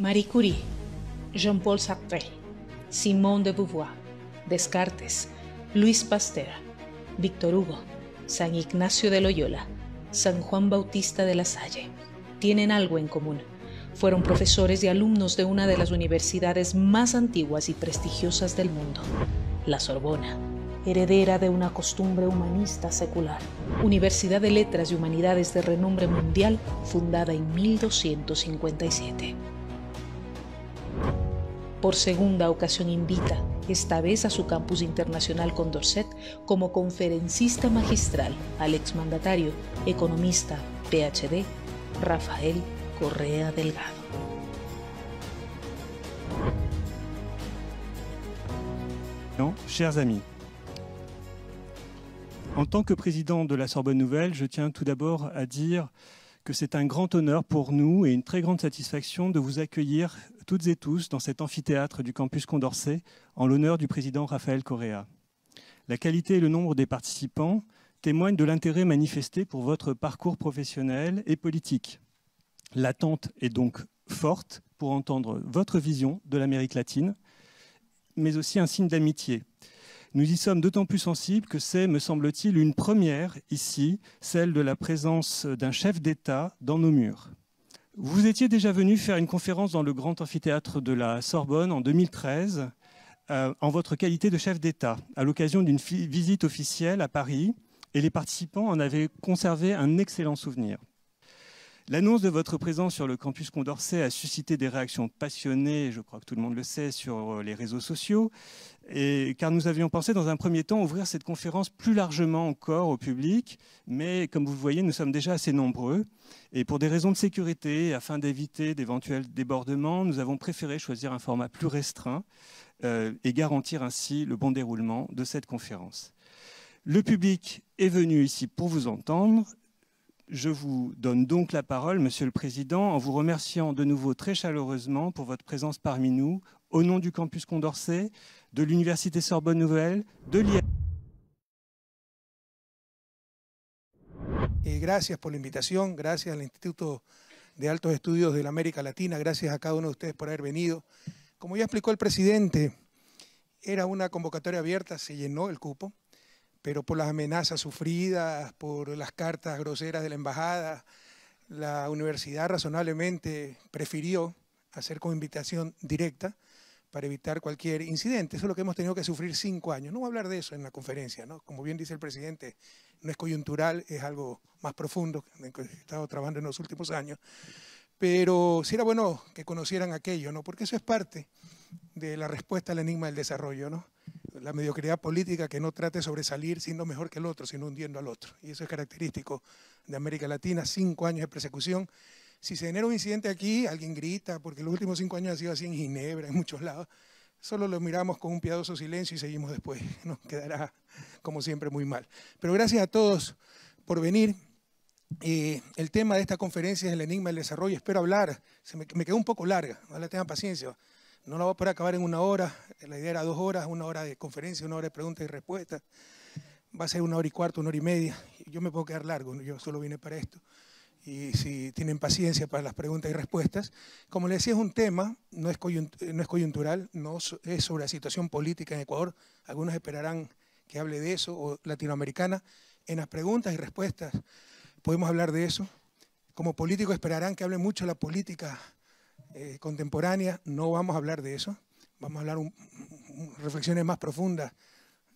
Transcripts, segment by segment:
Marie Curie, Jean-Paul Sartre, Simone de Beauvoir, Descartes, Luis Pasteur, Víctor Hugo, San Ignacio de Loyola, San Juan Bautista de la Salle, tienen algo en común. Fueron profesores y alumnos de una de las universidades más antiguas y prestigiosas del mundo, la Sorbona, heredera de una costumbre humanista secular, Universidad de Letras y Humanidades de renombre mundial fundada en 1257. por segunda ocasión invita, esta vez a su campus internacional Condorcet, como conferencista magistral al mandatario, economista, PhD, Rafael Correa Delgado. chers amis, en tant que président de la Sorbonne Nouvelle, je tiens tout d'abord à dire que c'est un grand honneur pour nous et une très grande satisfaction de vous accueillir toutes et tous dans cet amphithéâtre du campus Condorcet en l'honneur du président Raphaël Correa. La qualité et le nombre des participants témoignent de l'intérêt manifesté pour votre parcours professionnel et politique. L'attente est donc forte pour entendre votre vision de l'Amérique latine, mais aussi un signe d'amitié. Nous y sommes d'autant plus sensibles que c'est, me semble-t-il, une première ici, celle de la présence d'un chef d'État dans nos murs. Vous étiez déjà venu faire une conférence dans le grand amphithéâtre de la Sorbonne en 2013 euh, en votre qualité de chef d'État à l'occasion d'une visite officielle à Paris et les participants en avaient conservé un excellent souvenir. L'annonce de votre présence sur le campus Condorcet a suscité des réactions passionnées, je crois que tout le monde le sait, sur euh, les réseaux sociaux, car nous avions pensé dans un premier temps ouvrir cette conférence plus largement encore au public, mais comme vous voyez, nous sommes déjà assez nombreux, et pour des raisons de sécurité, afin d'éviter d'éventuels débordements, nous avons préféré choisir un format plus restreint euh, et garantir ainsi le bon déroulement de cette conférence. Le public est venu ici pour vous entendre, je vous donne donc la parole, Monsieur le Président, en vous remerciant de nouveau très chaleureusement pour votre présence parmi nous, au nom du campus Condorcet, de l'Université Sorbonne Nouvelle, de l'IA. Merci eh, pour l'invitation, merci à gracias Instituto de Altos Estudios de la América Latina, gracias à cada uno de ustedes por haber venu. Comme ya explicó el presidente, era una convocatoria abierta, se llenó el cupo. pero por las amenazas sufridas, por las cartas groseras de la embajada, la universidad razonablemente prefirió hacer con invitación directa para evitar cualquier incidente. Eso es lo que hemos tenido que sufrir cinco años. No voy a hablar de eso en la conferencia, ¿no? Como bien dice el presidente, no es coyuntural, es algo más profundo que he estado trabajando en los últimos años. Pero sí era bueno que conocieran aquello, ¿no? Porque eso es parte de la respuesta al enigma del desarrollo, ¿no? la mediocridad política que no trate de sobresalir siendo mejor que el otro, sino hundiendo al otro. Y eso es característico de América Latina, cinco años de persecución. Si se genera un incidente aquí, alguien grita, porque los últimos cinco años ha sido así en Ginebra, en muchos lados. Solo lo miramos con un piadoso silencio y seguimos después. Nos quedará, como siempre, muy mal. Pero gracias a todos por venir. Eh, el tema de esta conferencia es el enigma del desarrollo. Espero hablar. Se me, me quedó un poco larga. tengan paciencia no la voy a poder acabar en una hora, la idea era dos horas, una hora de conferencia, una hora de preguntas y respuestas, va a ser una hora y cuarto, una hora y media, yo me puedo quedar largo, yo solo vine para esto. Y si tienen paciencia para las preguntas y respuestas, como les decía, es un tema, no es, coyuntural, no es sobre la situación política en Ecuador, algunos esperarán que hable de eso, o latinoamericana, en las preguntas y respuestas podemos hablar de eso. Como políticos esperarán que hable mucho la política eh, contemporánea, no vamos a hablar de eso, vamos a hablar un, reflexiones más profundas,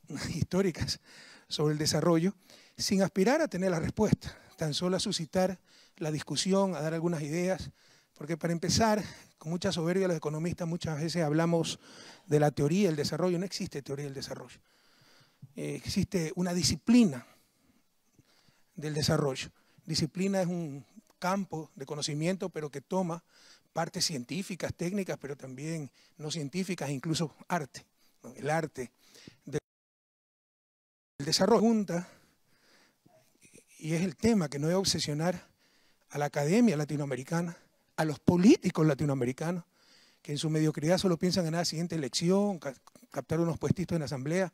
históricas, sobre el desarrollo, sin aspirar a tener la respuesta, tan solo a suscitar la discusión, a dar algunas ideas, porque para empezar, con mucha soberbia los economistas muchas veces hablamos de la teoría del desarrollo, no existe teoría del desarrollo, eh, existe una disciplina del desarrollo. Disciplina es un campo de conocimiento, pero que toma partes científicas, técnicas, pero también no científicas, incluso arte, el arte del desarrollo. Junta y es el tema que no debe obsesionar a la academia latinoamericana, a los políticos latinoamericanos, que en su mediocridad solo piensan en la siguiente elección, captar unos puestitos en la asamblea.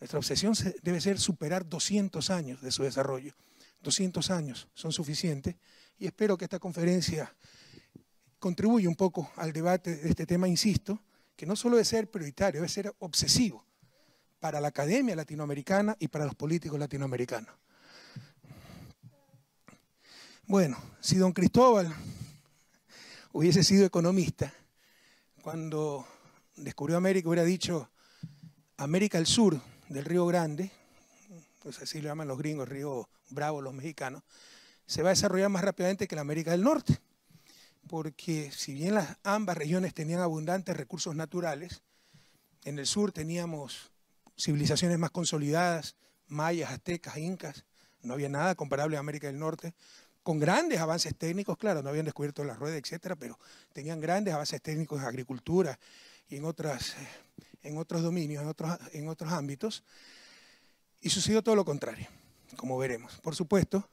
Nuestra obsesión debe ser superar 200 años de su desarrollo. 200 años son suficientes y espero que esta conferencia contribuye un poco al debate de este tema, insisto, que no solo debe ser prioritario, debe ser obsesivo para la academia latinoamericana y para los políticos latinoamericanos. Bueno, si don Cristóbal hubiese sido economista, cuando descubrió América hubiera dicho América del Sur, del Río Grande, pues así lo llaman los gringos, Río Bravo, los mexicanos, se va a desarrollar más rápidamente que la América del Norte porque si bien las, ambas regiones tenían abundantes recursos naturales, en el sur teníamos civilizaciones más consolidadas, mayas, aztecas, incas, no había nada comparable a América del Norte, con grandes avances técnicos, claro, no habían descubierto la rueda, etcétera, pero tenían grandes avances técnicos en agricultura y en, otras, eh, en otros dominios, en otros, en otros ámbitos, y sucedió todo lo contrario, como veremos. Por supuesto,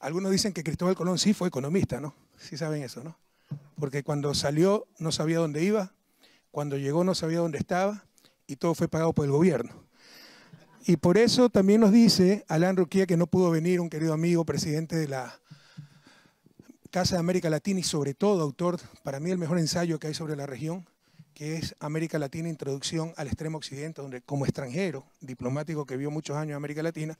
algunos dicen que Cristóbal Colón sí fue economista, ¿no? Si saben eso, ¿no? Porque cuando salió no sabía dónde iba, cuando llegó no sabía dónde estaba y todo fue pagado por el gobierno. Y por eso también nos dice Alan Ruquía que no pudo venir un querido amigo, presidente de la Casa de América Latina y sobre todo autor, para mí el mejor ensayo que hay sobre la región, que es América Latina, Introducción al Extremo Occidente, donde como extranjero, diplomático que vio muchos años América Latina,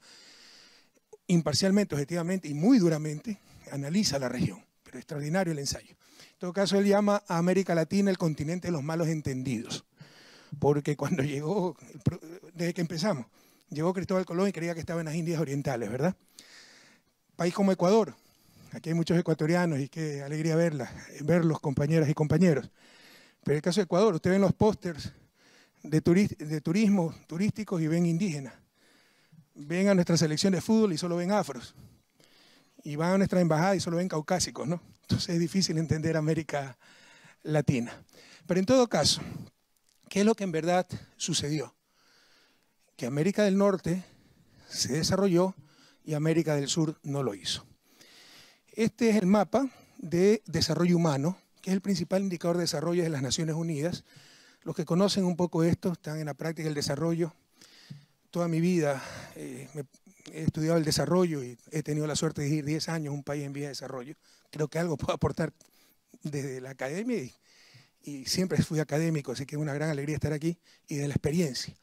imparcialmente, objetivamente y muy duramente analiza la región extraordinario el ensayo. En todo caso, él llama a América Latina el continente de los malos entendidos, porque cuando llegó, desde que empezamos, llegó Cristóbal Colón y creía que estaba en las Indias Orientales, ¿verdad? País como Ecuador, aquí hay muchos ecuatorianos y qué alegría verlos, compañeras y compañeros. Pero el caso de Ecuador, ustedes ven los pósters de, turismo turísticos y ven indígenas. Ven a nuestra selección de fútbol y solo ven afros y van a nuestra embajada y solo ven caucásicos, ¿no? Entonces es difícil entender América Latina. Pero en todo caso, ¿qué es lo que en verdad sucedió? Que América del Norte se desarrolló y América del Sur no lo hizo. Este es el mapa de desarrollo humano, que es el principal indicador de desarrollo de las Naciones Unidas. Los que conocen un poco esto, están en la práctica del desarrollo. Toda mi vida eh, me he estudiado el desarrollo y he tenido la suerte de ir 10 años a un país en vía de desarrollo. Creo que algo puedo aportar desde la academia y, siempre fui académico, así que es una gran alegría estar aquí y de la experiencia.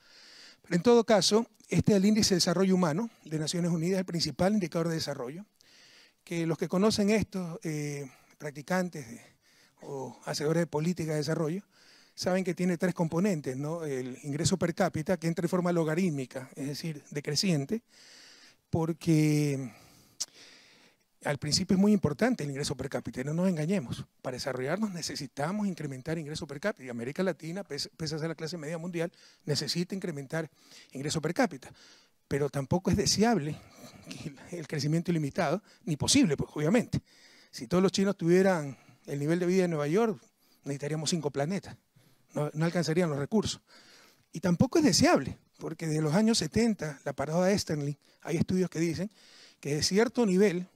Pero en todo caso, este es el índice de desarrollo humano de Naciones Unidas, el principal indicador de desarrollo, que los que conocen esto, eh, practicantes o hacedores de política de desarrollo, saben que tiene tres componentes, ¿no? El ingreso per cápita, que entra en forma logarítmica, es decir, decreciente, porque mm, al principio es muy importante el ingreso per cápita, no nos engañemos. Para desarrollarnos necesitamos incrementar ingreso per cápita. Y América Latina, pese a ser la clase media mundial, necesita incrementar ingreso per cápita. Pero tampoco es deseable el crecimiento ilimitado, ni posible, pues, obviamente. Si todos los chinos tuvieran el nivel de vida de Nueva York, necesitaríamos cinco planetas. no alcanzarían los recursos. Y tampoco es deseable, porque desde los años 70, la parada de Sterling, hay estudios que dicen que de cierto nivel,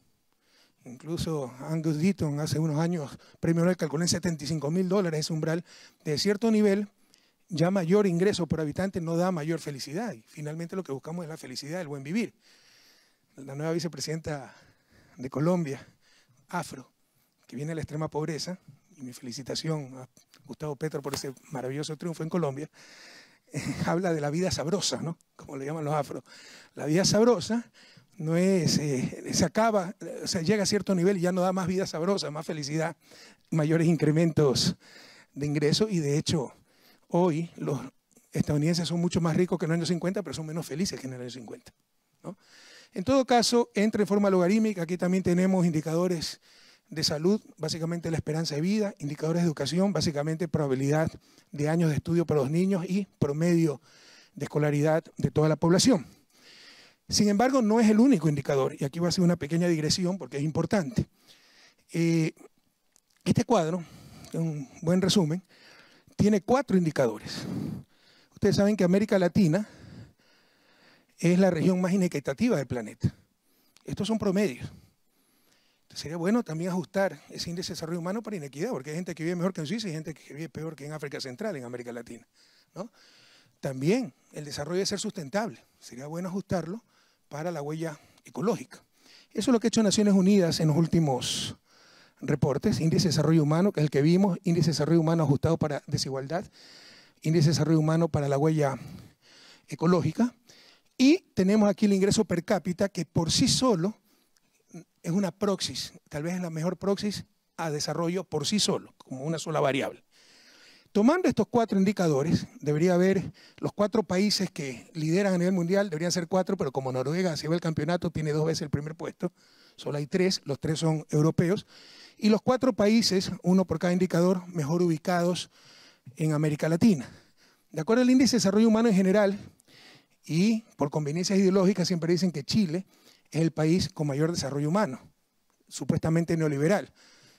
incluso Angus Deaton hace unos años, premio Nobel calculó en 75 mil dólares ese umbral, de cierto nivel, ya mayor ingreso por habitante no da mayor felicidad. Y finalmente lo que buscamos es la felicidad, el buen vivir. La nueva vicepresidenta de Colombia, Afro, que viene de la extrema pobreza, y mi felicitación a Gustavo Petro por ese maravilloso triunfo en Colombia, habla de la vida sabrosa, ¿no? Como le llaman los afros. La vida sabrosa no es, eh, se acaba, o sea, llega a cierto nivel y ya no da más vida sabrosa, más felicidad, mayores incrementos de ingresos y de hecho hoy los estadounidenses son mucho más ricos que en el año 50, pero son menos felices que en el año 50. En todo caso, entra en forma logarítmica, aquí también tenemos indicadores de salud, básicamente la esperanza de vida, indicadores de educación, básicamente probabilidad de años de estudio para los niños y promedio de escolaridad de toda la población. Sin embargo, no es el único indicador, y aquí voy a hacer una pequeña digresión porque es importante. Eh, este cuadro, un buen resumen, tiene cuatro indicadores. Ustedes saben que América Latina es la región más inequitativa del planeta. Estos son promedios sería bueno también ajustar ese índice de desarrollo humano para inequidad, porque hay gente que vive mejor que en Suiza y gente que vive peor que en África Central, en América Latina. También el desarrollo de ser sustentable, sería bueno ajustarlo para la huella ecológica. Eso es lo que ha hecho Naciones Unidas en los últimos reportes, índice de desarrollo humano, que es el que vimos, índice de desarrollo humano ajustado para desigualdad, índice de desarrollo humano para la huella ecológica, y tenemos aquí el ingreso per cápita, que por sí solo es una proxis, tal vez es la mejor proxis a desarrollo por sí solo, como una sola variable. Tomando estos cuatro indicadores, debería haber los cuatro países que lideran a nivel mundial, deberían ser cuatro, pero como Noruega se va el campeonato, tiene dos veces el primer puesto, solo hay tres, los tres son europeos, y los cuatro países, uno por cada indicador, mejor ubicados en América Latina. De acuerdo al índice de desarrollo humano en general, y por conveniencias ideológicas siempre dicen que Chile es el país con mayor desarrollo humano, supuestamente neoliberal.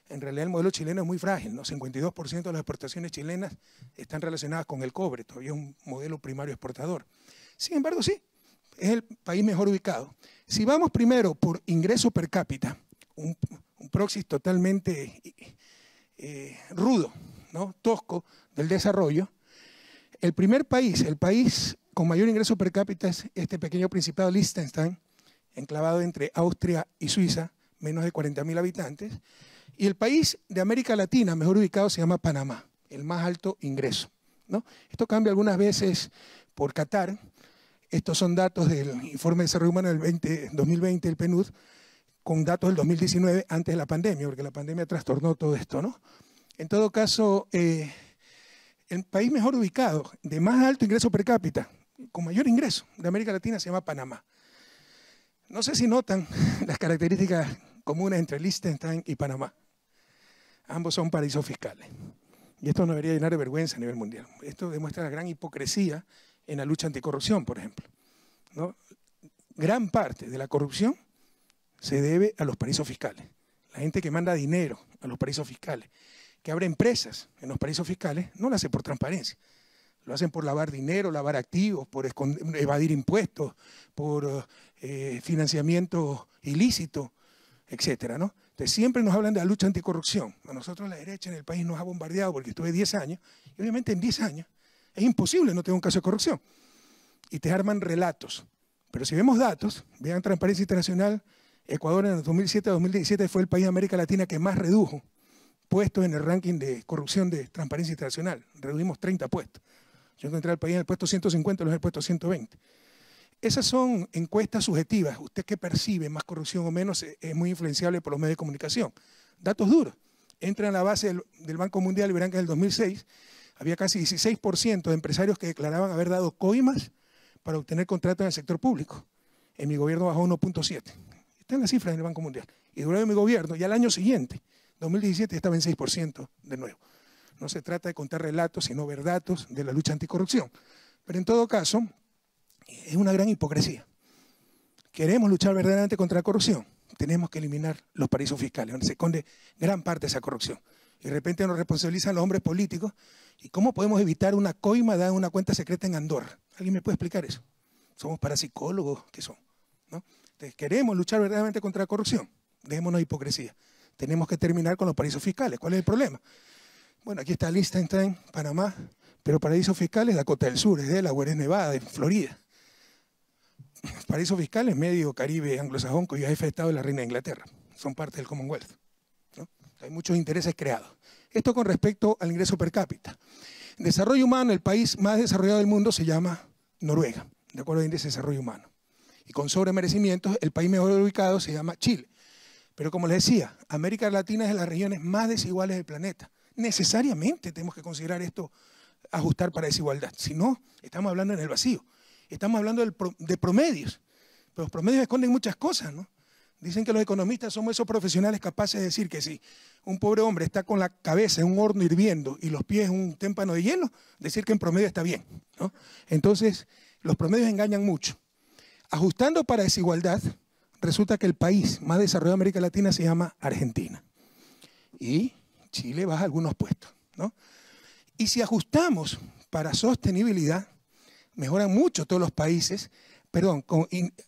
En realidad el modelo chileno es muy frágil, ¿no? 52% de las exportaciones chilenas están relacionadas con el cobre, todavía es un modelo primario exportador. Sin embargo, sí, es el país mejor ubicado. Si vamos primero por ingreso per cápita, un, proxy totalmente eh, rudo, ¿no? tosco del desarrollo, el primer país, el país con mayor ingreso per cápita es este pequeño principado Liechtenstein, enclavado entre Austria y Suiza, menos de 40.000 habitantes. Y el país de América Latina mejor ubicado se llama Panamá, el más alto ingreso. ¿no? Esto cambia algunas veces por Qatar. Estos son datos del informe de desarrollo humano del 2020 del PNUD, con datos del 2019 antes de la pandemia, porque la pandemia trastornó todo esto. ¿no? En todo caso, eh, el país mejor ubicado, de más alto ingreso per cápita, con mayor ingreso de América Latina se llama Panamá. No sé si notan las características comunes entre Liechtenstein y Panamá. Ambos son paraísos fiscales. Y esto no debería llenar de vergüenza a nivel mundial. Esto demuestra la gran hipocresía en la lucha anticorrupción, por ejemplo. Gran parte de la corrupción se debe a los paraísos fiscales. La gente que manda dinero a los paraísos fiscales, que abre empresas en los paraísos fiscales, no lo hace por transparencia. Lo hacen por lavar dinero, lavar activos, por evadir impuestos, por eh, financiamiento ilícito, etcétera, ¿no? Entonces, siempre nos hablan de la lucha anticorrupción. A nosotros la derecha en el país nos ha bombardeado porque estuve 10 años, y obviamente en 10 años es imposible no tener un caso de corrupción. Y te arman relatos. Pero si vemos datos, vean Transparencia Internacional, Ecuador en el 2007-2017 fue el país de América Latina que más redujo puestos en el ranking de corrupción de Transparencia Internacional. Reduimos 30 puestos. Yo encontré al país en el puesto 150, los en el puesto 120. Esas son encuestas subjetivas. Usted que percibe más corrupción o menos eh, es muy influenciable por los medios de comunicación. Datos duros. Entra en la base del, Banco Mundial y verán que en el 2006 había casi 16% de empresarios que declaraban haber dado coimas para obtener contratos en el sector público. En mi gobierno bajó 1.7. Están las cifras en el Banco Mundial. Y durante mi gobierno, y al año siguiente, 2017, estaba en 6% de nuevo. No se trata de contar relatos, sino ver datos de la lucha anticorrupción. Pero en todo caso, es una gran hipocresía. Queremos luchar verdaderamente contra la corrupción. Tenemos que eliminar los paraísos fiscales, donde se esconde gran parte de esa corrupción. Y de repente nos responsabilizan los hombres políticos. ¿Y cómo podemos evitar una coima dada una cuenta secreta en Andorra? ¿Alguien me puede explicar eso? Somos parapsicólogos, que son? ¿No? queremos luchar verdaderamente contra la corrupción. Dejémonos de hipocresía. Tenemos que terminar con los paraísos fiscales. ¿Cuál es el problema? Bueno, aquí está Liechtenstein, Panamá, pero paraísos fiscales, la costa del Sur, es de la Nevada, en Florida. Paraísos fiscales, medio Caribe anglosajón que jefe de Estado la Reina de Inglaterra. Son parte del Commonwealth. Hay muchos intereses creados. Esto con respecto al ingreso per cápita. desarrollo humano, el país más desarrollado del mundo se llama Noruega, de acuerdo al índice de desarrollo humano. Y con sobremerecimientos, el país mejor ubicado se llama Chile. Pero como les decía, América Latina es de las regiones más desiguales del planeta. Necesariamente tenemos que considerar esto, ajustar para desigualdad. Si no, estamos hablando en el vacío. Estamos hablando de promedios, pero los promedios esconden muchas cosas, ¿no? Dicen que los economistas somos esos profesionales capaces de decir que si un pobre hombre está con la cabeza en un horno hirviendo y los pies en un témpano de hielo, decir que en promedio está bien. Entonces, los promedios engañan mucho. Ajustando para desigualdad, resulta que el país más desarrollado de América Latina se llama Argentina. Y Chile baja algunos puestos. Y si ajustamos para sostenibilidad, mejoran mucho todos los países. Perdón,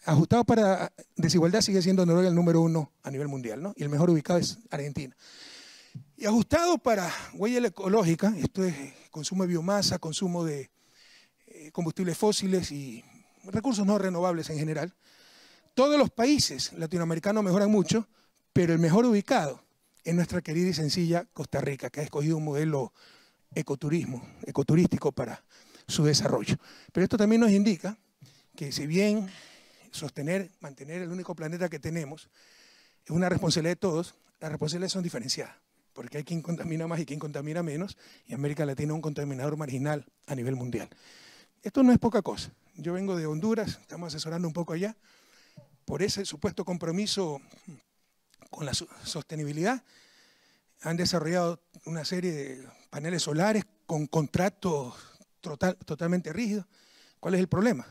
ajustado para desigualdad sigue siendo Noruega el número uno a nivel mundial, ¿no? Y el mejor ubicado es Argentina. Y ajustado para huella ecológica, esto es consumo de biomasa, consumo de eh, combustibles fósiles y recursos no renovables en general, todos los países latinoamericanos mejoran mucho, pero el mejor ubicado es nuestra querida y sencilla Costa Rica, que ha escogido un modelo ecoturismo, ecoturístico para su desarrollo. Pero esto también nos indica que si bien sostener, mantener el único planeta que tenemos es una responsabilidad de todos, las responsabilidades son diferenciadas, porque hay quien contamina más y quien contamina menos, y América Latina es un contaminador marginal a nivel mundial. Esto no es poca cosa. Yo vengo de Honduras, estamos asesorando un poco allá, por ese supuesto compromiso con la sostenibilidad, han desarrollado una serie de paneles solares con contratos totalmente rígido. ¿Cuál es el problema?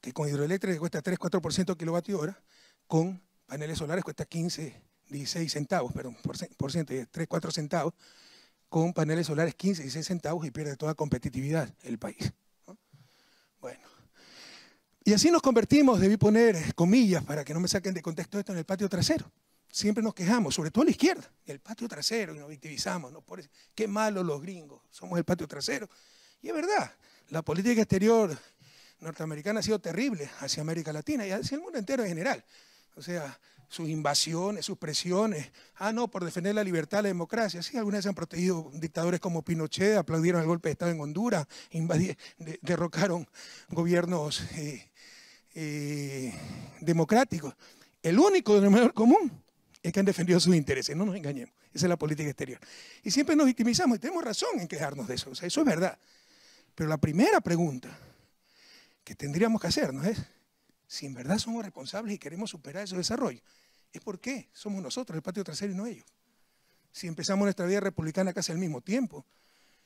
Que con hidroeléctrica cuesta 3-4% kilovatio hora, con paneles solares cuesta 15, 16 centavos, perdón, por ciento, 3-4 centavos, con paneles solares 15, 16 centavos y pierde toda competitividad el país. Bueno, y así nos convertimos, debí poner eh, comillas para que no me saquen de contexto esto, en el patio trasero. Siempre nos quejamos, sobre todo a la izquierda, el patio trasero, y nos victimizamos, ¿no? qué malos los gringos, somos el patio trasero. Y es verdad, la política exterior norteamericana ha sido terrible hacia América Latina y hacia el mundo entero en general. O sea, sus invasiones, sus presiones. Ah, no, por defender la libertad, la democracia. Sí, algunas se han protegido dictadores como Pinochet, aplaudieron el golpe de Estado en Honduras, derrocaron gobiernos eh, eh, democráticos. El único denominador común es que han defendido sus intereses, no nos engañemos. Esa es la política exterior. Y siempre nos victimizamos y tenemos razón en quejarnos de eso. O sea, eso es verdad. Pero la primera pregunta que tendríamos que hacernos es, si en verdad somos responsables y queremos superar ese desarrollo es por qué somos nosotros el patio trasero y no ellos. Si empezamos nuestra vida republicana casi al mismo tiempo,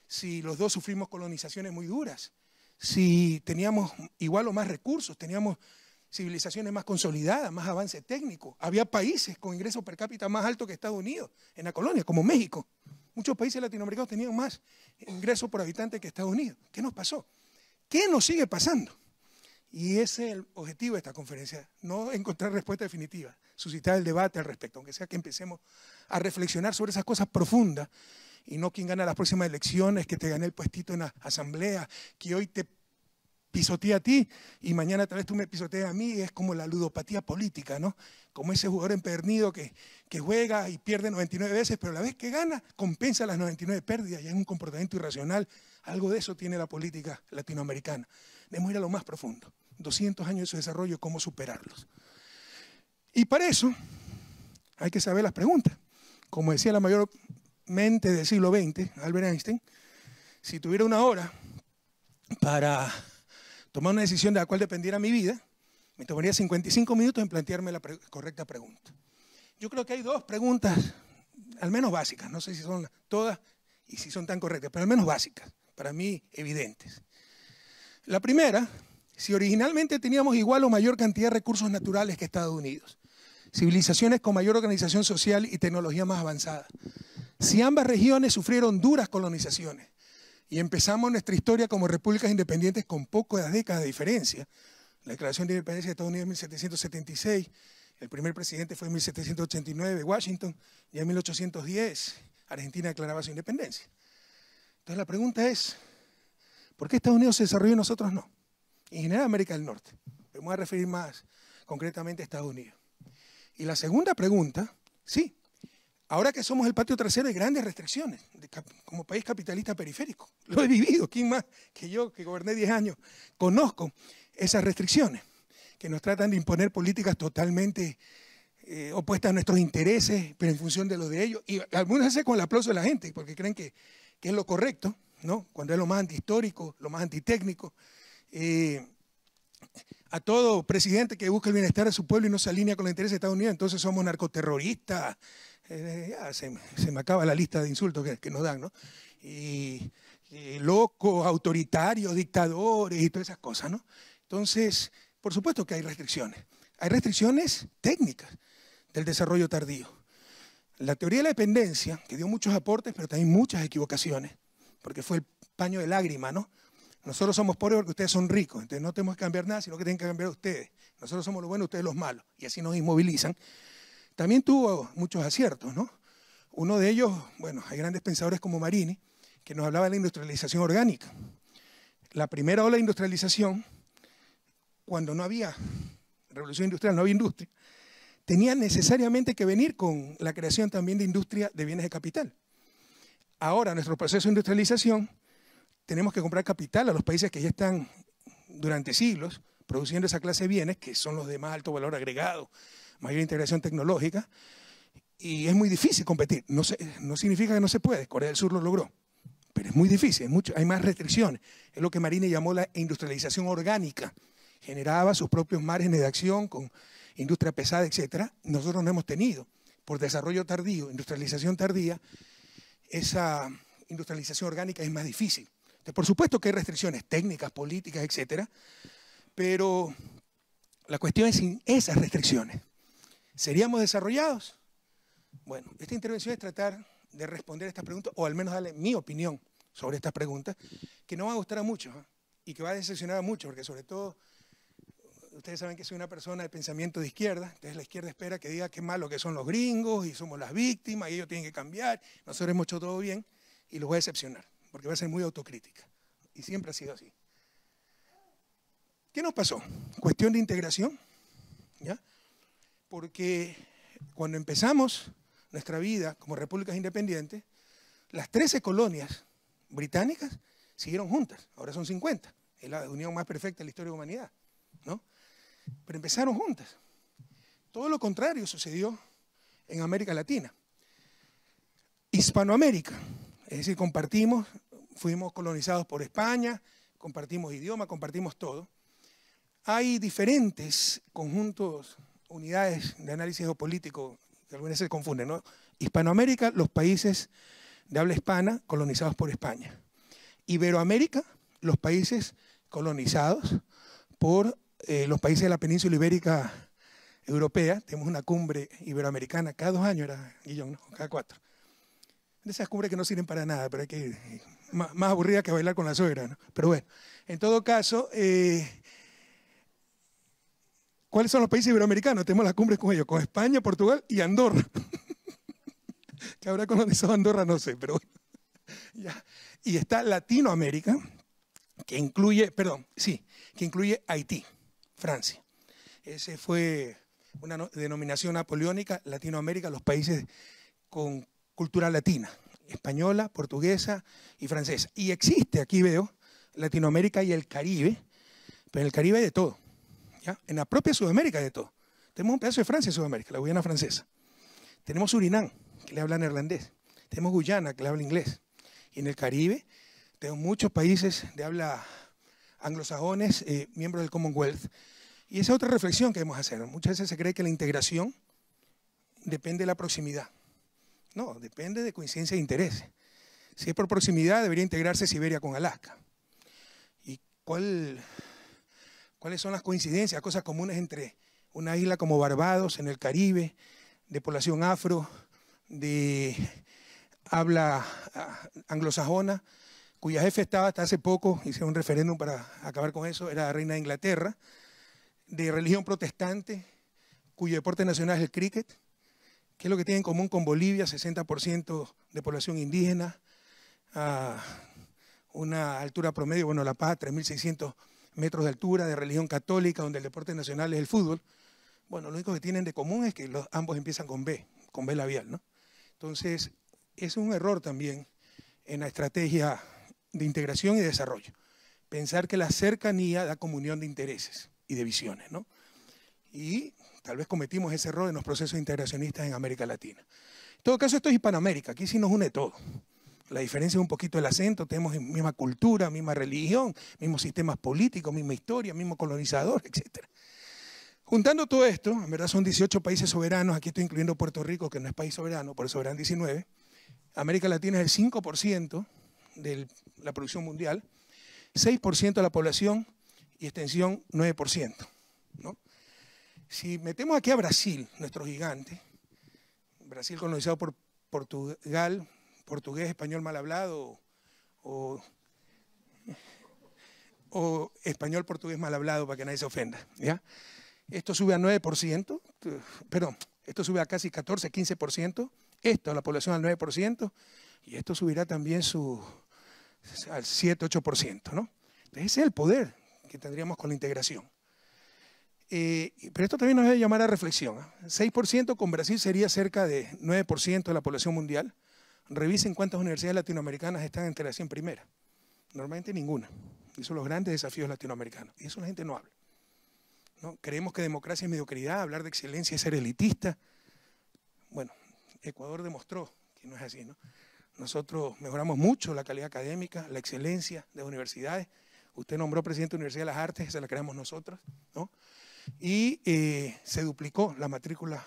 si los dos sufrimos colonizaciones muy duras, si teníamos igual o más recursos, teníamos civilizaciones más consolidadas, más avance técnico. Había países con ingreso per cápita más alto que Estados Unidos en la colonia, como México. Muchos países latinoamericanos tenían más ingresos por habitante que Estados Unidos. ¿Qué nos pasó? ¿Qué nos sigue pasando? Y ese es el objetivo de esta conferencia, no encontrar respuesta definitiva, suscitar el debate al respecto, aunque sea que empecemos a reflexionar sobre esas cosas profundas y no quién gana las próximas elecciones, que te gane el puestito en la asamblea, que hoy te pisotea a ti y mañana tal vez tú me pisoteas a mí. Es como la ludopatía política, ¿no? Como ese jugador empernido que, que juega y pierde 99 veces, pero la vez que gana compensa las 99 pérdidas y es un comportamiento irracional. Algo de eso tiene la política latinoamericana. Debemos ir a lo más profundo. 200 años de su desarrollo, cómo superarlos. Y para eso hay que saber las preguntas. Como decía la mayor mente del siglo XX, Albert Einstein, si tuviera una hora para tomar una decisión de la cual dependiera mi vida, me tomaría 55 minutos en plantearme la correcta pregunta. Yo creo que hay dos preguntas, al menos básicas, no sé si son todas y si son tan correctas, pero al menos básicas, para mí evidentes. La primera, si originalmente teníamos igual o mayor cantidad de recursos naturales que Estados Unidos, civilizaciones con mayor organización social y tecnología más avanzada, si ambas regiones sufrieron duras colonizaciones, y empezamos nuestra historia como repúblicas independientes con pocas décadas de diferencia. La Declaración de Independencia de Estados Unidos en 1776, el primer presidente fue en 1789, Washington, y en 1810 Argentina declaraba su independencia. Entonces la pregunta es, ¿por qué Estados Unidos se desarrolló y nosotros no? Y En general América del Norte. Me voy a referir más concretamente a Estados Unidos. Y la segunda pregunta, sí, Ahora que somos el patio trasero de grandes restricciones como país capitalista periférico. Lo he vivido, ¿quién más que yo que goberné 10 años? Conozco esas restricciones que nos tratan de imponer políticas totalmente eh, opuestas a nuestros intereses, pero en función de los de ellos. Y algunas veces con el aplauso de la gente, porque creen que, es lo correcto, ¿no? cuando es lo más antihistórico, lo más antitécnico. Eh, a todo presidente que busca el bienestar de su pueblo y no se alinea con los intereses de Estados Unidos, entonces somos narcoterroristas, se, me acaba la lista de insultos que, nos dan, ¿no? Y, loco, locos, autoritarios, dictadores y todas esas cosas, ¿no? Entonces, por supuesto que hay restricciones. Hay restricciones técnicas del desarrollo tardío. La teoría de la dependencia, que dio muchos aportes, pero también muchas equivocaciones, porque fue el paño de lágrima, ¿no? Nosotros somos pobres porque ustedes son ricos, entonces no tenemos que cambiar nada, sino que tienen que cambiar ustedes. Nosotros somos los buenos, ustedes los malos, y así nos inmovilizan. También tuvo muchos aciertos, ¿no? Uno de ellos, bueno, hay grandes pensadores como Marini, que nos hablaba de la industrialización orgánica. La primera ola de industrialización, cuando no había revolución industrial, no había industria, tenía necesariamente que venir con la creación también de industria de bienes de capital. Ahora, nuestro proceso de industrialización, tenemos que comprar capital a los países que ya están durante siglos produciendo esa clase de bienes, que son los de más alto valor agregado, mayor integración tecnológica, y es muy difícil competir. No, significa que no se puede, Corea del Sur lo logró, pero es muy difícil, hay más restricciones. Es lo que Marine llamó la industrialización orgánica. Generaba sus propios márgenes de acción con industria pesada, etcétera. Nosotros no hemos tenido, por desarrollo tardío, industrialización tardía, esa industrialización orgánica es más difícil. por supuesto que hay restricciones técnicas, políticas, etcétera, pero la cuestión es sin esas restricciones. ¿seríamos desarrollados? Bueno, esta intervención es tratar de responder a estas preguntas, o al menos darle mi opinión sobre estas preguntas, que no va a gustar a muchos ¿eh? y que va a decepcionar a muchos, porque sobre todo ustedes saben que soy una persona de pensamiento de izquierda, entonces la izquierda espera que diga qué malo que son los gringos y somos las víctimas y ellos tienen que cambiar, nosotros hemos hecho todo bien y los voy a decepcionar, porque va a ser muy autocrítica. Y siempre ha sido así. ¿Qué nos pasó? Cuestión de integración, ¿ya? porque cuando empezamos nuestra vida como repúblicas independientes, las 13 colonias británicas siguieron juntas, ahora son 50, es la unión más perfecta de la historia de la humanidad, Pero empezaron juntas. Todo lo contrario sucedió en América Latina. Hispanoamérica, es decir, compartimos, fuimos colonizados por España, compartimos idioma, compartimos todo. Hay diferentes conjuntos unidades de análisis geopolítico, que algunas se confunden, ¿no? Hispanoamérica, los países de habla hispana colonizados por España. Iberoamérica, los países colonizados por eh, los países de la península ibérica europea. Tenemos una cumbre iberoamericana cada dos años, era ¿no? cada cuatro. De esas cumbres que no sirven para nada, pero hay que Más, aburrida que bailar con la suegra. ¿no? Pero bueno, en todo caso, eh, ¿Cuáles son los países iberoamericanos? Tenemos las cumbres con ellos, con España, Portugal y Andorra. ¿Qué habrá colonizado Andorra? No sé, pero Y está Latinoamérica, que incluye, perdón, sí, que incluye Haití, Francia. Ese fue una denominación napoleónica, Latinoamérica, los países con cultura latina, española, portuguesa y francesa. Y existe, aquí veo, Latinoamérica y el Caribe, pero en el Caribe hay de todo. En la propia Sudamérica de todo. Tenemos un pedazo de Francia en Sudamérica, la Guyana francesa. Tenemos Surinam, que le habla neerlandés. Tenemos Guyana, que le habla inglés. Y en el Caribe tenemos muchos países de habla anglosajones, eh, miembros del Commonwealth. Y esa es otra reflexión que debemos hacer. Muchas veces se cree que la integración depende de la proximidad. No, depende de coincidencia de interés. Si es por proximidad, debería integrarse Siberia con Alaska. ¿Y cuál ¿Cuáles son las coincidencias, cosas comunes entre una isla como Barbados, en el Caribe, de población afro, de habla ah, anglosajona, cuya jefe estaba hasta hace poco, hice un referéndum para acabar con eso, era la reina de Inglaterra, de religión protestante, cuyo deporte nacional es el cricket, que es lo que tiene en común con Bolivia, 60% de población indígena, ah, una altura promedio, bueno, La Paz, 3.600 metros de altura, de religión católica, donde el deporte nacional es el fútbol, bueno, lo único que tienen de común es que los, ambos empiezan con B, con B labial, ¿no? Entonces, es un error también en la estrategia de integración y desarrollo. Pensar que la cercanía da comunión de intereses y de visiones, ¿no? Y tal vez cometimos ese error en los procesos integracionistas en América Latina. En todo caso, esto es Hispanoamérica, aquí sí nos une todo. La diferencia es un poquito el acento, tenemos misma cultura, misma religión, mismos sistemas políticos, misma historia, mismo colonizador, etc. Juntando todo esto, en verdad son 18 países soberanos, aquí estoy incluyendo Puerto Rico, que no es país soberano, por eso eran 19. América Latina es el 5% de la producción mundial, 6% de la población y extensión 9%. Si metemos aquí a Brasil, nuestro gigante, Brasil colonizado por Portugal, portugués, español mal hablado o, español, portugués mal hablado para que nadie se ofenda. ¿ya? Esto sube a 9%, perdón, esto sube a casi 14, 15%, esto la población al 9% y esto subirá también su, al 7, 8%. ¿no? ese es el poder que tendríamos con la integración. Eh, pero esto también nos debe llamar a reflexión. 6% ¿ah? con Brasil sería cerca de 9% de la población mundial. Revisen cuántas universidades latinoamericanas están entre las 100 primeras. Normalmente ninguna. Eso son los grandes desafíos latinoamericanos. Y eso la gente no habla. ¿no? Creemos que democracia es mediocridad, hablar de excelencia es ser elitista. Bueno, Ecuador demostró que no es así. ¿no? Nosotros mejoramos mucho la calidad académica, la excelencia de las universidades. Usted nombró presidente de la Universidad de las Artes, esa la creamos nosotros. ¿no? Y eh, se duplicó la matrícula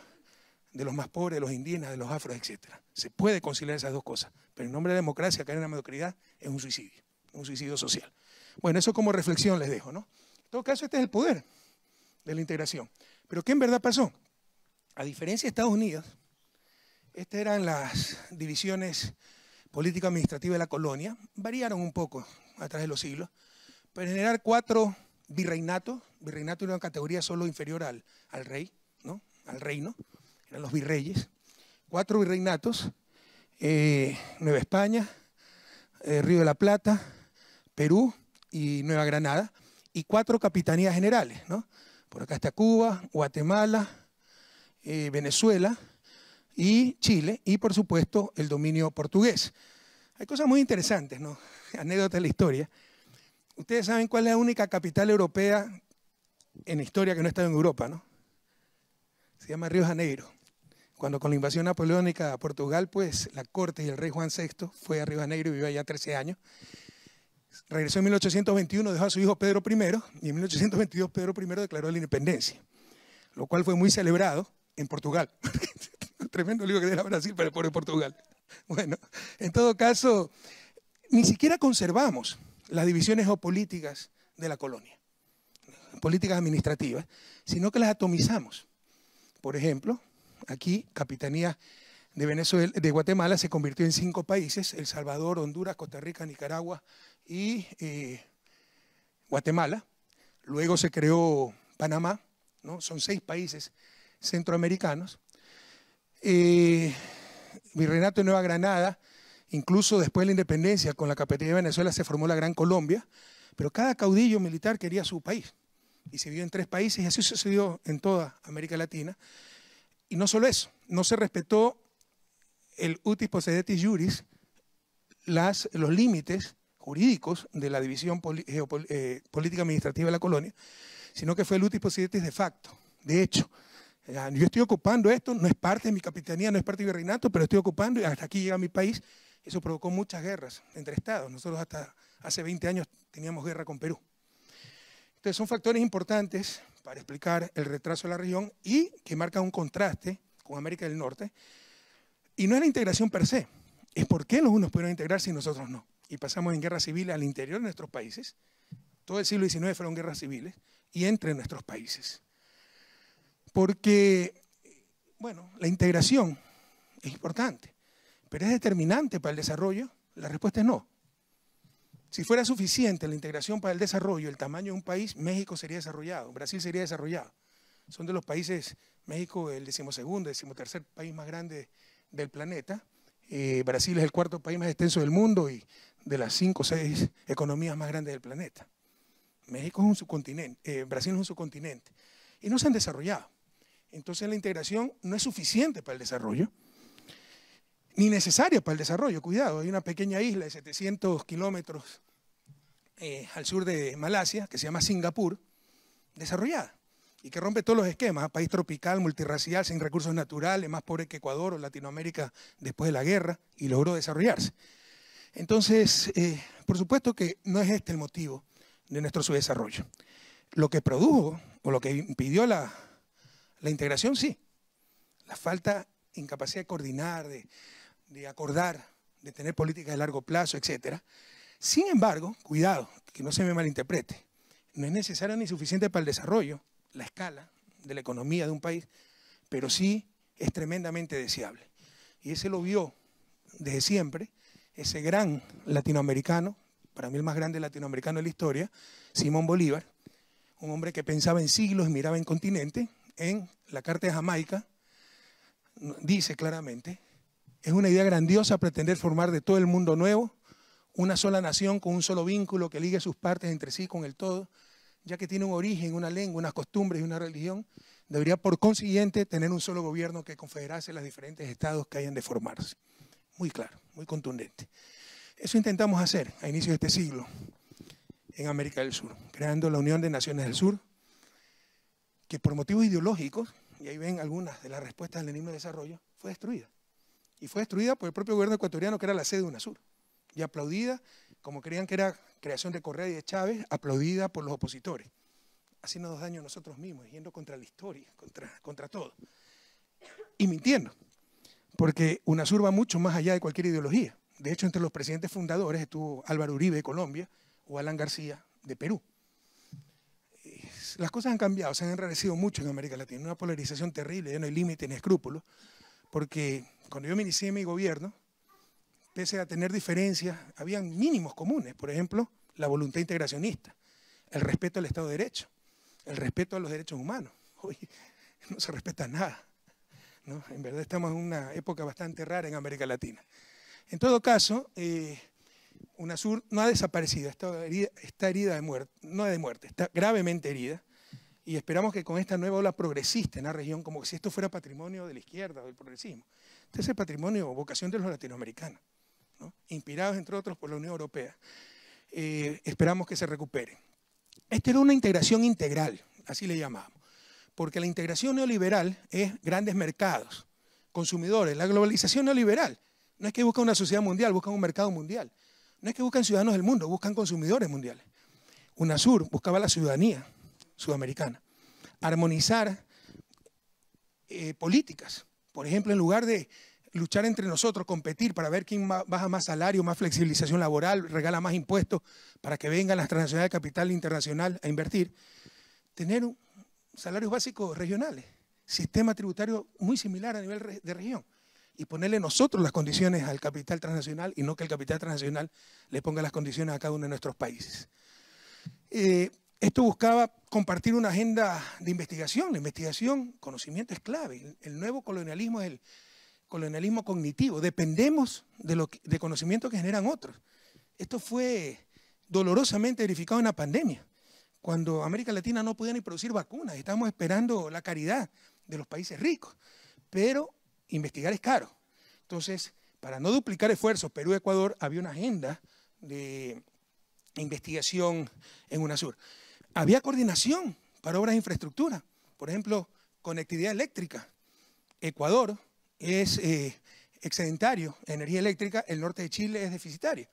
de los más pobres, de los indígenas, de los afros, etc. Se puede conciliar esas dos cosas, pero en nombre de la democracia, caer en la mediocridad es un suicidio, un suicidio social. Bueno, eso como reflexión les dejo, ¿no? En todo caso, este es el poder de la integración. Pero ¿qué en verdad pasó? A diferencia de Estados Unidos, estas eran las divisiones político-administrativas de la colonia, variaron un poco a través de los siglos, pero generar cuatro virreinatos, virreinato era una categoría solo inferior al, al rey, ¿no? Al reino, eran los virreyes, cuatro virreinatos, eh, Nueva España, eh, Río de la Plata, Perú y Nueva Granada, y cuatro capitanías generales, ¿no? Por acá está Cuba, Guatemala, eh, Venezuela y Chile, y por supuesto el dominio portugués. Hay cosas muy interesantes, ¿no? Anécdotas de la historia. Ustedes saben cuál es la única capital europea en historia que no ha estado en Europa, ¿no? Se llama Río Janeiro. Cuando con la invasión napoleónica a Portugal, pues la corte y el rey Juan VI fue a Río Negro y vivió allá 13 años. Regresó en 1821, dejó a su hijo Pedro I y en 1822 Pedro I declaró la independencia, lo cual fue muy celebrado en Portugal. Tremendo lío que era Brasil para el de Portugal. Bueno, en todo caso, ni siquiera conservamos las divisiones geopolíticas de la colonia, políticas administrativas, sino que las atomizamos. Por ejemplo, Aquí, Capitanía de, Venezuela, de Guatemala se convirtió en cinco países, El Salvador, Honduras, Costa Rica, Nicaragua y eh, Guatemala. Luego se creó Panamá, ¿no? son seis países centroamericanos. Eh, Virreinato de Nueva Granada, incluso después de la independencia con la Capitanía de Venezuela se formó la Gran Colombia, pero cada caudillo militar quería su país y se vio en tres países y así sucedió en toda América Latina. Y no solo eso, no se respetó el utis possidetis juris, las, los límites jurídicos de la división eh, política administrativa de la colonia, sino que fue el utis possidetis de facto. De hecho, eh, yo estoy ocupando esto, no es parte de mi capitanía, no es parte de mi reinato, pero estoy ocupando y hasta aquí llega mi país. Eso provocó muchas guerras entre estados. Nosotros hasta hace 20 años teníamos guerra con Perú. Entonces son factores importantes para explicar el retraso de la región y que marca un contraste con América del Norte. Y no es la integración per se, es por qué los unos pudieron integrarse y nosotros no. Y pasamos en guerra civil al interior de nuestros países. Todo el siglo XIX fueron guerras civiles y entre nuestros países. Porque, bueno, la integración es importante, pero es determinante para el desarrollo. La respuesta es no. Si fuera suficiente la integración para el desarrollo, el tamaño de un país, México sería desarrollado, Brasil sería desarrollado. Son de los países, México el decimosegundo, decimotercer país más grande del planeta. Eh, Brasil es el cuarto país más extenso del mundo y de las cinco o seis economías más grandes del planeta. México es un subcontinente, eh, Brasil es un subcontinente. Y no se han desarrollado. Entonces la integración no es suficiente para el desarrollo ni necesaria para el desarrollo, cuidado, hay una pequeña isla de 700 kilómetros eh, al sur de Malasia, que se llama Singapur, desarrollada, y que rompe todos los esquemas, ¿ah? país tropical, multirracial, sin recursos naturales, más pobre que Ecuador o Latinoamérica después de la guerra, y logró desarrollarse. Entonces, eh, por supuesto que no es este el motivo de nuestro subdesarrollo. Lo que produjo o lo que impidió la, la integración, sí. La falta, incapacidad de coordinar, de, de acordar, de tener políticas de largo plazo, etc. Sin embargo, cuidado, que no se me malinterprete, no es necesario ni suficiente para el desarrollo, la escala de la economía de un país, pero sí es tremendamente deseable. Y ese lo vio desde siempre ese gran latinoamericano, para mí el más grande latinoamericano de la historia, Simón Bolívar, un hombre que pensaba en siglos y miraba en continente, en la Carta de Jamaica, dice claramente es una idea grandiosa pretender formar de todo el mundo nuevo una sola nación con un solo vínculo que ligue sus partes entre sí con el todo, ya que tiene un origen, una lengua, unas costumbres y una religión, debería por consiguiente tener un solo gobierno que confederase los diferentes estados que hayan de formarse. Muy claro, muy contundente. Eso intentamos hacer a inicios de este siglo en América del Sur, creando la Unión de Naciones del Sur, que por motivos ideológicos, y ahí ven algunas de las respuestas del enigma de desarrollo, fue destruida y fue destruida por el propio gobierno ecuatoriano, que era la sede de UNASUR, y aplaudida, como creían que era creación de Correa y de Chávez, aplaudida por los opositores. Haciéndonos daño a nosotros mismos, yendo contra la historia, contra, contra todo. Y mintiendo, porque UNASUR va mucho más allá de cualquier ideología. De hecho, entre los presidentes fundadores estuvo Álvaro Uribe de Colombia o Alan García de Perú. Las cosas han cambiado, se han enrarecido mucho en América Latina, una polarización terrible, ya no hay límite ni escrúpulos, porque cuando yo me inicié mi gobierno, pese a tener diferencias, habían mínimos comunes. Por ejemplo, la voluntad integracionista, el respeto al Estado de Derecho, el respeto a los derechos humanos. Hoy no se respeta nada. En verdad estamos en una época bastante rara en América Latina. En todo caso, eh, UNASUR no ha desaparecido, está herida, está herida de muerte, no de muerte, está gravemente herida. Y esperamos que con esta nueva ola progresista en la región, como si esto fuera patrimonio de la izquierda o del progresismo, este es el patrimonio o vocación de los latinoamericanos, inspirados entre otros por la Unión Europea. Eh, esperamos que se recupere. Esta era una integración integral, así le llamamos, porque la integración neoliberal es grandes mercados, consumidores. La globalización neoliberal no es que busca una sociedad mundial, busca un mercado mundial. No es que buscan ciudadanos del mundo, buscan consumidores mundiales. UNASUR buscaba la ciudadanía sudamericana, armonizar eh, políticas por ejemplo, en lugar de luchar entre nosotros, competir para ver quién baja más salario, más flexibilización laboral, regala más impuestos para que vengan las transnacionales de capital internacional a invertir, tener salarios básicos regionales, sistema tributario muy similar a nivel de región y ponerle nosotros las condiciones al capital transnacional y no que el capital transnacional le ponga las condiciones a cada uno de nuestros países. Eh, esto buscaba compartir una agenda de investigación. La investigación, conocimiento es clave. El nuevo colonialismo es el colonialismo cognitivo. Dependemos de, lo conocimiento que generan otros. Esto fue dolorosamente verificado en la pandemia, cuando América Latina no podía ni producir vacunas. Estábamos esperando la caridad de los países ricos. Pero investigar es caro. Entonces, para no duplicar esfuerzos, Perú-Ecuador y había una agenda de investigación en UNASUR. Había coordinación para obras de infraestructura, por ejemplo, conectividad eléctrica. Ecuador es eh, excedentario en energía eléctrica, el norte de Chile es deficitario.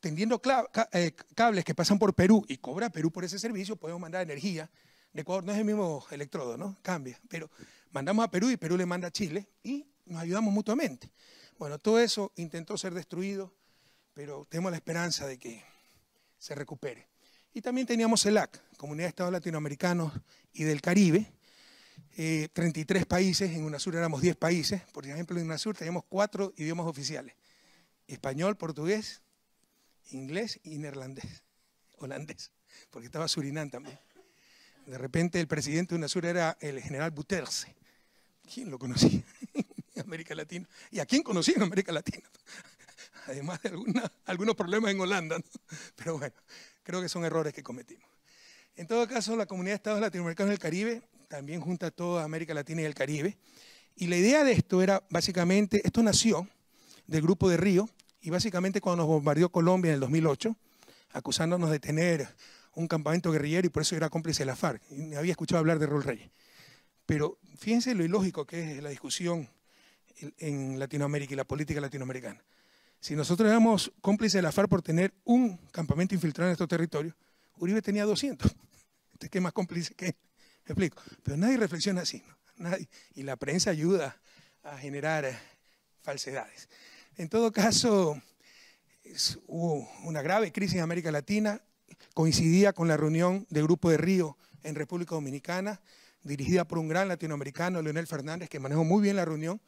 Tendiendo eh, cables que pasan por Perú y cobra Perú por ese servicio, podemos mandar energía. De Ecuador no es el mismo electrodo, ¿no? Cambia. Pero mandamos a Perú y Perú le manda a Chile y nos ayudamos mutuamente. Bueno, todo eso intentó ser destruido, pero tenemos la esperanza de que se recupere. Y también teníamos CELAC, Comunidad de Estados Latinoamericanos y del Caribe, 33 eh, países, en UNASUR éramos 10 países, por ejemplo en UNASUR teníamos cuatro idiomas oficiales, español, portugués, inglés y neerlandés, holandés, porque estaba Surinam también. De repente el presidente de UNASUR era el general Buterse. ¿Quién lo conocía? América Latina. ¿Y a quién conocía en América Latina? Además de algunos problemas en Holanda, Pero bueno, Creo que son errores que cometimos. En todo caso, la comunidad de estados latinoamericanos del Caribe también junta a toda América Latina y el Caribe. Y la idea de esto era básicamente, esto nació del grupo de Río y básicamente cuando nos bombardeó Colombia en el 2008, acusándonos de tener un campamento guerrillero y por eso era cómplice de la FARC. Y había escuchado hablar de Rol Rey. Pero fíjense lo ilógico que es la discusión en Latinoamérica y la política latinoamericana. Si nosotros éramos cómplices de la FARC por tener un campamento infiltrado en estos territorios, Uribe tenía 200. Este que más cómplice que Me explico. Pero nadie reflexiona así. ¿no? Nadie. Y la prensa ayuda a generar eh, falsedades. En todo caso, hubo una grave crisis en América Latina. Coincidía con la reunión del Grupo de Río en República Dominicana, dirigida por un gran latinoamericano, Leonel Fernández, que manejó muy bien la reunión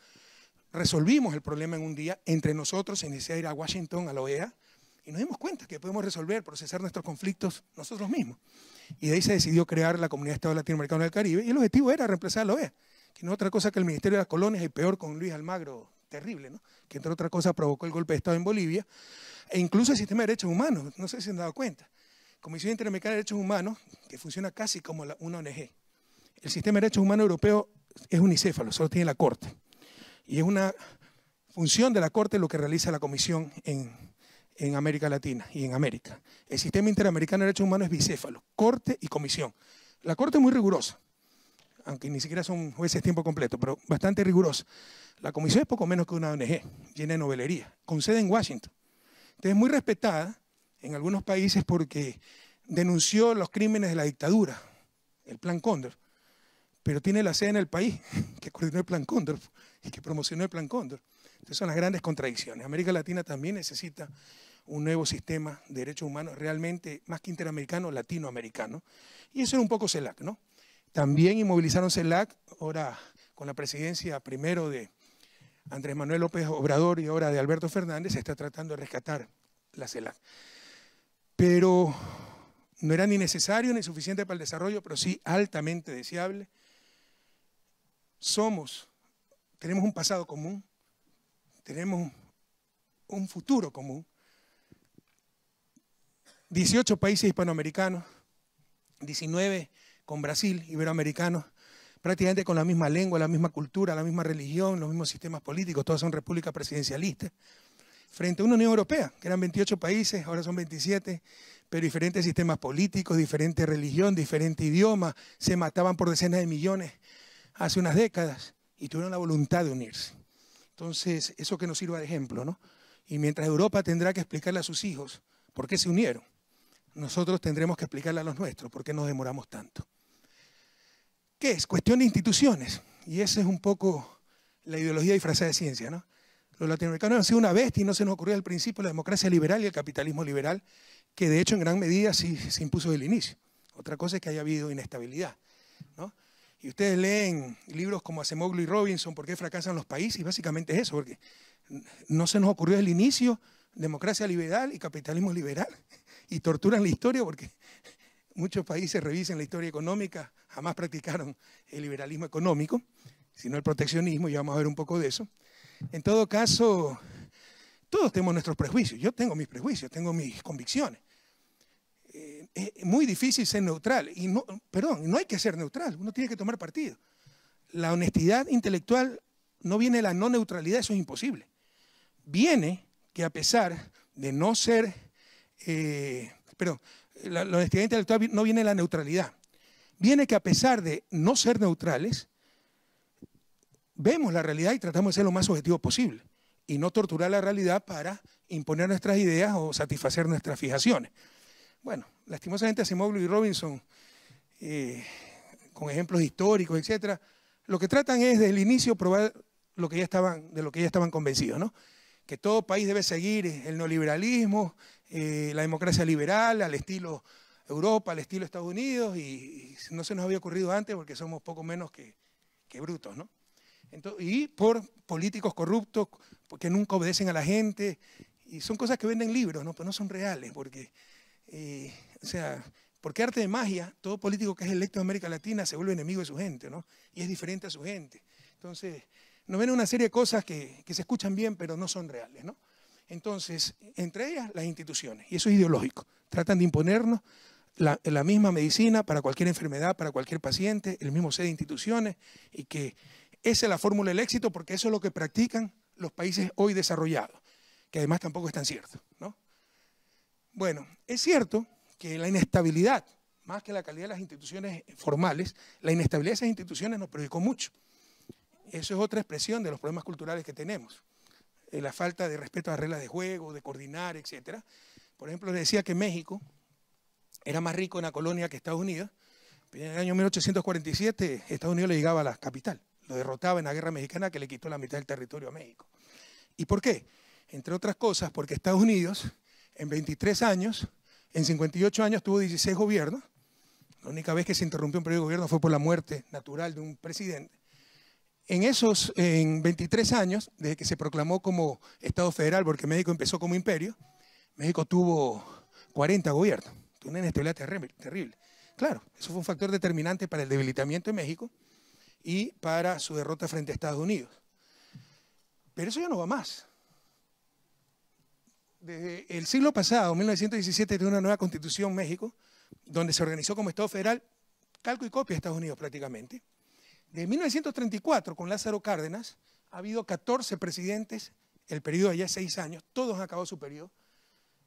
resolvimos el problema en un día entre nosotros, inició a ir a Washington, a la OEA, y nos dimos cuenta que podemos resolver, procesar nuestros conflictos nosotros mismos. Y de ahí se decidió crear la Comunidad de Estados Latinoamericanos del Caribe, y el objetivo era reemplazar a la OEA, que no es otra cosa que el Ministerio de las Colonias, y peor con Luis Almagro, terrible, que entre otras cosas provocó el golpe de Estado en Bolivia, e incluso el sistema de derechos humanos, no sé si han dado cuenta. Comisión Interamericana de Derechos Humanos, que funciona casi como una ONG. El sistema de derechos humanos europeo es unicéfalo, solo tiene la Corte. Y es una función de la Corte lo que realiza la Comisión en, América Latina y en América. El sistema interamericano de derechos humanos es bicéfalo, Corte y Comisión. La Corte es muy rigurosa, aunque ni siquiera son jueces tiempo completo, pero bastante rigurosa. La Comisión es poco menos que una ONG, llena de novelería, con sede en Washington. Entonces es muy respetada en algunos países porque denunció los crímenes de la dictadura, el Plan Cóndor, pero tiene la sede en el país que coordinó el Plan Cóndor y que promocionó el Plan Cóndor. Entonces son las grandes contradicciones. América Latina también necesita un nuevo sistema de derechos humanos realmente más que interamericano, latinoamericano. Y eso era un poco CELAC, ¿no? También inmovilizaron CELAC, ahora con la presidencia primero de Andrés Manuel López Obrador y ahora de Alberto Fernández, se está tratando de rescatar la CELAC. Pero no era ni necesario ni suficiente para el desarrollo, pero sí altamente deseable somos, tenemos un pasado común, tenemos un futuro común. 18 países hispanoamericanos, 19 con Brasil, iberoamericanos, prácticamente con la misma lengua, la misma cultura, la misma religión, los mismos sistemas políticos, todas son repúblicas presidencialistas, frente a una Unión Europea, que eran 28 países, ahora son 27, pero diferentes sistemas políticos, diferente religión, diferente idioma, se mataban por decenas de millones hace unas décadas y tuvieron la voluntad de unirse. Entonces, eso que nos sirva de ejemplo, ¿no? Y mientras Europa tendrá que explicarle a sus hijos por qué se unieron, nosotros tendremos que explicarle a los nuestros por qué nos demoramos tanto. ¿Qué es? Cuestión de instituciones. Y esa es un poco la ideología disfrazada de ciencia, ¿no? Los latinoamericanos han sido una bestia y no se nos ocurrió al principio la democracia liberal y el capitalismo liberal, que de hecho en gran medida sí se impuso desde el inicio. Otra cosa es que haya habido inestabilidad, ¿no? Y ustedes leen libros como Acemoglu y Robinson, ¿por qué fracasan los países? Y básicamente es eso, porque no se nos ocurrió desde el inicio democracia liberal y capitalismo liberal. Y torturan la historia porque muchos países revisen la historia económica, jamás practicaron el liberalismo económico, sino el proteccionismo, y vamos a ver un poco de eso. En todo caso, todos tenemos nuestros prejuicios. Yo tengo mis prejuicios, tengo mis convicciones es muy difícil ser neutral. Y no, perdón, no hay que ser neutral, uno tiene que tomar partido. La honestidad intelectual no viene la no neutralidad, eso es imposible. Viene que a pesar de no ser, eh, perdón, la, honestidad intelectual no viene la neutralidad. Viene que a pesar de no ser neutrales, vemos la realidad y tratamos de ser lo más objetivo posible y no torturar la realidad para imponer nuestras ideas o satisfacer nuestras fijaciones. Bueno, lastimosamente Simoglu y Robinson, eh, con ejemplos históricos, etcétera, lo que tratan es desde el inicio probar lo que ya estaban, de lo que ya estaban convencidos, ¿no? Que todo país debe seguir eh, el neoliberalismo, eh, la democracia liberal, al estilo Europa, al estilo Estados Unidos, y, no se nos había ocurrido antes porque somos poco menos que, brutos, ¿no? y por políticos corruptos que nunca obedecen a la gente, y son cosas que venden libros, ¿no? Pero no son reales, porque eh, o sea, porque arte de magia, todo político que es electo en América Latina se vuelve enemigo de su gente, ¿no? Y es diferente a su gente. Entonces, nos ven una serie de cosas que, se escuchan bien, pero no son reales, ¿no? Entonces, entre ellas, las instituciones, y eso es ideológico. Tratan de imponernos la, la, misma medicina para cualquier enfermedad, para cualquier paciente, el mismo set de instituciones, y que esa es la fórmula del éxito porque eso es lo que practican los países hoy desarrollados, que además tampoco están ciertos, cierto, ¿no? Bueno, es cierto que la inestabilidad, más que la calidad de las instituciones formales, la inestabilidad de esas instituciones nos perjudicó mucho. Eso es otra expresión de los problemas culturales que tenemos. Eh, la falta de respeto a las reglas de juego, de coordinar, etc. Por ejemplo, les decía que México era más rico en la colonia que Estados Unidos. En el año 1847 Estados Unidos le llegaba a la capital. Lo derrotaba en la guerra mexicana que le quitó la mitad del territorio a México. ¿Y por qué? Entre otras cosas, porque Estados Unidos en 23 años, en 58 años tuvo 16 gobiernos. La única vez que se interrumpió un periodo de gobierno fue por la muerte natural de un presidente. En esos en 23 años, desde que se proclamó como Estado federal, porque México empezó como imperio, México tuvo 40 gobiernos. una inestabilidad terrible. Claro, eso fue un factor determinante para el debilitamiento de México y para su derrota frente a Estados Unidos. Pero eso ya no va más desde el siglo pasado, 1917, tiene una nueva constitución México, donde se organizó como Estado federal, calco y copia de Estados Unidos prácticamente. De 1934, con Lázaro Cárdenas, ha habido 14 presidentes, el periodo de ya seis años, todos han acabado su periodo.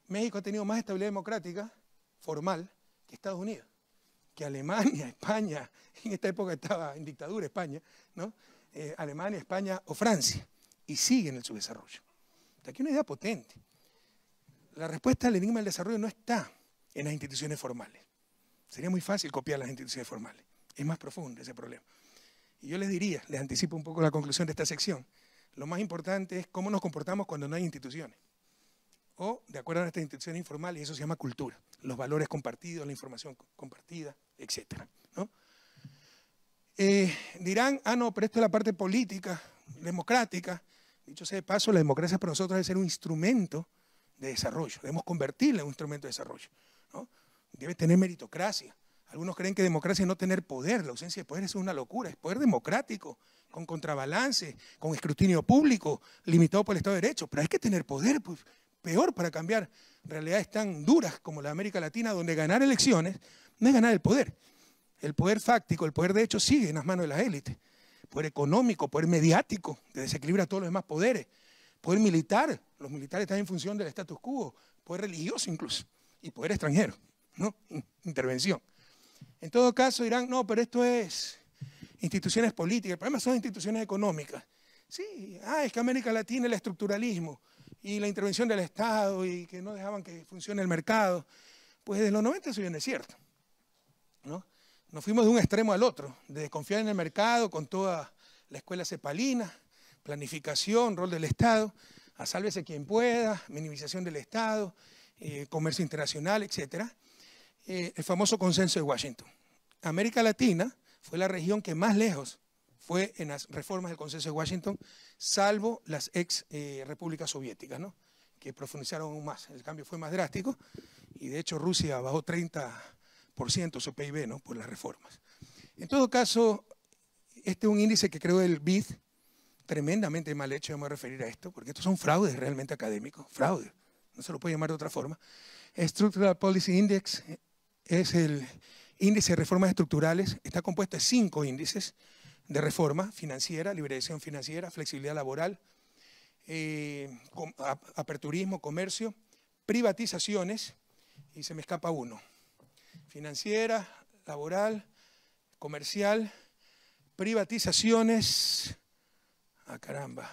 México ha tenido más estabilidad democrática formal que Estados Unidos, que Alemania, España, en esta época estaba en dictadura España, ¿no? Eh, Alemania, España o Francia, y sigue en el subdesarrollo. De aquí una idea potente la respuesta al enigma del desarrollo no está en las instituciones formales. Sería muy fácil copiar las instituciones formales. Es más profundo ese problema. Y yo les diría, les anticipo un poco la conclusión de esta sección, lo más importante es cómo nos comportamos cuando no hay instituciones. O, de acuerdo a esta institución informal, y eso se llama cultura, los valores compartidos, la información compartida, etc. Eh, dirán, ah, no, pero esto es la parte política, democrática. Dicho sea de paso, la democracia para nosotros debe ser un instrumento de desarrollo. Debemos convertirla en un instrumento de desarrollo. Debe tener meritocracia. Algunos creen que democracia es no tener poder. La ausencia de poder es una locura. Es poder democrático, con contrabalance, con escrutinio público, limitado por el Estado de Derecho. Pero hay que tener poder, pues, peor para cambiar realidades tan duras como la América Latina, donde ganar elecciones no es ganar el poder. El poder fáctico, el poder de hecho sigue en las manos de las élites. Poder económico, poder mediático, que desequilibra todos los demás poderes poder militar, los militares están en función del status quo, poder religioso incluso, y poder extranjero, ¿no? Intervención. En todo caso dirán, no, pero esto es instituciones políticas, el problema son instituciones económicas. Sí, ah, es que América Latina el estructuralismo y la intervención del Estado y que no dejaban que funcione el mercado. Pues desde los 90 eso viene cierto. ¿no? Nos fuimos de un extremo al otro, de confiar en el mercado con toda la escuela cepalina, planificación, rol del Estado, a sálvese quien pueda, minimización del Estado, eh, comercio internacional, etc. Eh, el famoso consenso de Washington. América Latina fue la región que más lejos fue en las reformas del consenso de Washington, salvo las ex eh, repúblicas soviéticas, ¿no? que profundizaron aún más. El cambio fue más drástico y de hecho Rusia bajó 30% su PIB ¿no? por las reformas. En todo caso, este es un índice que creó el BID, tremendamente mal hecho, de me referir a esto, porque estos son fraudes realmente académicos, Fraude, no se lo puede llamar de otra forma. Structural Policy Index es el índice de reformas estructurales, está compuesto de cinco índices de reforma financiera, liberación financiera, flexibilidad laboral, eh, aperturismo, comercio, privatizaciones, y se me escapa uno, financiera, laboral, comercial, privatizaciones, Ah, caramba.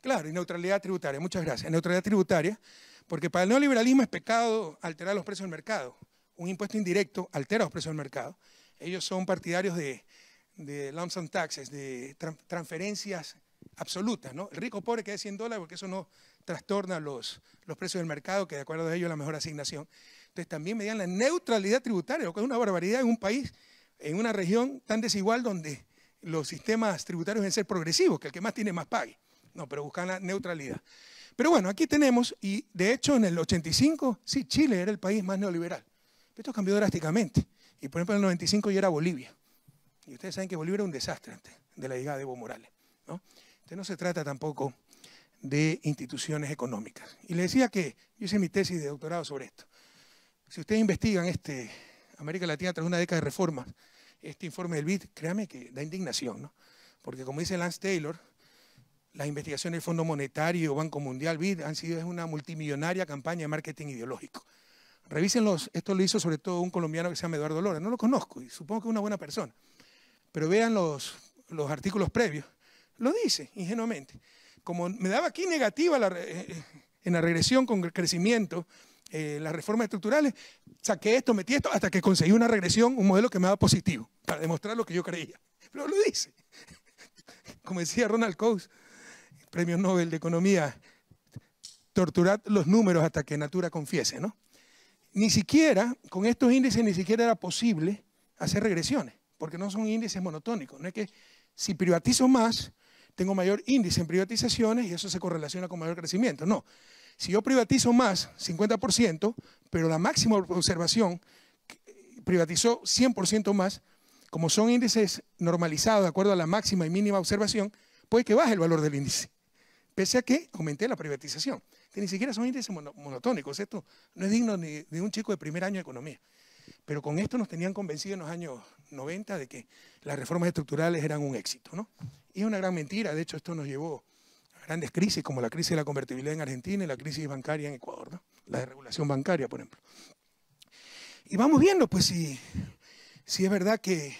Claro, y neutralidad tributaria. Muchas gracias. Neutralidad tributaria, porque para el neoliberalismo es pecado alterar los precios del mercado. Un impuesto indirecto altera los precios del mercado. Ellos son partidarios de, de lump sum taxes, de transferencias absolutas, ¿no? El rico pobre queda 100 dólares porque eso no trastorna los, los precios del mercado, que de acuerdo a ellos es la mejor asignación. Entonces también me la neutralidad tributaria, lo que es una barbaridad en un país en una región tan desigual donde los sistemas tributarios deben ser progresivos, que el que más tiene más pague. No, pero buscan la neutralidad. Pero bueno, aquí tenemos, y de hecho en el 85, sí, Chile era el país más neoliberal. Pero esto cambió drásticamente. Y por ejemplo en el 95 ya era Bolivia. Y ustedes saben que Bolivia era un desastre antes de la llegada de Evo Morales. ¿no? Entonces no se trata tampoco de instituciones económicas. Y le decía que yo hice mi tesis de doctorado sobre esto. Si ustedes investigan este, América Latina tras una década de reformas, este informe del BID, créame que da indignación, ¿no? Porque como dice Lance Taylor, las investigaciones del Fondo Monetario, Banco Mundial, BID, han sido una multimillonaria campaña de marketing ideológico. Revísenlos, esto lo hizo sobre todo un colombiano que se llama Eduardo Lora, no lo conozco y supongo que es una buena persona, pero vean los, los artículos previos, lo dice ingenuamente. Como me daba aquí negativa eh, en la regresión con el crecimiento, eh, las reformas estructurales, saqué esto, metí esto, hasta que conseguí una regresión, un modelo que me daba positivo, para demostrar lo que yo creía. Pero lo dice. Como decía Ronald Coase, premio Nobel de Economía, torturad los números hasta que Natura confiese, ¿no? Ni siquiera, con estos índices, ni siquiera era posible hacer regresiones, porque no son índices monotónicos. No es que si privatizo más, tengo mayor índice en privatizaciones y eso se correlaciona con mayor crecimiento. No, si yo privatizo más, 50%, pero la máxima observación privatizó 100% más, como son índices normalizados de acuerdo a la máxima y mínima observación, puede que baje el valor del índice, pese a que aumenté la privatización. Que ni siquiera son índices monotónicos, esto no es digno ni de un chico de primer año de economía. Pero con esto nos tenían convencidos en los años 90 de que las reformas estructurales eran un éxito, ¿no? Y es una gran mentira, de hecho esto nos llevó grandes crisis como la crisis de la convertibilidad en Argentina y la crisis bancaria en Ecuador, la desregulación bancaria, por ejemplo. Y vamos viendo, pues, si, es verdad que,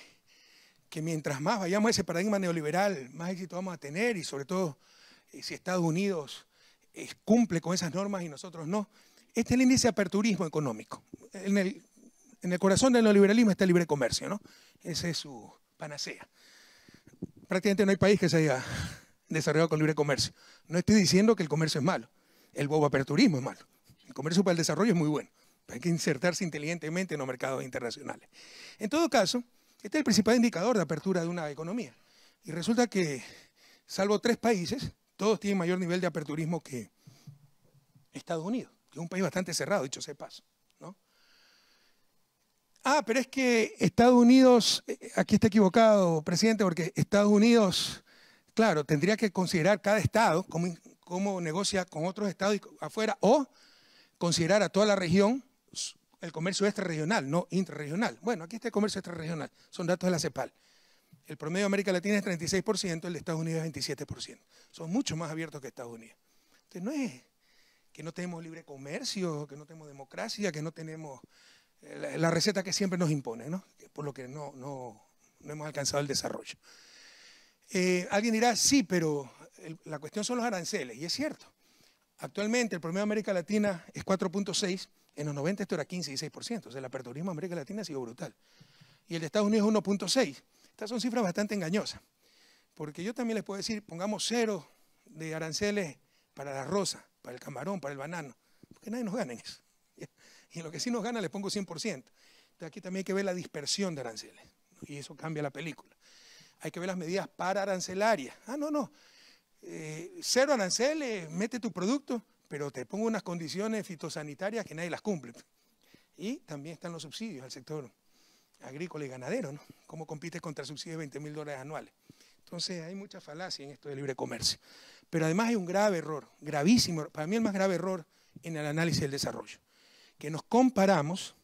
que mientras más vayamos a ese paradigma neoliberal, más éxito vamos a tener y sobre todo eh, si Estados Unidos eh, cumple con esas normas y nosotros no. Este es el índice de aperturismo económico. En el, corazón del neoliberalismo está el libre comercio, ¿no? Ese es su panacea prácticamente no hay país que se haya desarrollado con libre comercio. No estoy diciendo que el comercio es malo, el aperturismo es malo. El comercio para el desarrollo es muy bueno. Hay que insertarse inteligentemente en los mercados internacionales. En todo caso, este es el principal indicador de apertura de una economía. Y resulta que, salvo tres países, todos tienen mayor nivel de aperturismo que Estados Unidos, que es un país bastante cerrado, dicho sea paso. Ah, pero es que Estados Unidos, eh, aquí está equivocado, presidente, porque Estados Unidos Claro, tendría que considerar cada estado cómo, negocia con otros estados afuera o considerar a toda la región el comercio extrarregional, no intrarregional. Bueno, aquí está el comercio extrarregional, son datos de la CEPAL. El promedio de América Latina es 36%, el de Estados Unidos es 27%. Son mucho más abiertos que Estados Unidos. Entonces, no es que no tenemos libre comercio, que no tenemos democracia, que no tenemos eh, la, receta que siempre nos impone, por lo que no hemos alcanzado el desarrollo. Eh, alguien dirá, sí, pero la cuestión son los aranceles. Y es cierto. Actualmente el promedio de América Latina es 4.6. En los 90 esto era 15 y 6%. O sea, el aperturismo de América Latina ha sido brutal. Y el de Estados Unidos es 1.6. Estas son cifras bastante engañosas. Porque yo también les puedo decir, pongamos cero de aranceles para la rosa, para el camarón, para el banano. Porque nadie nos gana en eso. Y en lo que sí nos gana le pongo 100%. Entonces aquí también hay que ver la dispersión de aranceles. Y eso cambia la película hay que ver las medidas para arancelarias. Ah, no, no. Eh, cero aranceles, mete tu producto, pero te pongo unas condiciones fitosanitarias que nadie las cumple. Y también están los subsidios al sector agrícola y ganadero, ¿no? ¿Cómo compites contra subsidios de 20 mil dólares anuales? Entonces hay mucha falacia en esto de libre comercio. Pero además hay un grave error, gravísimo, para mí el más grave error en el análisis del desarrollo, que nos comparamos,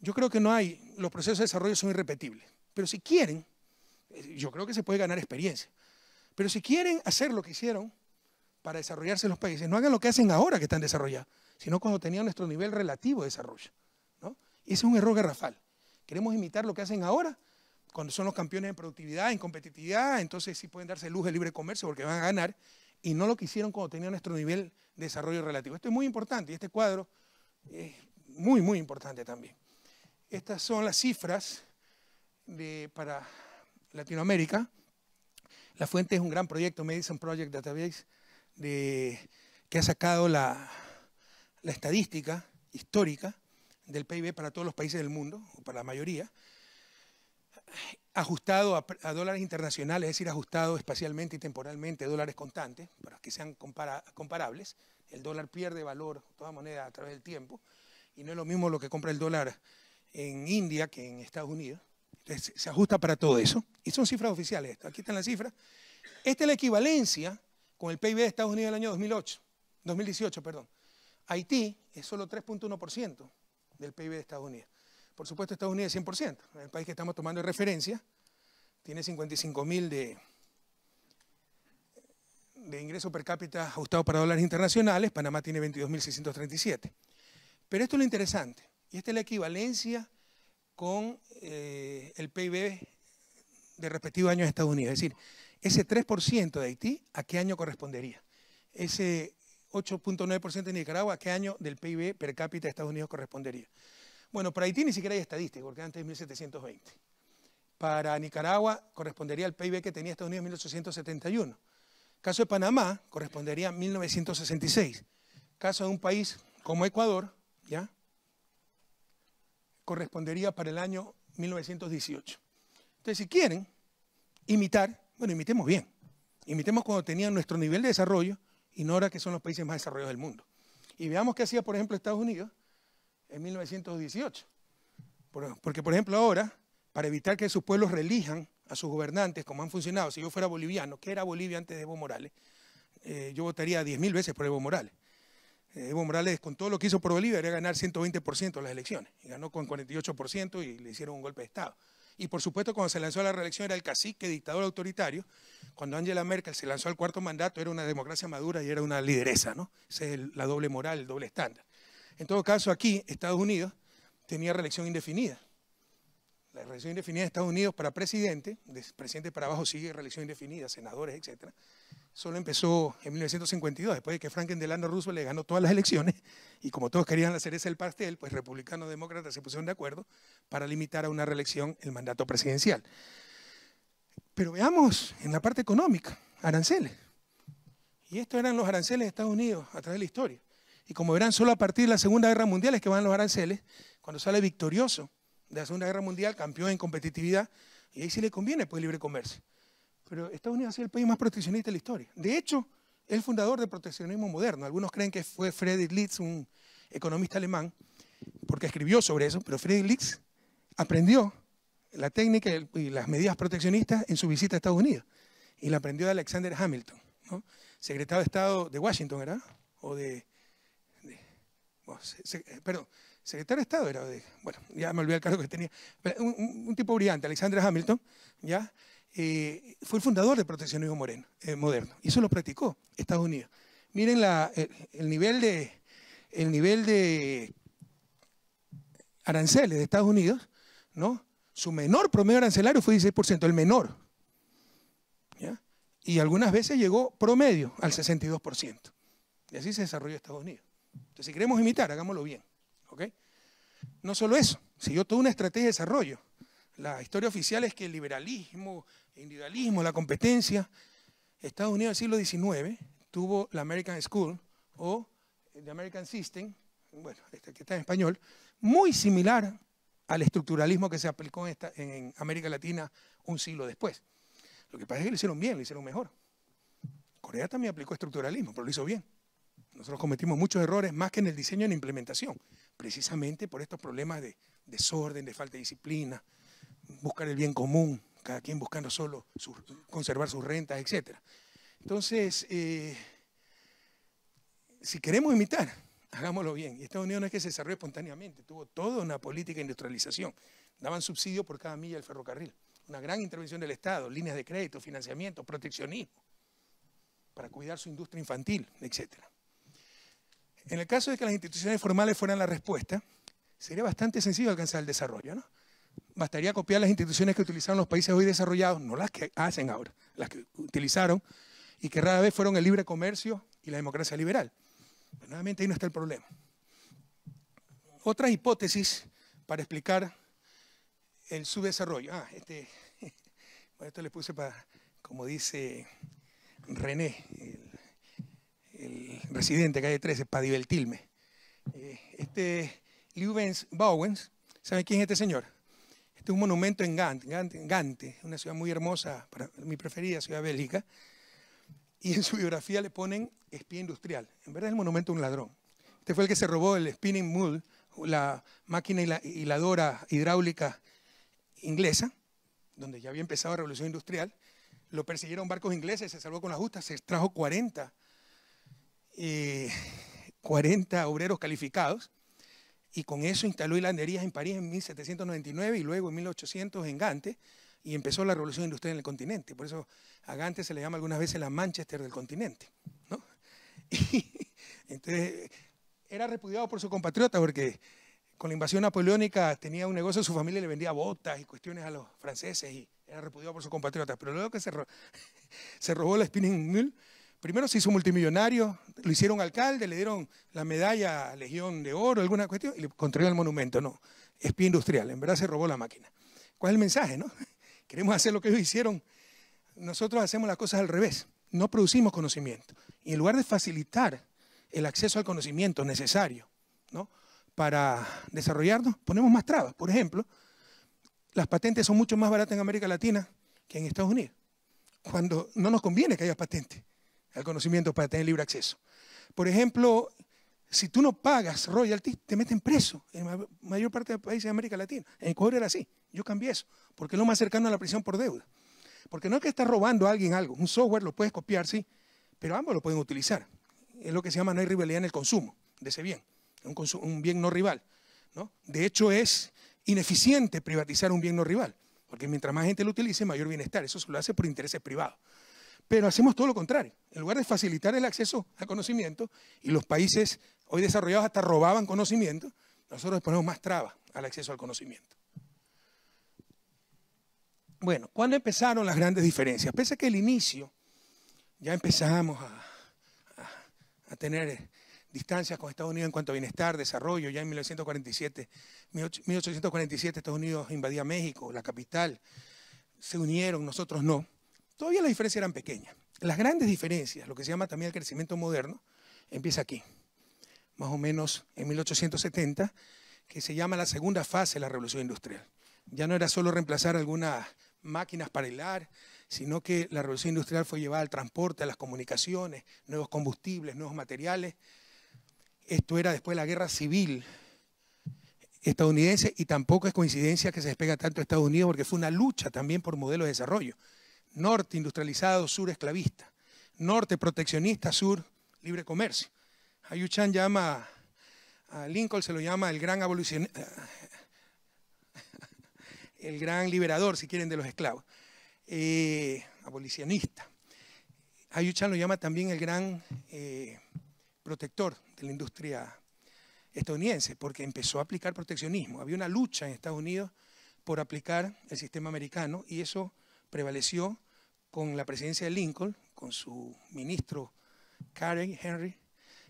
yo creo que no hay, los procesos de desarrollo son irrepetibles, pero si quieren, yo creo que se puede ganar experiencia. Pero si quieren hacer lo que hicieron para desarrollarse los países, no hagan lo que hacen ahora que están desarrollados, sino cuando tenían nuestro nivel relativo de desarrollo. ¿no? Ese es un error garrafal. Queremos imitar lo que hacen ahora, cuando son los campeones en productividad, en competitividad, entonces sí pueden darse luz de libre comercio porque van a ganar, y no lo que hicieron cuando tenían nuestro nivel de desarrollo relativo. Esto es muy importante y este cuadro es muy, muy importante también. Estas son las cifras para Latinoamérica. La fuente es un gran proyecto, Medicine Project Database, de, que ha sacado la, estadística histórica del PIB para todos los países del mundo, o para la mayoría, ajustado a, dólares internacionales, es decir, ajustado espacialmente y temporalmente a dólares constantes, para que sean comparables. El dólar pierde valor, toda moneda, a través del tiempo, y no es lo mismo lo que compra el dólar en India que en Estados Unidos se ajusta para todo eso. Y son cifras oficiales. Esto. Aquí están las cifras. Esta es la equivalencia con el PIB de Estados Unidos del año 2008, 2018. Perdón. Haití es solo 3.1% del PIB de Estados Unidos. Por supuesto, Estados Unidos es 100%. El país que estamos tomando de referencia tiene 55.000 de, de ingreso per cápita ajustado para dólares internacionales. Panamá tiene 22.637. Pero esto es lo interesante. Y esta es la equivalencia con eh, el PIB de respectivo año de Estados Unidos. Es decir, ese 3% de Haití, ¿a qué año correspondería? Ese 8.9% de Nicaragua, ¿a qué año del PIB per cápita de Estados Unidos correspondería? Bueno, para Haití ni siquiera hay estadística, porque antes de 1720. Para Nicaragua correspondería al PIB que tenía Estados Unidos en 1871. Caso de Panamá correspondería a 1966. Caso de un país como Ecuador, ¿ya? correspondería para el año 1918. Entonces, si quieren imitar, bueno, imitemos bien. Imitemos cuando tenían nuestro nivel de desarrollo y no ahora que son los países más desarrollados del mundo. Y veamos qué hacía, por ejemplo, Estados Unidos en 1918. Porque, por ejemplo, ahora, para evitar que sus pueblos relijan a sus gobernantes como han funcionado, si yo fuera boliviano, que era Bolivia antes de Evo Morales, eh, yo votaría 10.000 veces por Evo Morales. Eh, Evo Morales, con todo lo que hizo por Bolivia, era ganar 120% de las elecciones. Y ganó con 48% y le hicieron un golpe de Estado. Y por supuesto, cuando se lanzó a la reelección era el cacique, dictador autoritario. Cuando Angela Merkel se lanzó al cuarto mandato, era una democracia madura y era una lideresa, ¿no? Esa es la doble moral, el doble estándar. En todo caso, aquí, Estados Unidos tenía reelección indefinida. La reelección indefinida de Estados Unidos para presidente, de presidente para abajo sigue reelección indefinida, senadores, etcétera solo empezó en 1952, después de que Franklin Delano Roosevelt le ganó todas las elecciones, y como todos querían hacer ese el pastel, pues republicanos y demócratas se pusieron de acuerdo para limitar a una reelección el mandato presidencial. Pero veamos en la parte económica, aranceles. Y estos eran los aranceles de Estados Unidos a través de la historia. Y como verán, solo a partir de la Segunda Guerra Mundial es que van los aranceles, cuando sale victorioso de la Segunda Guerra Mundial, campeón en competitividad, y ahí sí le conviene pues libre comercio. Pero Estados Unidos ha sido el país más proteccionista de la historia. De hecho, el fundador del proteccionismo moderno. Algunos creen que fue Friedrich Litz, un economista alemán, porque escribió sobre eso, pero Friedrich Litz aprendió la técnica y las medidas proteccionistas en su visita a Estados Unidos. Y la aprendió de Alexander Hamilton, secretario de Estado de Washington, ¿verdad? O de... Eh, perdón, secretario de Estado era de... Bueno, ya me olvidé el cargo que tenía. Un, un tipo brillante, Alexander Hamilton, ¿ya? Eh, fue el fundador del proteccionismo moreno, eh, moderno, y eso lo practicó Estados Unidos. Miren el, nivel de, aranceles de Estados Unidos, ¿no? Su menor promedio arancelario fue 16%, el menor. Y algunas veces llegó promedio al 62%. Y así se desarrolló Estados Unidos. Entonces, si queremos imitar, hagámoslo bien. No solo eso, siguió toda una estrategia de desarrollo. La historia oficial es que el liberalismo, individualismo, la competencia. Estados Unidos del siglo XIX tuvo la American School o The American System, bueno, este que está en español, muy similar al estructuralismo que se aplicó en, en América Latina un siglo después. Lo que pasa es que lo hicieron bien, lo hicieron mejor. Corea también aplicó estructuralismo, pero lo hizo bien. Nosotros cometimos muchos errores más que en el diseño y en la implementación, precisamente por estos problemas de desorden, de falta de disciplina, buscar el bien común, cada quien buscando solo conservar sus rentas, etc. Entonces, eh, si queremos imitar, hagámoslo bien. Y Estados Unidos no es que se desarrolló espontáneamente, tuvo toda una política de industrialización. Daban subsidio por cada milla del ferrocarril. Una gran intervención del Estado, líneas de crédito, financiamiento, proteccionismo, para cuidar su industria infantil, etc. En el caso de que las instituciones formales fueran la respuesta, sería bastante sencillo alcanzar el desarrollo, ¿no? Bastaría copiar las instituciones que utilizaron los países hoy desarrollados, no las que hacen ahora, las que utilizaron y que rara vez fueron el libre comercio y la democracia liberal. nuevamente ahí no está el problema. Otras hipótesis para explicar el subdesarrollo. Ah, este, bueno, esto le puse para, como dice René, el, residente de calle 13, para divertirme. este Liu Bowens, ¿saben quién es este señor? Este es un monumento en Gante, una ciudad muy hermosa, para mi preferida ciudad bélica. Y en su biografía le ponen espía industrial. En verdad es el monumento a un ladrón. Este fue el que se robó el spinning mule, la máquina hiladora hidráulica inglesa, donde ya había empezado la revolución industrial. Lo persiguieron barcos ingleses, se salvó con la justa, se extrajo 40, 40 obreros calificados y con eso instaló hilanderías en París en 1799 y luego en 1800 en Gante y empezó la revolución industrial en el continente. Por eso a Gante se le llama algunas veces la Manchester del continente. entonces era repudiado por sus compatriotas porque con la invasión napoleónica tenía un negocio, su familia le vendía botas y cuestiones a los franceses y era repudiado por sus compatriotas. Pero luego que se, se robó la spinning mill, Primero se hizo multimillonario, lo hicieron alcalde, le dieron la medalla Legión de Oro, alguna cuestión, y le construyeron el monumento. No, es industrial, en verdad se robó la máquina. ¿Cuál es el mensaje, no? Queremos hacer lo que ellos hicieron. Nosotros hacemos las cosas al revés, no producimos conocimiento. Y en lugar de facilitar el acceso al conocimiento necesario ¿no? para desarrollarnos, ponemos más trabas. Por ejemplo, las patentes son mucho más baratas en América Latina que en Estados Unidos, cuando no nos conviene que haya patentes al conocimiento para tener libre acceso. Por ejemplo, si tú no pagas royalty, te meten preso en la mayor parte de países de América Latina. En Ecuador era así. Yo cambié eso, porque es lo más cercano a la prisión por deuda. Porque no es que estás robando a alguien algo. Un software lo puedes copiar, sí, pero ambos lo pueden utilizar. Es lo que se llama no hay rivalidad en el consumo de ese bien. Un, bien no rival. De hecho, es ineficiente privatizar un bien no rival. Porque mientras más gente lo utilice, mayor bienestar. Eso se lo hace por intereses privados. Pero hacemos todo lo contrario. En lugar de facilitar el acceso al conocimiento, y los países hoy desarrollados hasta robaban conocimiento, nosotros ponemos más trabas al acceso al conocimiento. Bueno, ¿cuándo empezaron las grandes diferencias? Pese a que el inicio ya empezamos a, tener eh, distancias con Estados Unidos en cuanto a bienestar, desarrollo. Ya en 1947, 1847 Estados Unidos invadía México, la capital. Se unieron, nosotros no. Todavía las diferencias eran pequeñas. Las grandes diferencias, lo que se llama también el crecimiento moderno, empieza aquí, más o menos en 1870, que se llama la segunda fase de la revolución industrial. Ya no era solo reemplazar algunas máquinas para hilar, sino que la revolución industrial fue llevada al transporte, a las comunicaciones, nuevos combustibles, nuevos materiales. Esto era después de la guerra civil estadounidense y tampoco es coincidencia que se despega tanto a Estados Unidos porque fue una lucha también por modelos de desarrollo norte industrializado, sur esclavista, norte proteccionista, sur libre comercio. Ayuchan llama, a Lincoln se lo llama el gran abolicionista, el gran liberador, si quieren, de los esclavos, eh, abolicionista. Ayuchan lo llama también el gran eh, protector de la industria estadounidense, porque empezó a aplicar proteccionismo. Había una lucha en Estados Unidos por aplicar el sistema americano y eso prevaleció con la presidencia de Lincoln, con su ministro Karen Henry,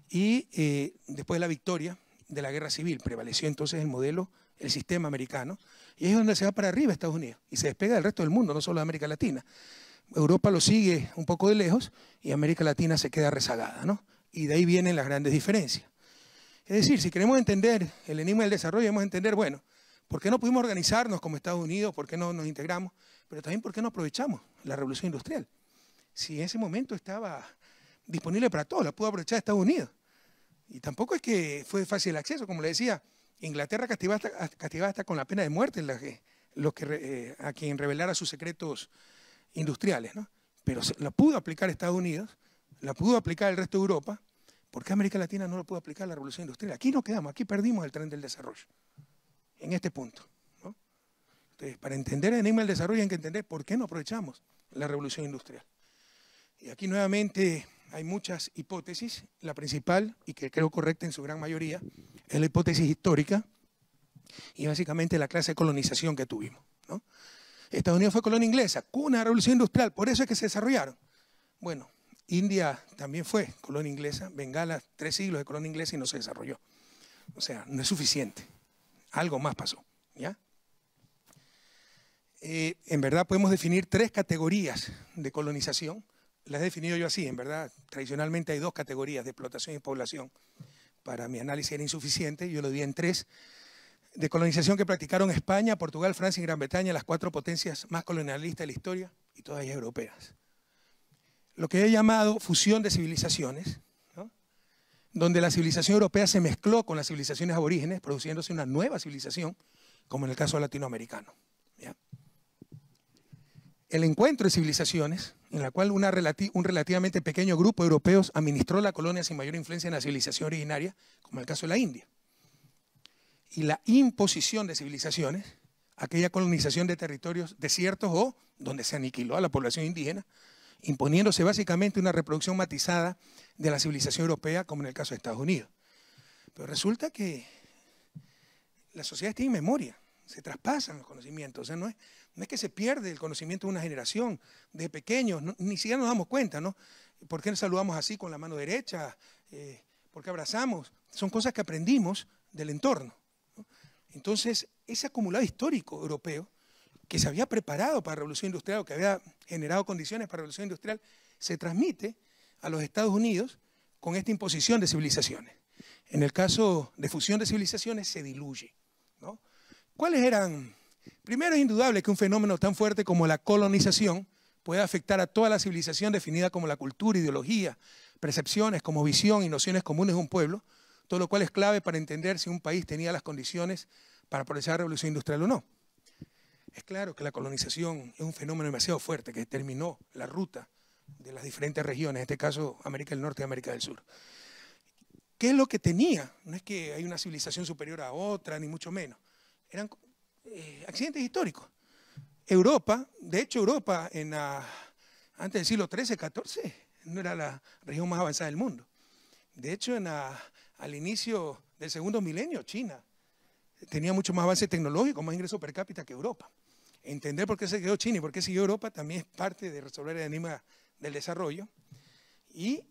y eh, después de la victoria de la guerra civil, prevaleció entonces el modelo, el sistema americano, y es donde se va para arriba Estados Unidos, y se despega del resto del mundo, no solo de América Latina. Europa lo sigue un poco de lejos y América Latina se queda rezagada, ¿no? Y de ahí vienen las grandes diferencias. Es decir, si queremos entender el enigma del desarrollo, debemos entender, bueno, ¿por qué no pudimos organizarnos como Estados Unidos? ¿Por qué no nos integramos? Pero también, ¿por qué no aprovechamos la revolución industrial? Si en ese momento estaba disponible para todos, la pudo aprovechar Estados Unidos. Y tampoco es que fue fácil el acceso, como le decía, Inglaterra castigaba hasta, con la pena de muerte los que, eh, a quien revelara sus secretos industriales, ¿no? Pero la pudo aplicar Estados Unidos, la pudo aplicar el resto de Europa, ¿por qué América Latina no lo pudo aplicar la revolución industrial? Aquí no quedamos, aquí perdimos el tren del desarrollo, en este punto. Entonces, este, para entender el enigma del desarrollo hay que entender por qué no aprovechamos la revolución industrial. Y aquí nuevamente hay muchas hipótesis. La principal, y que creo correcta en su gran mayoría, es la hipótesis histórica y básicamente la clase de colonización que tuvimos. Estados Unidos fue colonia inglesa, cuna de la revolución industrial, por eso es que se desarrollaron. Bueno, India también fue colonia inglesa, Bengala, tres siglos de colonia inglesa y no se desarrolló. O sea, no es suficiente. Algo más pasó. ¿Ya? Eh, en verdad podemos definir tres categorías de colonización. Las he definido yo así, en verdad. Tradicionalmente hay dos categorías de explotación y población. Para mi análisis era insuficiente, yo lo di en tres. De colonización que practicaron España, Portugal, Francia y Gran Bretaña, las cuatro potencias más colonialistas de la historia y todas ellas europeas. Lo que he llamado fusión de civilizaciones, donde la civilización europea se mezcló con las civilizaciones aborígenes, produciéndose una nueva civilización, como en el caso latinoamericano el encuentro de civilizaciones, en la cual un relativamente pequeño grupo de europeos administró la colonia sin mayor influencia en la civilización originaria, como el caso de la India. Y la imposición de civilizaciones, aquella colonización de territorios desiertos o donde se aniquiló a la población indígena, imponiéndose básicamente una reproducción matizada de la civilización europea, como en el caso de Estados Unidos. Pero resulta que la sociedad tiene memoria, se traspasan los conocimientos, o sea, no es, no es que se pierde el conocimiento de una generación, de pequeños, ni siquiera nos damos cuenta, ¿no? ¿Por qué nos saludamos así con la mano derecha? Eh, ¿Por qué abrazamos? Son cosas que aprendimos del entorno. Entonces, ese acumulado histórico europeo, que se había preparado para la revolución industrial, que había generado condiciones para la revolución industrial, se transmite a los Estados Unidos con esta imposición de civilizaciones. En el caso de fusión de civilizaciones se diluye. ¿no? ¿Cuáles eran Primero es indudable que un fenómeno tan fuerte como la colonización puede afectar a toda la civilización definida como la cultura, ideología, percepciones como visión y nociones comunes de un pueblo, todo lo cual es clave para entender si un país tenía las condiciones para progresar la revolución industrial o no. Es claro que la colonización es un fenómeno demasiado fuerte que determinó la ruta de las diferentes regiones, en este caso América del Norte y América del Sur. ¿Qué es lo que tenía? No es que hay una civilización superior a otra, ni mucho menos. Eran eh, accidentes históricos. Europa, de hecho Europa en la, antes del siglo XIII, XIV, no era la región más avanzada del mundo. De hecho, al inicio del segundo milenio, China tenía mucho más avance tecnológico, más ingreso per cápita que Europa. Entender por qué se quedó China y por qué siguió Europa también es parte de resolver el enigma del desarrollo. Y,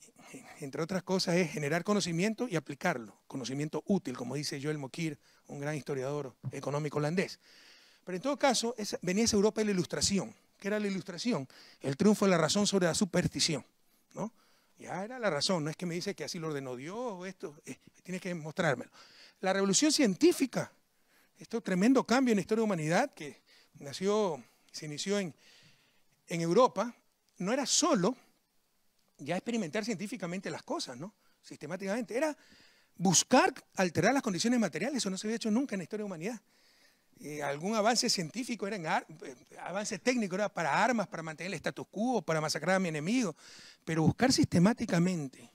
entre otras cosas, es generar conocimiento y aplicarlo. Conocimiento útil, como dice Joel Mokir un gran historiador económico holandés. Pero en todo caso, venía esa Europa de la Ilustración. ¿Qué era la Ilustración? El triunfo de la razón sobre la superstición. ¿no? Ya era la razón, no es que me dice que así lo ordenó Dios o esto, eh, tienes que mostrármelo. La revolución científica, este tremendo cambio en la historia de la humanidad que nació, se inició en, en Europa, no era solo ya experimentar científicamente las cosas, ¿no? Sistemáticamente, era buscar alterar las condiciones materiales, eso no se había hecho nunca en la historia de la humanidad. Eh, algún avance científico, era eh, avance técnico, era para armas, para mantener el status quo, para masacrar a mi enemigo, pero buscar sistemáticamente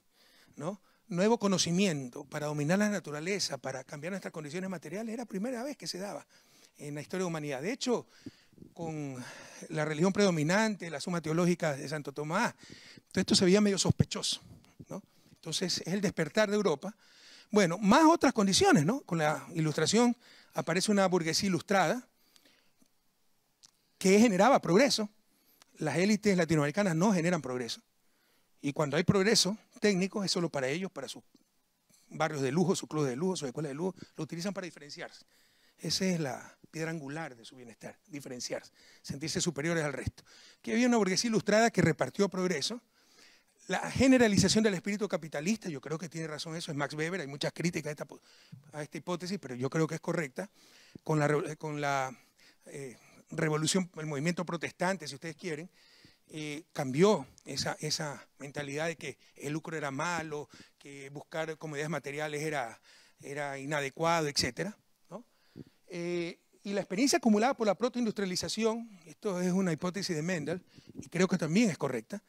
nuevo conocimiento para dominar la naturaleza, para cambiar nuestras condiciones materiales, era la primera vez que se daba en la historia de la humanidad. De hecho, con la religión predominante, la suma teológica de Santo Tomás, todo esto se veía medio sospechoso. Entonces, es el despertar de Europa bueno, más otras condiciones, ¿no? Con la ilustración aparece una burguesía ilustrada que generaba progreso. Las élites latinoamericanas no generan progreso. Y cuando hay progreso técnico, es solo para ellos, para sus barrios de lujo, sus clubes de lujo, sus escuelas de lujo, lo utilizan para diferenciarse. Esa es la piedra angular de su bienestar, diferenciarse, sentirse superiores al resto. Que había una burguesía ilustrada que repartió progreso, la generalización del espíritu capitalista, yo creo que tiene razón eso, es Max Weber, hay muchas críticas a esta, hipótesis, pero yo creo que es correcta, con la, eh, revolución, el movimiento protestante, si ustedes quieren, eh, cambió esa, mentalidad de que el lucro era malo, que buscar comodidades materiales era, inadecuado, etc. Eh, y la experiencia acumulada por la protoindustrialización, esto es una hipótesis de Mendel, y creo que también es correcta,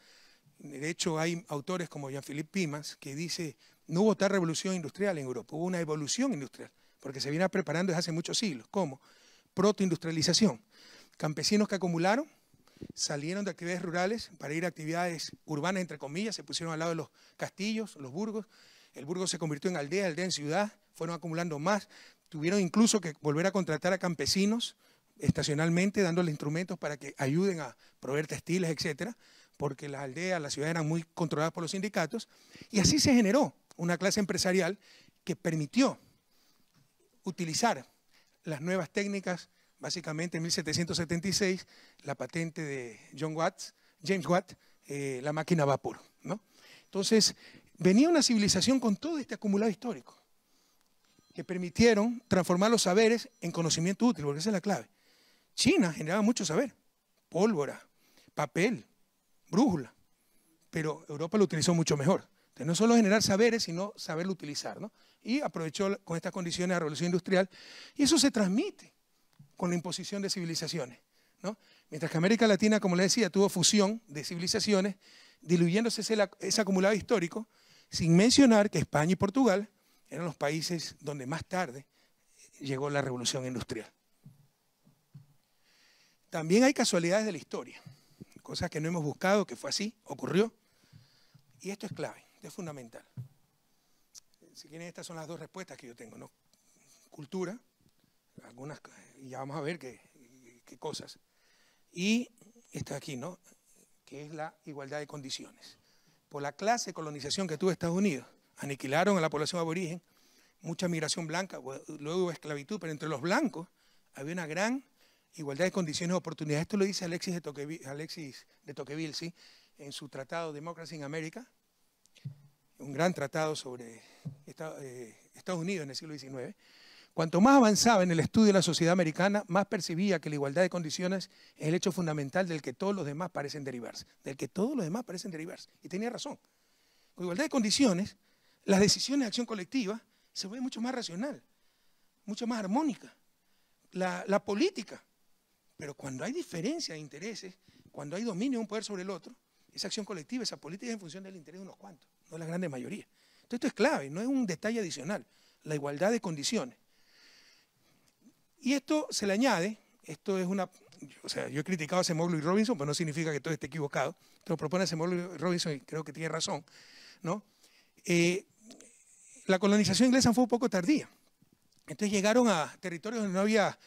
de hecho, hay autores como Jean-Philippe Pimas que dice, no hubo tal revolución industrial en Europa, hubo una evolución industrial, porque se viene preparando desde hace muchos siglos. ¿Cómo? Protoindustrialización. Campesinos que acumularon, salieron de actividades rurales para ir a actividades urbanas, entre comillas, se pusieron al lado de los castillos, los burgos, el burgo se convirtió en aldea, aldea en ciudad, fueron acumulando más, tuvieron incluso que volver a contratar a campesinos estacionalmente, dándoles instrumentos para que ayuden a proveer textiles, etc., porque las aldeas, las ciudades eran muy controladas por los sindicatos, y así se generó una clase empresarial que permitió utilizar las nuevas técnicas, básicamente en 1776, la patente de John Watts, James Watt, eh, la máquina vapor. Entonces, venía una civilización con todo este acumulado histórico, que permitieron transformar los saberes en conocimiento útil, porque esa es la clave. China generaba mucho saber, pólvora, papel, brújula, pero Europa lo utilizó mucho mejor. Entonces, no solo generar saberes, sino saberlo utilizar, ¿no? Y aprovechó con estas condiciones la revolución industrial, y eso se transmite con la imposición de civilizaciones, ¿no? Mientras que América Latina, como les decía, tuvo fusión de civilizaciones, diluyéndose ese acumulado histórico, sin mencionar que España y Portugal eran los países donde más tarde llegó la revolución industrial. También hay casualidades de la historia cosas que no hemos buscado, que fue así, ocurrió. Y esto es clave, esto es fundamental. Si quieren, estas son las dos respuestas que yo tengo, ¿no? Cultura, algunas, y ya vamos a ver qué, cosas. Y está aquí, ¿no? Que es la igualdad de condiciones. Por la clase de colonización que tuvo Estados Unidos, aniquilaron a la población aborigen, mucha migración blanca, luego esclavitud, pero entre los blancos había una gran igualdad de condiciones y oportunidades. Esto lo dice Alexis de, Tocqueville, Alexis de ¿sí? en su tratado Democracy in America, un gran tratado sobre eh, Estados Unidos en el siglo XIX. Cuanto más avanzaba en el estudio de la sociedad americana, más percibía que la igualdad de condiciones es el hecho fundamental del que todos los demás parecen derivarse, del que todos los demás parecen derivarse. Y tenía razón. Con igualdad de condiciones, las decisiones de acción colectiva se vuelven mucho más racional, mucho más armónica. la política pero cuando hay diferencia de intereses, cuando hay dominio de un poder sobre el otro, esa acción colectiva, esa política es en función del interés de unos cuantos, no de la grande mayoría. Entonces esto es clave, no es un detalle adicional, la igualdad de condiciones. Y esto se le añade, esto es una, o sea, yo he criticado a Semoglu y Robinson, pero no significa que todo esté equivocado. esto lo propone Semoglu y Robinson y creo que tiene razón, ¿no? Eh, la colonización inglesa fue un poco tardía. Entonces llegaron a territorios donde no había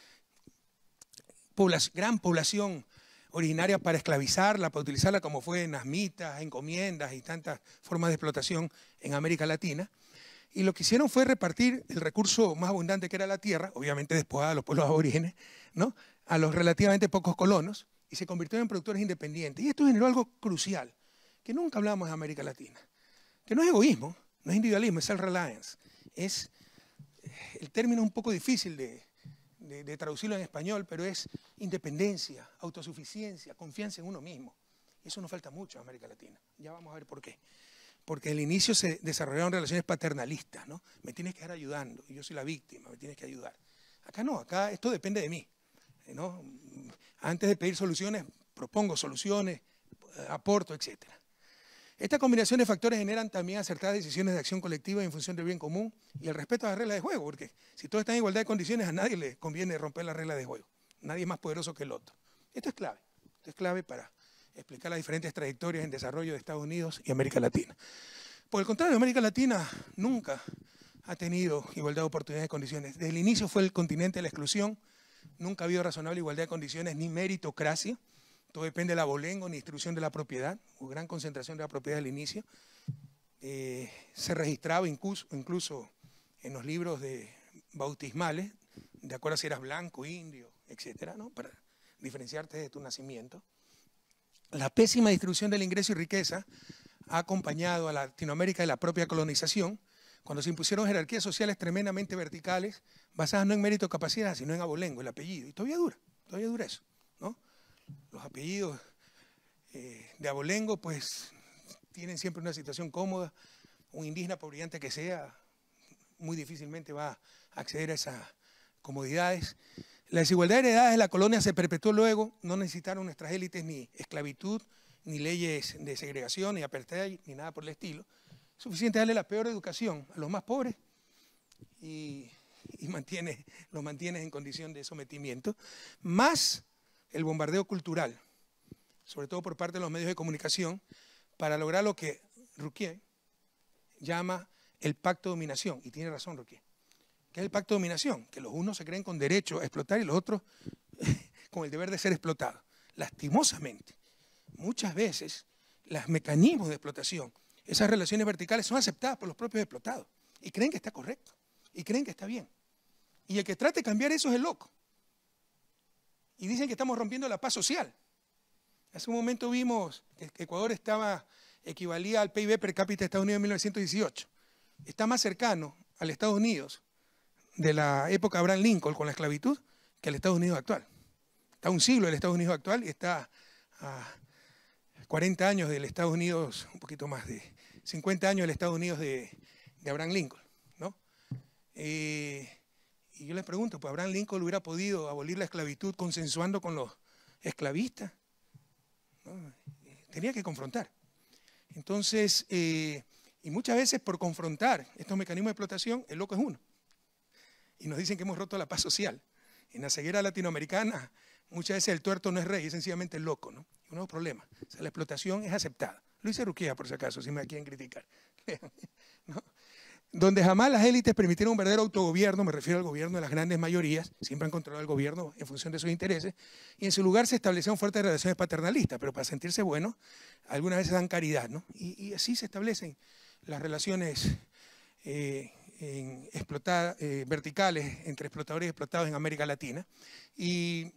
gran población originaria para esclavizarla, para utilizarla como fue en las mitas encomiendas y tantas formas de explotación en América Latina. Y lo que hicieron fue repartir el recurso más abundante que era la tierra, obviamente despojada a los pueblos aborígenes, a los relativamente pocos colonos, y se convirtieron en productores independientes. Y esto generó algo crucial, que nunca hablamos en América Latina, que no es egoísmo, no es individualismo, es self-reliance. Es el término un poco difícil de, de, traducirlo en español, pero es independencia, autosuficiencia, confianza en uno mismo. Eso nos falta mucho en América Latina. Ya vamos a ver por qué. Porque el inicio se desarrollaron relaciones paternalistas, ¿no? Me tienes que estar ayudando, yo soy la víctima, me tienes que ayudar. Acá no, acá esto depende de mí. ¿no? Antes de pedir soluciones, propongo soluciones, aporto, etcétera. Esta combinación de factores generan también acertadas decisiones de acción colectiva en función del bien común y el respeto a las reglas de juego, porque si todos están en igualdad de condiciones, a nadie le conviene romper las reglas de juego. Nadie es más poderoso que el otro. Esto es clave. es clave para explicar las diferentes trayectorias en desarrollo de Estados Unidos y América Latina. Por el contrario, América Latina nunca ha tenido igualdad de oportunidades y condiciones. Desde el inicio fue el continente de la exclusión. Nunca ha habido razonable igualdad de condiciones ni meritocracia. Todo depende del abolengo, la distribución de la propiedad, o gran concentración de la propiedad al inicio. Eh, se registraba incluso, incluso en los libros de bautismales, de acuerdo a si eras blanco, indio, etcétera, para diferenciarte de tu nacimiento. La pésima distribución del ingreso y riqueza ha acompañado a Latinoamérica de la propia colonización, cuando se impusieron jerarquías sociales tremendamente verticales, basadas no en mérito o capacidad, sino en abolengo, el apellido. Y todavía dura, todavía dura eso los apellidos eh, de abolengo, pues tienen siempre una situación cómoda. Un indígena, por que sea, muy difícilmente va a acceder a esas comodidades. La desigualdad de heredades de la colonia se perpetuó luego, no necesitaron nuestras élites ni esclavitud, ni leyes de segregación, ni apartheid, ni nada por el estilo. Suficiente darle la peor educación a los más pobres y, y mantiene, los mantiene en condición de sometimiento. Más el bombardeo cultural, sobre todo por parte de los medios de comunicación, para lograr lo que Ruquier llama el pacto de dominación. Y tiene razón Ruquier. ¿Qué es el pacto de dominación? Que los unos se creen con derecho a explotar y los otros con el deber de ser explotados. Lastimosamente, muchas veces los mecanismos de explotación, esas relaciones verticales son aceptadas por los propios explotados y creen que está correcto y creen que está bien. Y el que trate de cambiar eso es el loco y dicen que estamos rompiendo la paz social. Hace un momento vimos que Ecuador estaba, equivalía al PIB per cápita de Estados Unidos en 1918. Está más cercano al Estados Unidos de la época de Abraham Lincoln con la esclavitud que al Estados Unidos actual. Está un siglo del Estados Unidos actual y está a 40 años del Estados Unidos, un poquito más de 50 años del Estados Unidos de, Abraham Lincoln. ¿no? Eh, y yo les pregunto, pues Abraham Lincoln hubiera podido abolir la esclavitud consensuando con los esclavistas. Eh, tenía que confrontar. Entonces, eh, y muchas veces por confrontar estos mecanismos de explotación, el loco es uno. Y nos dicen que hemos roto la paz social. En la ceguera latinoamericana, muchas veces el tuerto no es rey, es sencillamente el loco, ¿no? de los problema. O sea, la explotación es aceptada. Luis Ruquía, por si acaso, si me quieren criticar. ¿No? donde jamás las élites permitieron un verdadero autogobierno, me refiero al gobierno de las grandes mayorías, siempre han controlado el gobierno en función de sus intereses, y en su lugar se establecieron fuertes relaciones paternalistas, pero para sentirse buenos, algunas veces dan caridad, ¿no? Y, así se establecen las relaciones eh, eh, verticales entre explotadores y explotados en América Latina. Y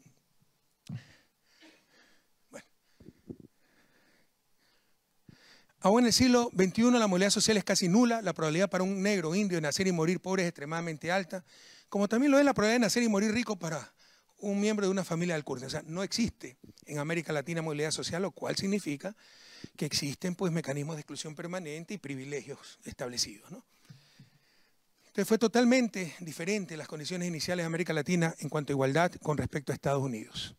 Aún en el siglo XXI la movilidad social es casi nula, la probabilidad para un negro indio de nacer y morir pobre es extremadamente alta, como también lo es la probabilidad de nacer y morir rico para un miembro de una familia del curso. O sea, no existe en América Latina movilidad social, lo cual significa que existen pues mecanismos de exclusión permanente y privilegios establecidos. Entonces fue totalmente diferente las condiciones iniciales de América Latina en cuanto a igualdad con respecto a Estados Unidos.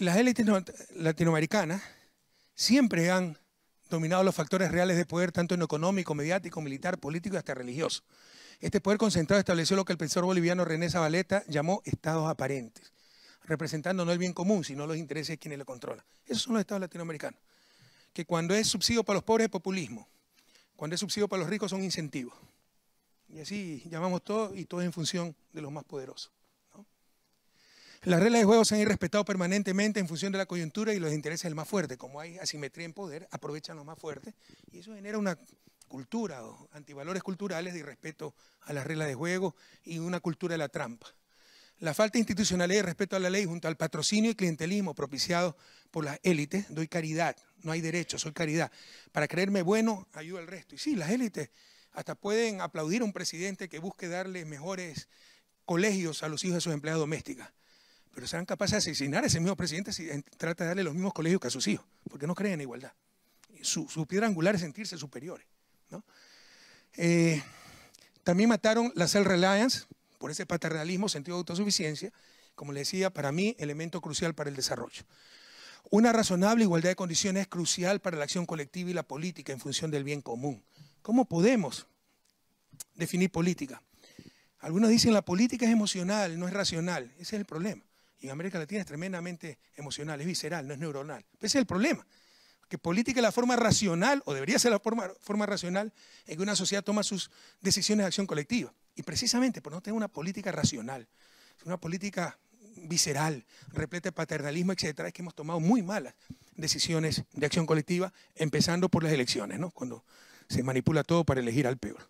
las élites latinoamericanas siempre han dominado los factores reales de poder, tanto en económico, mediático, militar, político y hasta religioso. Este poder concentrado estableció lo que el pensador boliviano René Zabaleta llamó estados aparentes, representando no el bien común, sino los intereses de quienes lo controlan. Esos son los estados latinoamericanos, que cuando es subsidio para los pobres es populismo, cuando es subsidio para los ricos son incentivos. Y así llamamos todo y todo es en función de los más poderosos. Las reglas de juego se han irrespetado permanentemente en función de la coyuntura y los intereses del más fuerte. Como hay asimetría en poder, aprovechan los más fuertes y eso genera una cultura o antivalores culturales de irrespeto a las reglas de juego y una cultura de la trampa. La falta de institucionalidad y respeto a la ley junto al patrocinio y clientelismo propiciado por las élites, doy caridad, no hay derecho, soy caridad. Para creerme bueno, ayudo al resto. Y sí, las élites hasta pueden aplaudir a un presidente que busque darle mejores colegios a los hijos de sus empleadas domésticas pero serán capaces de asesinar a ese mismo presidente si trata de darle los mismos colegios que a sus hijos, porque no creen en igualdad. Su, piedra angular es sentirse superiores. Eh, también mataron la self-reliance por ese paternalismo, sentido de autosuficiencia, como le decía, para mí, elemento crucial para el desarrollo. Una razonable igualdad de condiciones es crucial para la acción colectiva y la política en función del bien común. ¿Cómo podemos definir política? Algunos dicen la política es emocional, no es racional. Ese es el problema. Y en América Latina es tremendamente emocional, es visceral, no es neuronal. Ese es el problema. Que política es la forma racional, o debería ser la forma, racional, en que una sociedad toma sus decisiones de acción colectiva. Y precisamente por no tener una política racional, una política visceral, repleta de paternalismo, etcétera, es que hemos tomado muy malas decisiones de acción colectiva, empezando por las elecciones, ¿no? Cuando se manipula todo para elegir al peor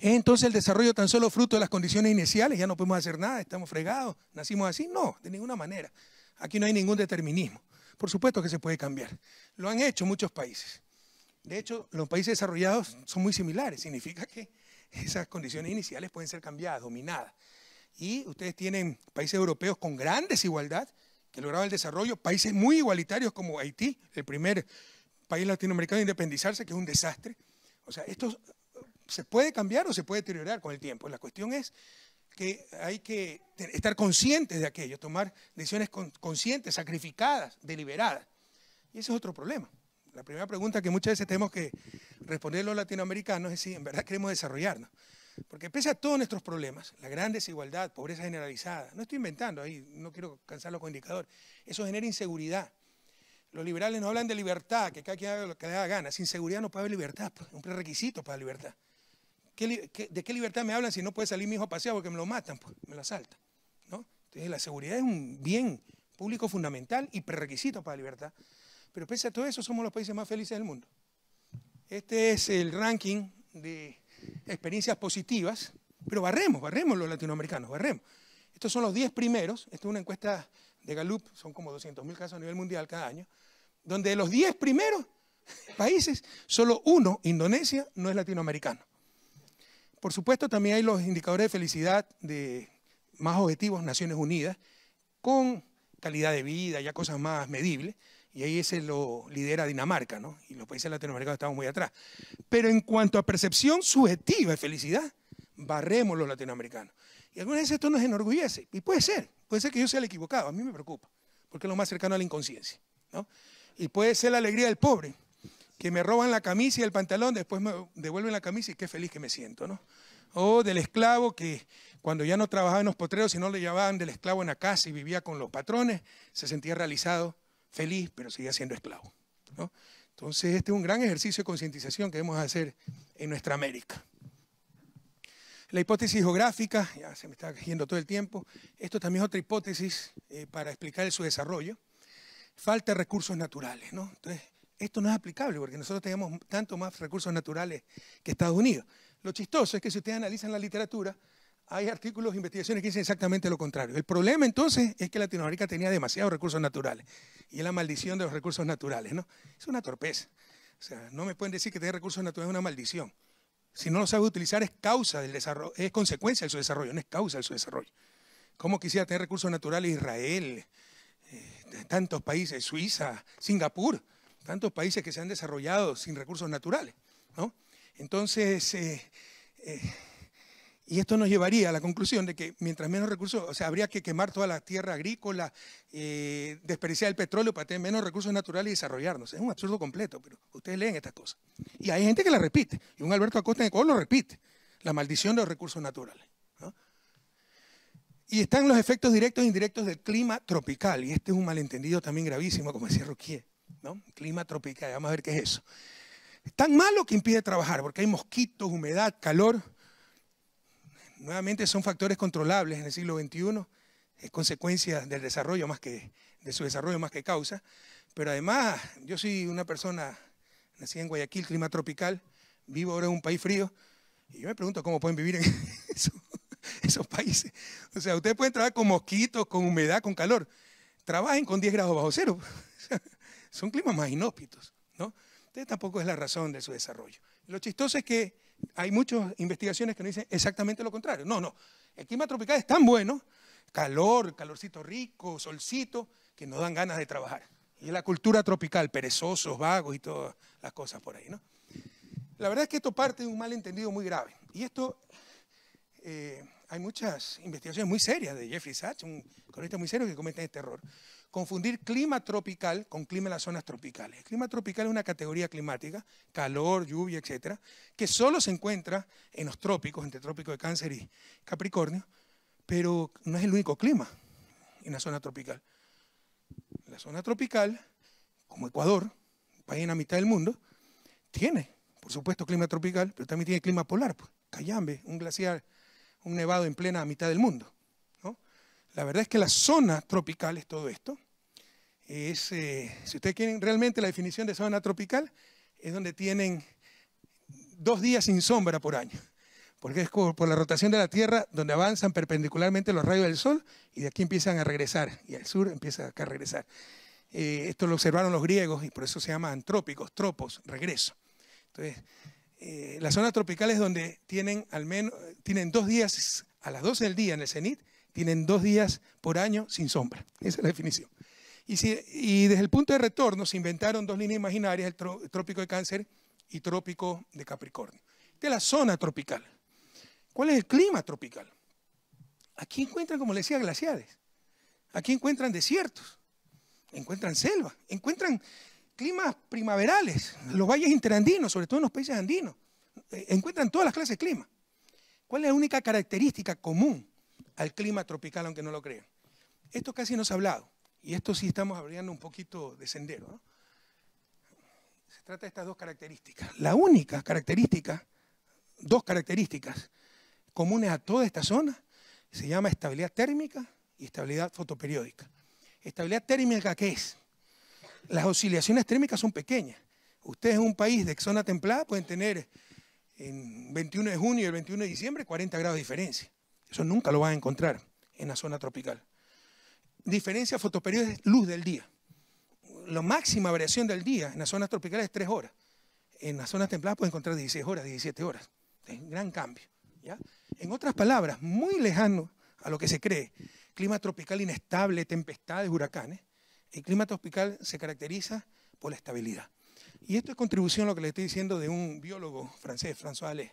entonces el desarrollo tan solo fruto de las condiciones iniciales? Ya no podemos hacer nada, estamos fregados, nacimos así. No, de ninguna manera. Aquí no hay ningún determinismo. Por supuesto que se puede cambiar. Lo han hecho muchos países. De hecho, los países desarrollados son muy similares. Significa que esas condiciones iniciales pueden ser cambiadas, dominadas. Y ustedes tienen países europeos con gran desigualdad que lograron el desarrollo, países muy igualitarios como Haití, el primer país latinoamericano a independizarse, que es un desastre. O sea, estos se puede cambiar o se puede deteriorar con el tiempo. La cuestión es que hay que estar conscientes de aquello, tomar decisiones conscientes, sacrificadas, deliberadas. Y ese es otro problema. La primera pregunta que muchas veces tenemos que responder los latinoamericanos es si en verdad queremos desarrollarnos. Porque pese a todos nuestros problemas, la gran desigualdad, pobreza generalizada, no estoy inventando, ahí no quiero cansarlo con indicador, eso genera inseguridad. Los liberales no hablan de libertad, que cada quien haga lo que le da gana. Sin seguridad no puede haber libertad, es pues, un prerequisito para la libertad de qué libertad me hablan si no puede salir mi hijo a pasear porque me lo matan? Pues me lo asaltan. ¿no? Entonces la seguridad es un bien público fundamental y prerequisito para la libertad. Pero pese a todo eso, somos los países más felices del mundo. Este es el ranking de experiencias positivas, pero barremos, barremos los latinoamericanos, barremos. Estos son los 10 primeros, esta es una encuesta de Gallup, son como 200.000 casos a nivel mundial cada año, donde de los 10 primeros países, solo uno, Indonesia, no es latinoamericano. Por supuesto, también hay los indicadores de felicidad de más objetivos, Naciones Unidas, con calidad de vida, ya cosas más medibles, y ahí se lo lidera Dinamarca, ¿no? Y los países latinoamericanos estamos muy atrás. Pero en cuanto a percepción subjetiva de felicidad, barremos los latinoamericanos. Y algunas veces esto nos enorgullece, y puede ser, puede ser que yo sea el equivocado, a mí me preocupa, porque es lo más cercano a la inconsciencia, ¿no? Y puede ser la alegría del pobre, que me roban la camisa y el pantalón, después me devuelven la camisa y qué feliz que me siento, ¿no? O del esclavo que cuando ya no trabajaba en los potreros, no le llevaban del esclavo en la casa y vivía con los patrones, se sentía realizado, feliz, pero seguía siendo esclavo, ¿no? Entonces, este es un gran ejercicio de concientización que debemos hacer en nuestra América. La hipótesis geográfica, ya se me está cayendo todo el tiempo, esto también es otra hipótesis eh, para explicar su desarrollo. Falta de recursos naturales, ¿no? Entonces, esto no es aplicable porque nosotros tenemos tanto más recursos naturales que Estados Unidos. Lo chistoso es que si ustedes analizan la literatura, hay artículos, e investigaciones que dicen exactamente lo contrario. El problema entonces es que Latinoamérica tenía demasiados recursos naturales y es la maldición de los recursos naturales, ¿no? Es una torpeza. O sea, no me pueden decir que tener recursos naturales es una maldición. Si no lo sabe utilizar es causa del desarrollo, es consecuencia de su desarrollo, no es causa de su desarrollo. ¿Cómo quisiera tener recursos naturales Israel, eh, tantos países, Suiza, Singapur? tantos países que se han desarrollado sin recursos naturales. Entonces, eh, eh, y esto nos llevaría a la conclusión de que mientras menos recursos, o sea, habría que quemar toda la tierra agrícola, eh, desperdiciar el petróleo para tener menos recursos naturales y desarrollarnos. Es un absurdo completo, pero ustedes leen estas cosas. Y hay gente que la repite, y un Alberto Acosta en Ecuador lo repite, la maldición de los recursos naturales. Y están los efectos directos e indirectos del clima tropical, y este es un malentendido también gravísimo, como decía Roquier. ¿no? Clima tropical, vamos a ver qué es eso. tan malo que impide trabajar, porque hay mosquitos, humedad, calor. Nuevamente son factores controlables en el siglo XXI, es consecuencia del desarrollo más que, de su desarrollo más que causa. Pero además, yo soy una persona nací en Guayaquil, clima tropical, vivo ahora en un país frío, y yo me pregunto cómo pueden vivir en esos países. O sea, ustedes pueden trabajar con mosquitos, con humedad, con calor. Trabajen con 10 grados bajo cero. son climas más inhóspitos, ¿no? Entonces tampoco es la razón de su desarrollo. Lo chistoso es que hay muchas investigaciones que nos dicen exactamente lo contrario. No, no, el clima tropical es tan bueno, calor, calorcito rico, solcito, que nos dan ganas de trabajar. Y la cultura tropical, perezosos, vagos y todas las cosas por ahí, ¿no? La verdad es que esto parte de un malentendido muy grave. Y esto, eh, hay muchas investigaciones muy serias de Jeffrey Sachs, un economista muy serio que comete este error confundir clima tropical con clima en las zonas tropicales. El clima tropical es una categoría climática, calor, lluvia, etcétera, que solo se encuentra en los trópicos, entre trópico de Cáncer y Capricornio, pero no es el único clima en la zona tropical. La zona tropical, como Ecuador, país en la mitad del mundo, tiene, por supuesto, clima tropical, pero también tiene clima polar, pues, Cayambe, un glaciar, un nevado en plena mitad del mundo. La verdad es que la zona tropical es todo esto. Es, eh, si ustedes quieren realmente la definición de zona tropical, es donde tienen dos días sin sombra por año, porque es por la rotación de la Tierra donde avanzan perpendicularmente los rayos del Sol y de aquí empiezan a regresar, y al sur empieza a regresar. Eh, esto lo observaron los griegos y por eso se llaman trópicos, tropos, regreso. Entonces, eh, las zonas tropicales donde tienen al menos tienen dos días a las 12 del día en el cenit tienen dos días por año sin sombra. Esa es la definición. Y, desde el punto de retorno se inventaron dos líneas imaginarias, el, trópico de cáncer y trópico de Capricornio. es la zona tropical. ¿Cuál es el clima tropical? Aquí encuentran, como les decía, glaciares. Aquí encuentran desiertos. Encuentran selva. Encuentran climas primaverales. Los valles interandinos, sobre todo en los países andinos. Eh, encuentran todas las clases de clima. ¿Cuál es la única característica común al clima tropical, aunque no lo crean. Esto casi no se ha hablado, y esto sí estamos abriendo un poquito de sendero. Se trata de estas dos características. La única característica, dos características comunes a toda esta zona, se llama estabilidad térmica y estabilidad fotoperiódica. ¿Estabilidad térmica qué es? Las oscilaciones térmicas son pequeñas. Ustedes en un país de zona templada pueden tener en 21 de junio y el 21 de diciembre 40 grados de diferencia. Eso nunca lo van a encontrar en la zona tropical. Diferencia fotoperiodica es luz del día. La máxima variación del día en las zonas tropicales es 3 horas. En las zonas templadas puedes encontrar 16 horas, 17 horas. Es un gran cambio. En otras palabras, muy lejano a lo que se cree, clima tropical inestable, tempestades, huracanes, el clima tropical se caracteriza por la estabilidad. Y esto es contribución a lo que le estoy diciendo de un biólogo francés, François Allais,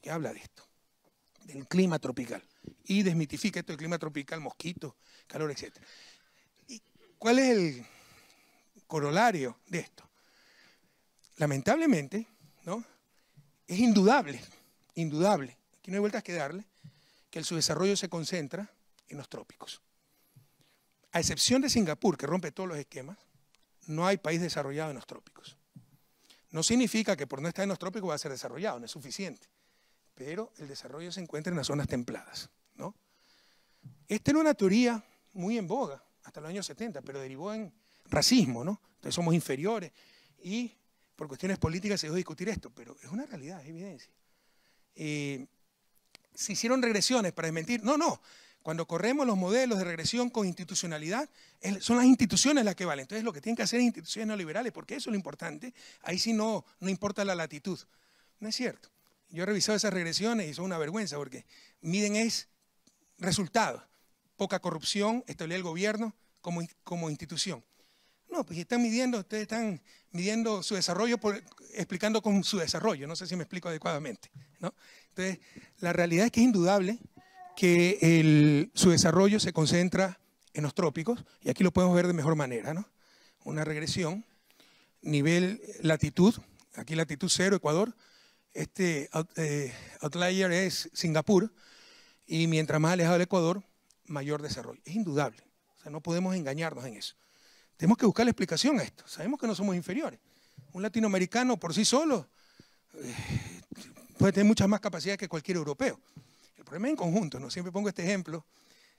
que habla de esto del clima tropical y desmitifica esto del clima tropical, mosquitos, calor, etc. ¿Y ¿Cuál es el corolario de esto? Lamentablemente, ¿no? Es indudable, indudable, aquí no hay vueltas que darle, que el subdesarrollo se concentra en los trópicos. A excepción de Singapur, que rompe todos los esquemas, no hay país desarrollado en los trópicos. No significa que por no estar en los trópicos va a ser desarrollado, no es suficiente pero el desarrollo se encuentra en las zonas templadas. ¿no? Esta era una teoría muy en boga hasta los años 70, pero derivó en racismo, ¿no? Entonces somos inferiores y por cuestiones políticas se dejó discutir esto, pero es una realidad, es evidencia. Eh, ¿Se hicieron regresiones para desmentir? No, no. Cuando corremos los modelos de regresión con institucionalidad, son las instituciones las que valen. Entonces, lo que tienen que hacer es instituciones neoliberales, porque eso es lo importante. Ahí sí no, no importa la latitud. No es cierto yo he revisado esas regresiones y son una vergüenza porque miden es resultado. poca corrupción, estabilidad del gobierno como, como institución. No, pues están midiendo, ustedes están midiendo su desarrollo, explicando con su desarrollo, no sé si me explico adecuadamente. ¿no? Entonces, la realidad es que es indudable que su desarrollo se concentra en los trópicos, y aquí lo podemos ver de mejor manera, ¿no? Una regresión, nivel eh, latitud, aquí latitud cero, Ecuador, este eh, outlier es Singapur y mientras más alejado del Ecuador, mayor desarrollo. Es indudable. O sea, no podemos engañarnos en eso. Tenemos que buscar la explicación a esto. Sabemos que no somos inferiores. Un latinoamericano por sí solo eh, puede tener muchas más capacidades que cualquier europeo. El problema es en conjunto, ¿no? Siempre pongo este ejemplo.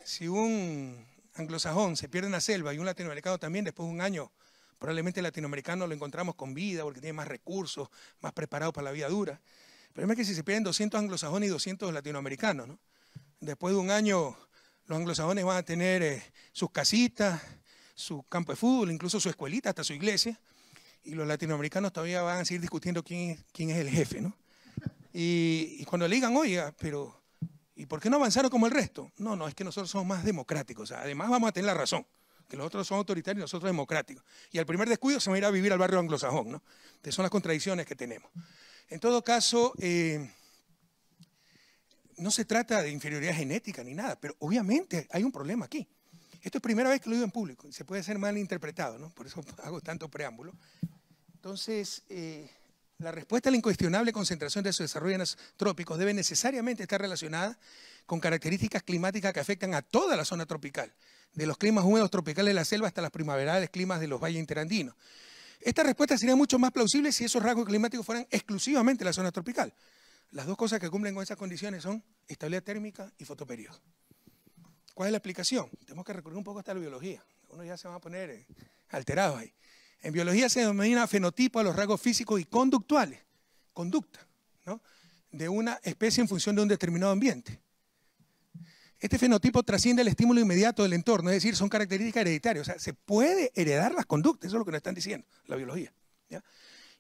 Si un anglosajón se pierde en la selva y un latinoamericano también, después de un año Probablemente el latinoamericano lo encontramos con vida porque tiene más recursos, más preparado para la vida dura. Pero es que si se pierden 200 anglosajones y 200 latinoamericanos, Después de un año, los anglosajones van a tener eh, sus casitas, su campo de fútbol, incluso su escuelita, hasta su iglesia. Y los latinoamericanos todavía van a seguir discutiendo quién es, el jefe, ¿no? Y, y cuando le digan, oiga, pero ¿y por qué no avanzaron como el resto? No, no, es que nosotros somos más democráticos. Además, vamos a tener la razón que los otros son autoritarios y nosotros democráticos. Y al primer descuido se va a ir a vivir al barrio anglosajón, ¿no? son las contradicciones que tenemos. En todo caso, eh, no se trata de inferioridad genética ni nada, pero obviamente hay un problema aquí. Esto es primera vez que lo digo en público, se puede ser mal interpretado, ¿no? Por eso hago tanto preámbulo. Entonces, eh, la respuesta a la incuestionable concentración de su desarrollo en los trópicos debe necesariamente estar relacionada con características climáticas que afectan a toda la zona tropical, de los climas húmedos tropicales de la selva hasta las primaverales climas de los valles interandinos. Esta respuesta sería mucho más plausible si esos rasgos climáticos fueran exclusivamente la zona tropical. Las dos cosas que cumplen con esas condiciones son estabilidad térmica y fotoperiodo. ¿Cuál es la explicación? Tenemos que recurrir un poco hasta la biología. Uno ya se va a poner eh, alterado ahí. En biología se denomina fenotipo a los rasgos físicos y conductuales, conducta, ¿no? de una especie en función de un determinado ambiente. Este fenotipo trasciende el estímulo inmediato del entorno, es decir, son características hereditarias. O sea, se puede heredar las conductas, eso es lo que nos están diciendo, la biología.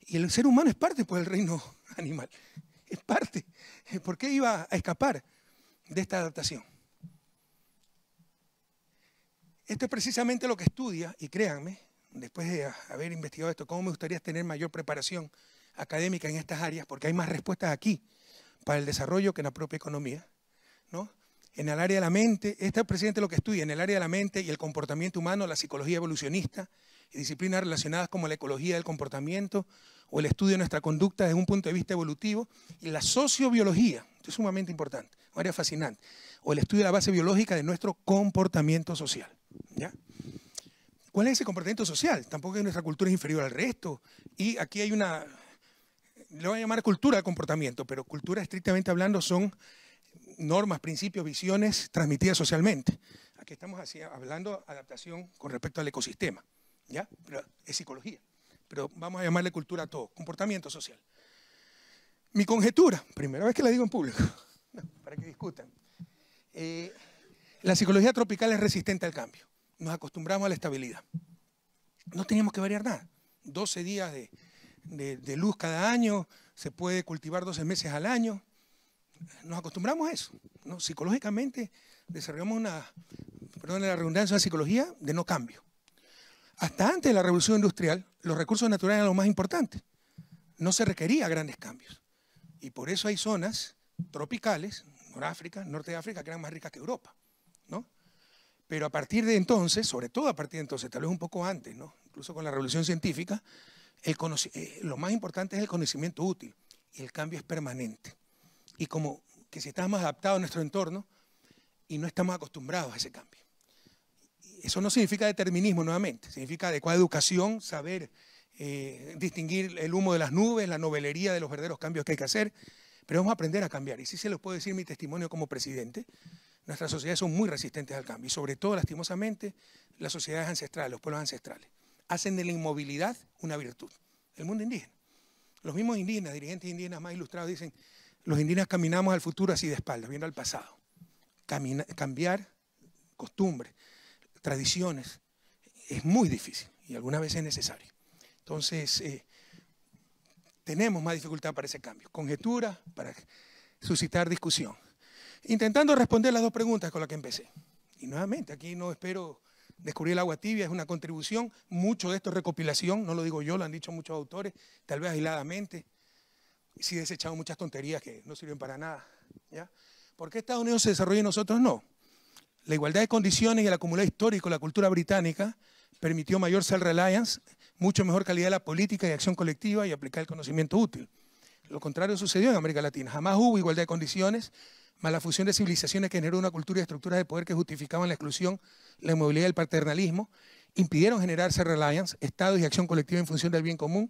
Y el ser humano es parte pues, del reino animal, es parte. ¿Por qué iba a escapar de esta adaptación? Esto es precisamente lo que estudia, y créanme, después de haber investigado esto, cómo me gustaría tener mayor preparación académica en estas áreas, porque hay más respuestas aquí para el desarrollo que en la propia economía, ¿no? en el área de la mente, este presidente lo que estudia en el área de la mente y el comportamiento humano, la psicología evolucionista y disciplinas relacionadas como la ecología del comportamiento o el estudio de nuestra conducta desde un punto de vista evolutivo y la sociobiología, esto es sumamente importante, un área fascinante, o el estudio de la base biológica de nuestro comportamiento social. ¿Cuál es ese comportamiento social? Tampoco es nuestra cultura es inferior al resto y aquí hay una, lo voy a llamar cultura de comportamiento, pero cultura estrictamente hablando son normas, principios, visiones transmitidas socialmente. Aquí estamos hablando hablando adaptación con respecto al ecosistema, ¿ya? Pero es psicología, pero vamos a llamarle cultura a todo, comportamiento social. Mi conjetura, primera vez que la digo en público, para que discutan. Eh, la psicología tropical es resistente al cambio. Nos acostumbramos a la estabilidad. No teníamos que variar nada. 12 días de, de luz cada año, se puede cultivar 12 meses al año, nos acostumbramos a eso. ¿no? Psicológicamente desarrollamos una, perdón la redundancia, la psicología de no cambio. Hasta antes de la revolución industrial, los recursos naturales eran lo más importante. No se requería grandes cambios. Y por eso hay zonas tropicales, África, Norte de África, que eran más ricas que Europa. ¿no? Pero a partir de entonces, sobre todo a partir de entonces, tal vez un poco antes, ¿no? incluso con la revolución científica, eh, lo más importante es el conocimiento útil y el cambio es permanente y como que si estamos adaptados a nuestro entorno y no estamos acostumbrados a ese cambio. Eso no significa determinismo nuevamente, significa adecuada educación, saber eh, distinguir el humo de las nubes, la novelería de los verdaderos cambios que hay que hacer, pero vamos a aprender a cambiar. Y sí se los puedo decir mi testimonio como presidente, nuestras sociedades son muy resistentes al cambio y sobre todo, lastimosamente, las sociedades ancestrales, los pueblos ancestrales, hacen de la inmovilidad una virtud. El mundo indígena. Los mismos indígenas, dirigentes indígenas más ilustrados, dicen, los indígenas caminamos al futuro así de espaldas, viendo al pasado. cambiar costumbres, tradiciones, es muy difícil y algunas veces es necesario. Entonces, eh, tenemos más dificultad para ese cambio. Conjetura para suscitar discusión. Intentando responder las dos preguntas con las que empecé. Y nuevamente, aquí no espero descubrir el agua tibia, es una contribución. Mucho de esto es recopilación, no lo digo yo, lo han dicho muchos autores, tal vez aisladamente, y si desechamos muchas tonterías que no sirven para nada. ¿ya? ¿Por qué Estados Unidos se desarrolla y nosotros no? La igualdad de condiciones y el acumulado histórico de la cultura británica permitió mayor self-reliance, mucho mejor calidad de la política y acción colectiva y aplicar el conocimiento útil. Lo contrario sucedió en América Latina. Jamás hubo igualdad de condiciones, más la fusión de civilizaciones que generó una cultura y estructuras de poder que justificaban la exclusión, la inmovilidad y el paternalismo, impidieron generar self-reliance, estados y acción colectiva en función del bien común,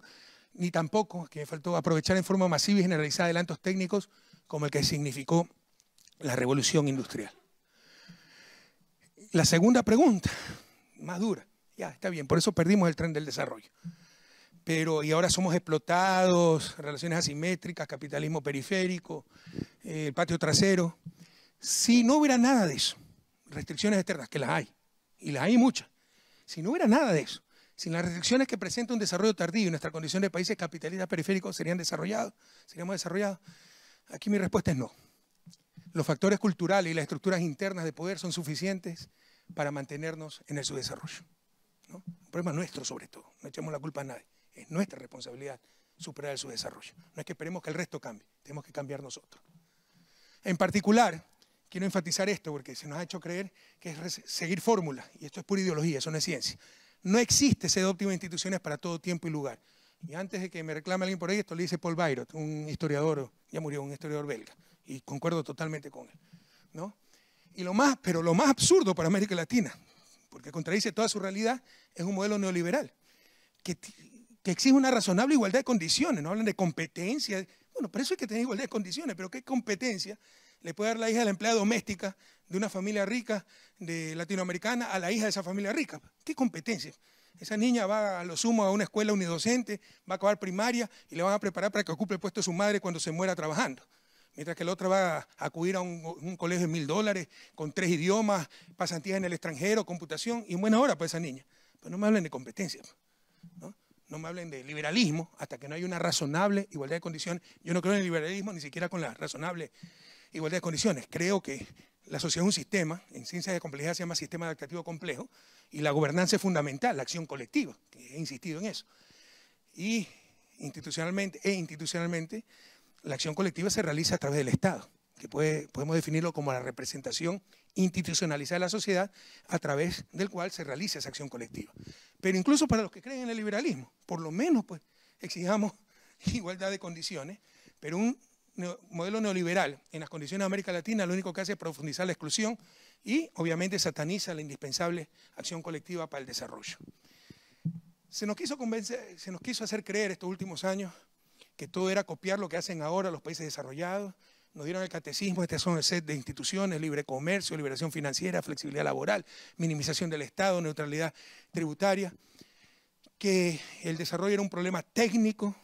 ni tampoco, que me faltó aprovechar en forma masiva y generalizada adelantos técnicos como el que significó la revolución industrial. La segunda pregunta, más dura, ya está bien, por eso perdimos el tren del desarrollo. Pero y ahora somos explotados, relaciones asimétricas, capitalismo periférico, eh, el patio trasero. Si no hubiera nada de eso, restricciones externas, que las hay, y las hay muchas, si no hubiera nada de eso, sin las restricciones que presenta un desarrollo tardío y nuestra condición de países capitalistas periféricos serían desarrollados, seríamos desarrollados. Aquí mi respuesta es no. Los factores culturales y las estructuras internas de poder son suficientes para mantenernos en el subdesarrollo. Un problema nuestro sobre todo, no echemos la culpa a nadie. Es nuestra responsabilidad superar el subdesarrollo. No es que esperemos que el resto cambie, tenemos que cambiar nosotros. En particular, quiero enfatizar esto porque se nos ha hecho creer que es seguir fórmulas, y esto es pura ideología, eso no es ciencia. No existe ese óptimo de instituciones para todo tiempo y lugar. Y antes de que me reclame alguien por ahí, esto le dice Paul Byrot, un historiador, ya murió, un historiador belga, y concuerdo totalmente con él. ¿no? Y lo más, pero lo más absurdo para América Latina, porque contradice toda su realidad, es un modelo neoliberal, que, que exige una razonable igualdad de condiciones, no hablan de competencia. Bueno, por eso hay que tener igualdad de condiciones, pero ¿qué competencia le puede dar la hija de la empleada doméstica de una familia rica, de latinoamericana, a la hija de esa familia rica. ¿Qué competencia? Esa niña va a lo sumo a una escuela unidocente, va a acabar primaria y le van a preparar para que ocupe el puesto de su madre cuando se muera trabajando. Mientras que la otra va a acudir a un, colegio de mil dólares, con tres idiomas, pasantías en el extranjero, computación, y buena hora para esa niña. Pero no me hablen de competencia, pues, ¿no? no me hablen de liberalismo hasta que no haya una razonable igualdad de condiciones. Yo no creo en el liberalismo ni siquiera con la razonable igualdad de condiciones. Creo que la sociedad es un sistema, en ciencias de complejidad se llama sistema adaptativo complejo, y la gobernanza es fundamental, la acción colectiva, que he insistido en eso. Y institucionalmente, e institucionalmente, la acción colectiva se realiza a través del Estado, que podemos definirlo como la representación institucionalizada de la sociedad a través del cual se realiza esa acción colectiva. Pero incluso para los que creen en el liberalismo, por lo menos pues exijamos igualdad de condiciones, pero un modelo neoliberal en las condiciones de América Latina lo único que hace es profundizar la exclusión y obviamente sataniza la indispensable acción colectiva para el desarrollo. Se nos quiso, convencer, se nos quiso hacer creer estos últimos años que todo era copiar lo que hacen ahora los países desarrollados. Nos dieron el catecismo, este son el set de instituciones, libre comercio, liberación financiera, flexibilidad laboral, minimización del Estado, neutralidad tributaria, que el desarrollo era un problema técnico,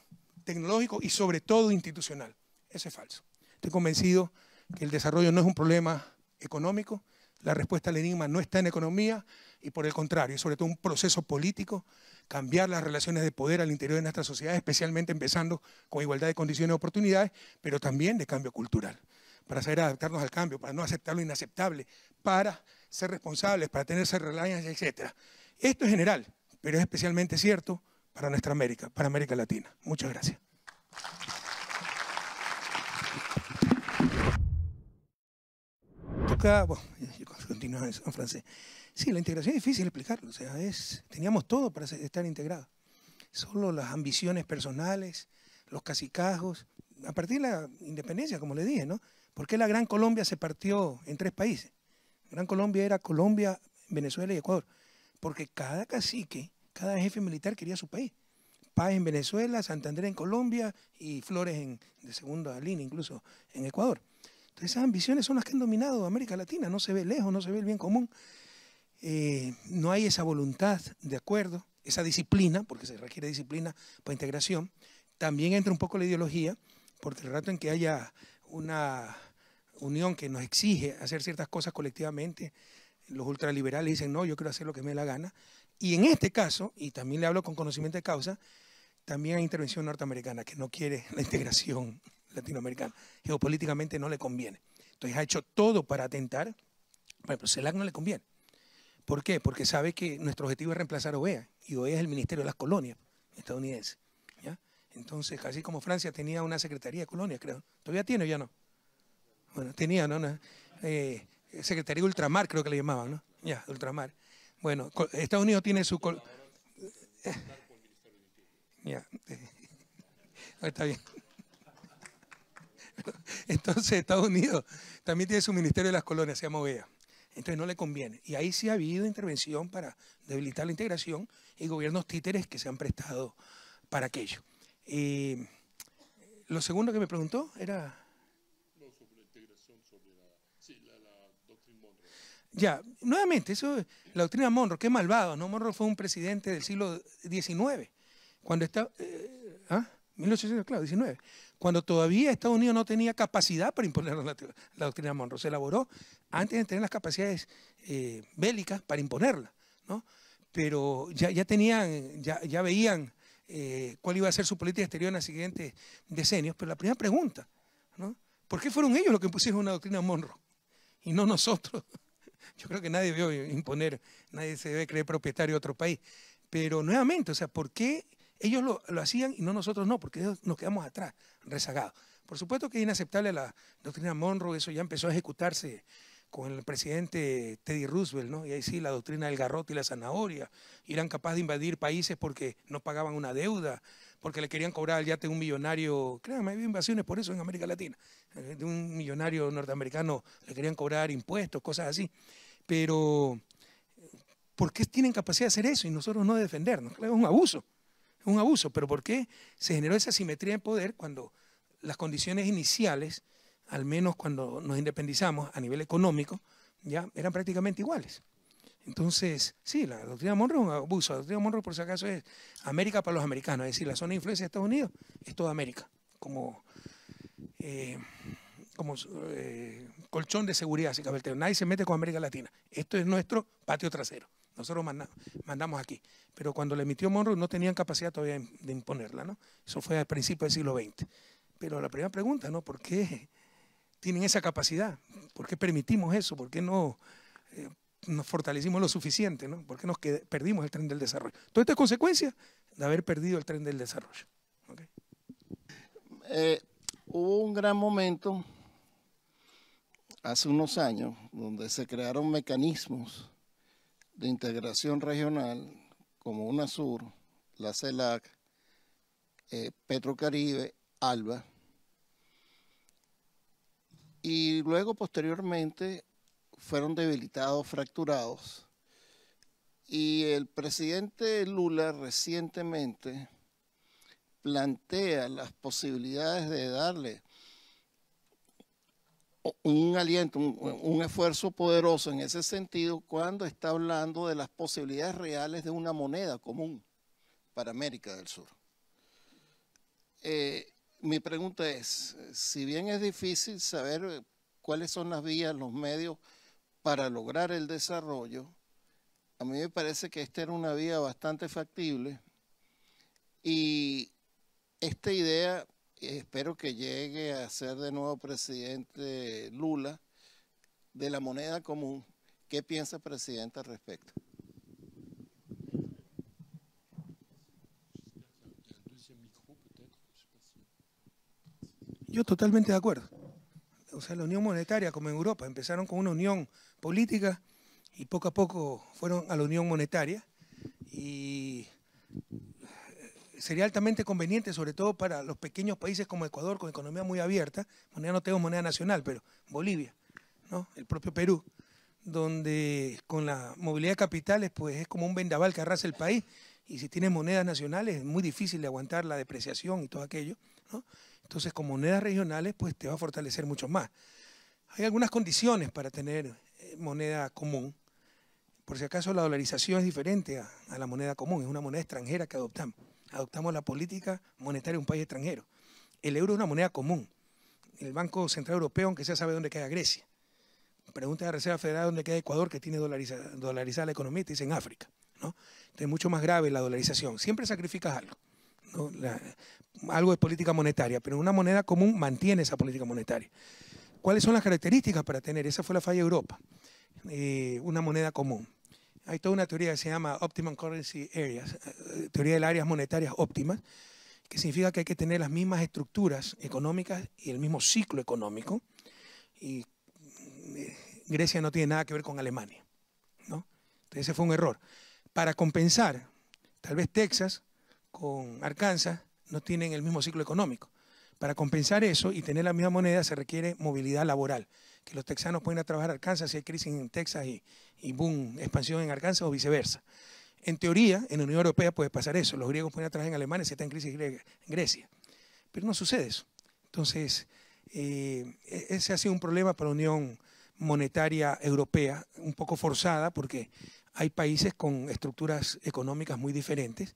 tecnológico y sobre todo institucional. Eso es falso. Estoy convencido que el desarrollo no es un problema económico, la respuesta al enigma no está en economía y por el contrario, es sobre todo un proceso político, cambiar las relaciones de poder al interior de nuestra sociedad, especialmente empezando con igualdad de condiciones y oportunidades, pero también de cambio cultural, para saber adaptarnos al cambio, para no aceptar lo inaceptable, para ser responsables, para tener reliance, etc. Esto es general, pero es especialmente cierto para nuestra América, para América Latina. Muchas gracias. Sí, la integración es difícil explicarlo, o sea, es, teníamos todo para estar integrados. Solo las ambiciones personales, los cacicajos, a partir de la independencia, como le dije, ¿no? Porque la Gran Colombia se partió en tres países. Gran Colombia era Colombia, Venezuela y Ecuador. Porque cada cacique, cada jefe militar quería su país. Paz en Venezuela, Santander en Colombia y Flores en, de segunda línea, incluso en Ecuador. Esas ambiciones son las que han dominado América Latina, no se ve lejos, no se ve el bien común. Eh, no hay esa voluntad de acuerdo, esa disciplina, porque se requiere disciplina para integración. También entra un poco la ideología, porque el rato en que haya una unión que nos exige hacer ciertas cosas colectivamente, los ultraliberales dicen, no, yo quiero hacer lo que me dé la gana. Y en este caso, y también le hablo con conocimiento de causa, también hay intervención norteamericana que no quiere la integración latinoamericana. Geopolíticamente no le conviene. Entonces ha hecho todo para atentar. pero CELAC no le conviene. ¿Por qué? Porque sabe que nuestro objetivo es reemplazar OEA y OEA es el Ministerio de las Colonias estadounidense. Entonces, casi como Francia tenía una Secretaría de Colonias, creo. ¿Todavía tiene o ya no? Bueno, tenía, ¿no? Una, eh, Secretaría Ultramar, creo que le llamaban, ¿no? Ya, Ultramar. Bueno, Estados Unidos tiene su... Col... Eh, ya, está bien. Entonces Estados Unidos también tiene su Ministerio de las Colonias, se llama OEA. Entonces no le conviene. Y ahí sí ha habido intervención para debilitar la integración y gobiernos títeres que se han prestado para aquello. y eh, lo segundo que me preguntó era... No, sobre la integración, sobre la, sí, la, doctrina Monroe. Ya, nuevamente, eso, la doctrina Monroe, qué malvado, ¿no? Monroe fue un presidente del siglo XIX, cuando estaba eh, ¿ah? 1800, claro, 19 cuando todavía Estados Unidos no tenía capacidad para imponer la, doctrina Monroe. Se elaboró antes de tener las capacidades eh, bélicas para imponerla, Pero ya, tenían, ya, veían eh, cuál iba a ser su política exterior en los siguientes decenios. Pero la primera pregunta, ¿Por qué fueron ellos los que impusieron una doctrina Monroe y no nosotros? Yo creo que nadie vio imponer, nadie se debe creer propietario de otro país. Pero nuevamente, o sea, ¿por qué ellos lo, lo hacían y no nosotros no? Porque nos quedamos atrás rezagado. Por supuesto que es inaceptable la doctrina Monroe, eso ya empezó a ejecutarse con el presidente Teddy Roosevelt, ¿no? Y ahí sí, la doctrina del garrote y la zanahoria. Y eran capaces de invadir países porque no pagaban una deuda, porque le querían cobrar al yate de un millonario. Créanme, hay invasiones por eso en América Latina. Eh, de un millonario norteamericano le querían cobrar impuestos, cosas así. Pero, eh, ¿por qué tienen capacidad de hacer eso y nosotros no defendernos? es un abuso es un abuso. ¿Pero por qué se generó esa simetría en poder cuando las condiciones iniciales, al menos cuando nos independizamos a nivel económico, ya eran prácticamente iguales? Entonces, sí, la doctrina Monroe es un abuso. La doctrina Monroe, por si acaso, es América para los americanos. Es decir, la zona de influencia de Estados Unidos es toda América, como, eh, como eh, colchón de seguridad. Así que, nadie se mete con América Latina. Esto es nuestro patio trasero nosotros mandamos aquí. Pero cuando la emitió Monroe no tenían capacidad todavía de imponerla, ¿no? Eso fue al principio del siglo XX. Pero la primera pregunta, ¿no? ¿Por qué tienen esa capacidad? ¿Por qué permitimos eso? ¿Por qué no eh, nos fortalecimos lo suficiente, ¿no? ¿Por qué nos perdimos el tren del desarrollo? Todo esto es consecuencia de haber perdido el tren del desarrollo. Eh, hubo un gran momento hace unos años donde se crearon mecanismos de integración regional como UNASUR, la CELAC, eh, Petrocaribe, ALBA. Y luego, posteriormente, fueron debilitados, fracturados. Y el presidente Lula recientemente plantea las posibilidades de darle un aliento, un, esfuerzo poderoso en ese sentido cuando está hablando de las posibilidades reales de una moneda común para América del Sur. Eh, mi pregunta es, si bien es difícil saber eh, cuáles son las vías, los medios para lograr el desarrollo, a mí me parece que esta era una vía bastante factible y esta idea espero que llegue a ser de nuevo presidente Lula, de la moneda común. ¿Qué piensa el presidente al respecto? Yo totalmente de acuerdo. O sea, la unión monetaria, como en Europa, empezaron con una unión política y poco a poco fueron a la unión monetaria. Y sería altamente conveniente, sobre todo para los pequeños países como Ecuador, con economía muy abierta, moneda no tengo moneda nacional, pero Bolivia, ¿no? el propio Perú, donde con la movilidad de capitales pues es como un vendaval que arrasa el país, y si tienes monedas nacionales es muy difícil de aguantar la depreciación y todo aquello, ¿no? entonces con monedas regionales pues te va a fortalecer mucho más. Hay algunas condiciones para tener eh, moneda común, por si acaso la dolarización es diferente a la moneda común, es una moneda extranjera que adoptamos adoptamos la política monetaria de un país extranjero. El euro es una moneda común. El Banco Central Europeo, aunque sea, sabe dónde queda Grecia. Pregunta a la Reserva Federal dónde queda Ecuador, que tiene dolarizada, la economía, y te dicen África. ¿no? Entonces, mucho más grave la dolarización. Siempre sacrificas algo. algo de política monetaria, pero una moneda común mantiene esa política monetaria. ¿Cuáles son las características para tener? Esa fue la falla de Europa. Eh, una moneda común hay toda una teoría que se llama Optimum Currency Areas, eh, teoría de las áreas monetarias óptimas, que significa que hay que tener las mismas estructuras económicas y el mismo ciclo económico. Y eh, Grecia no tiene nada que ver con Alemania. ¿no? Entonces ese fue un error. Para compensar, tal vez Texas con Arkansas no tienen el mismo ciclo económico. Para compensar eso y tener la misma moneda se requiere movilidad laboral que los texanos pueden ir a trabajar a Arkansas si hay crisis en Texas y, boom, expansión en Arkansas o viceversa. En teoría, en la Unión Europea puede pasar eso. Los griegos pueden ir a trabajar en Alemania si está en crisis en Grecia. Pero no sucede eso. Entonces, eh, e-, ese ha sido un problema para la Unión Monetaria Europea, un poco forzada porque hay países con estructuras económicas muy diferentes,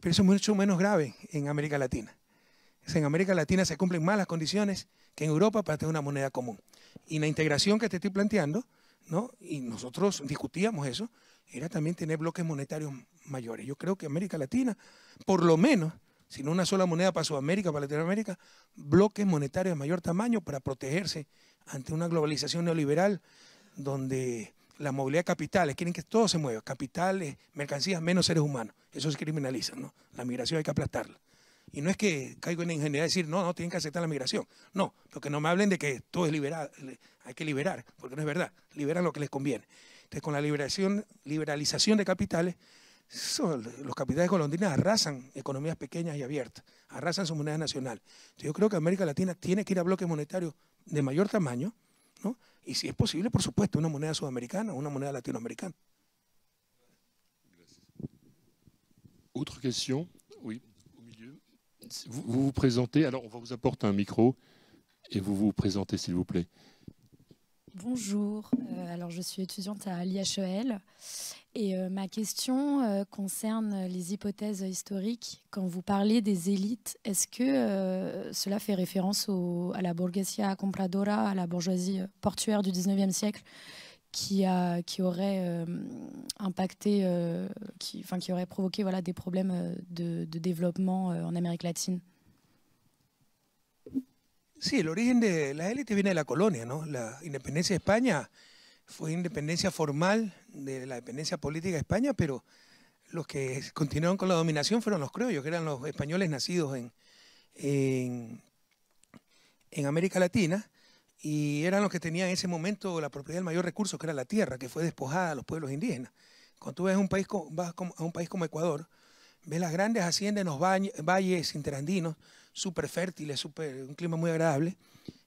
pero eso es mucho menos grave en América Latina. en América Latina se cumplen más las condiciones que en Europa para tener una moneda común. Y la integración que te estoy planteando, ¿no? y nosotros discutíamos eso, era también tener bloques monetarios mayores. Yo creo que América Latina, por lo menos, si no una sola moneda para Sudamérica, para Latinoamérica, bloques monetarios de mayor tamaño para protegerse ante una globalización neoliberal donde la movilidad de capitales, quieren que todo se mueva, capitales, mercancías, menos seres humanos. Eso se criminaliza, ¿no? La migración hay que aplastarla. Y no es que caigo en ingeniería decir, no, no, tienen que aceptar la migración. No, lo que no me hablen de que todo es liberado, hay que liberar, porque no es verdad. Liberan lo que les conviene. Entonces, con la liberación, liberalización de capitales, los capitales golondinas arrasan economías pequeñas y abiertas, arrasan su moneda nacional. yo creo que América Latina tiene que ir a bloques monetarios de mayor tamaño, ¿no? Y si es posible, por supuesto, una moneda sudamericana una moneda latinoamericana. Gracias. Otra cuestión. vous, vous, présentez, alors on va vous apporter un micro et vous vous présentez s'il vous plaît. Bonjour, euh, alors je suis étudiante à l'IHEL et euh, ma question euh, concerne les hypothèses historiques. Quand vous parlez des élites, est-ce que cela fait référence à la bourgeoisie compradora, à la bourgeoisie portuaire du 19e siècle qui, a, qui aurait euh, euh, provoqué voilà, euh, de, desarrollo en América Latina. Sí, el origen de la élite viene de la colonia, ¿no? La independencia de España fue independencia formal de la dependencia política de España, pero los que continuaron con la dominación fueron los criollos, que eran los españoles nacidos en, en América Latina y eran los que tenían en ese momento la propiedad del mayor recurso, que era la tierra, que fue despojada a los pueblos indígenas. Cuando tú ves un país, vas a un país como Ecuador, ves las grandes haciendas en los valles interandinos, súper fértiles, super, un clima muy agradable,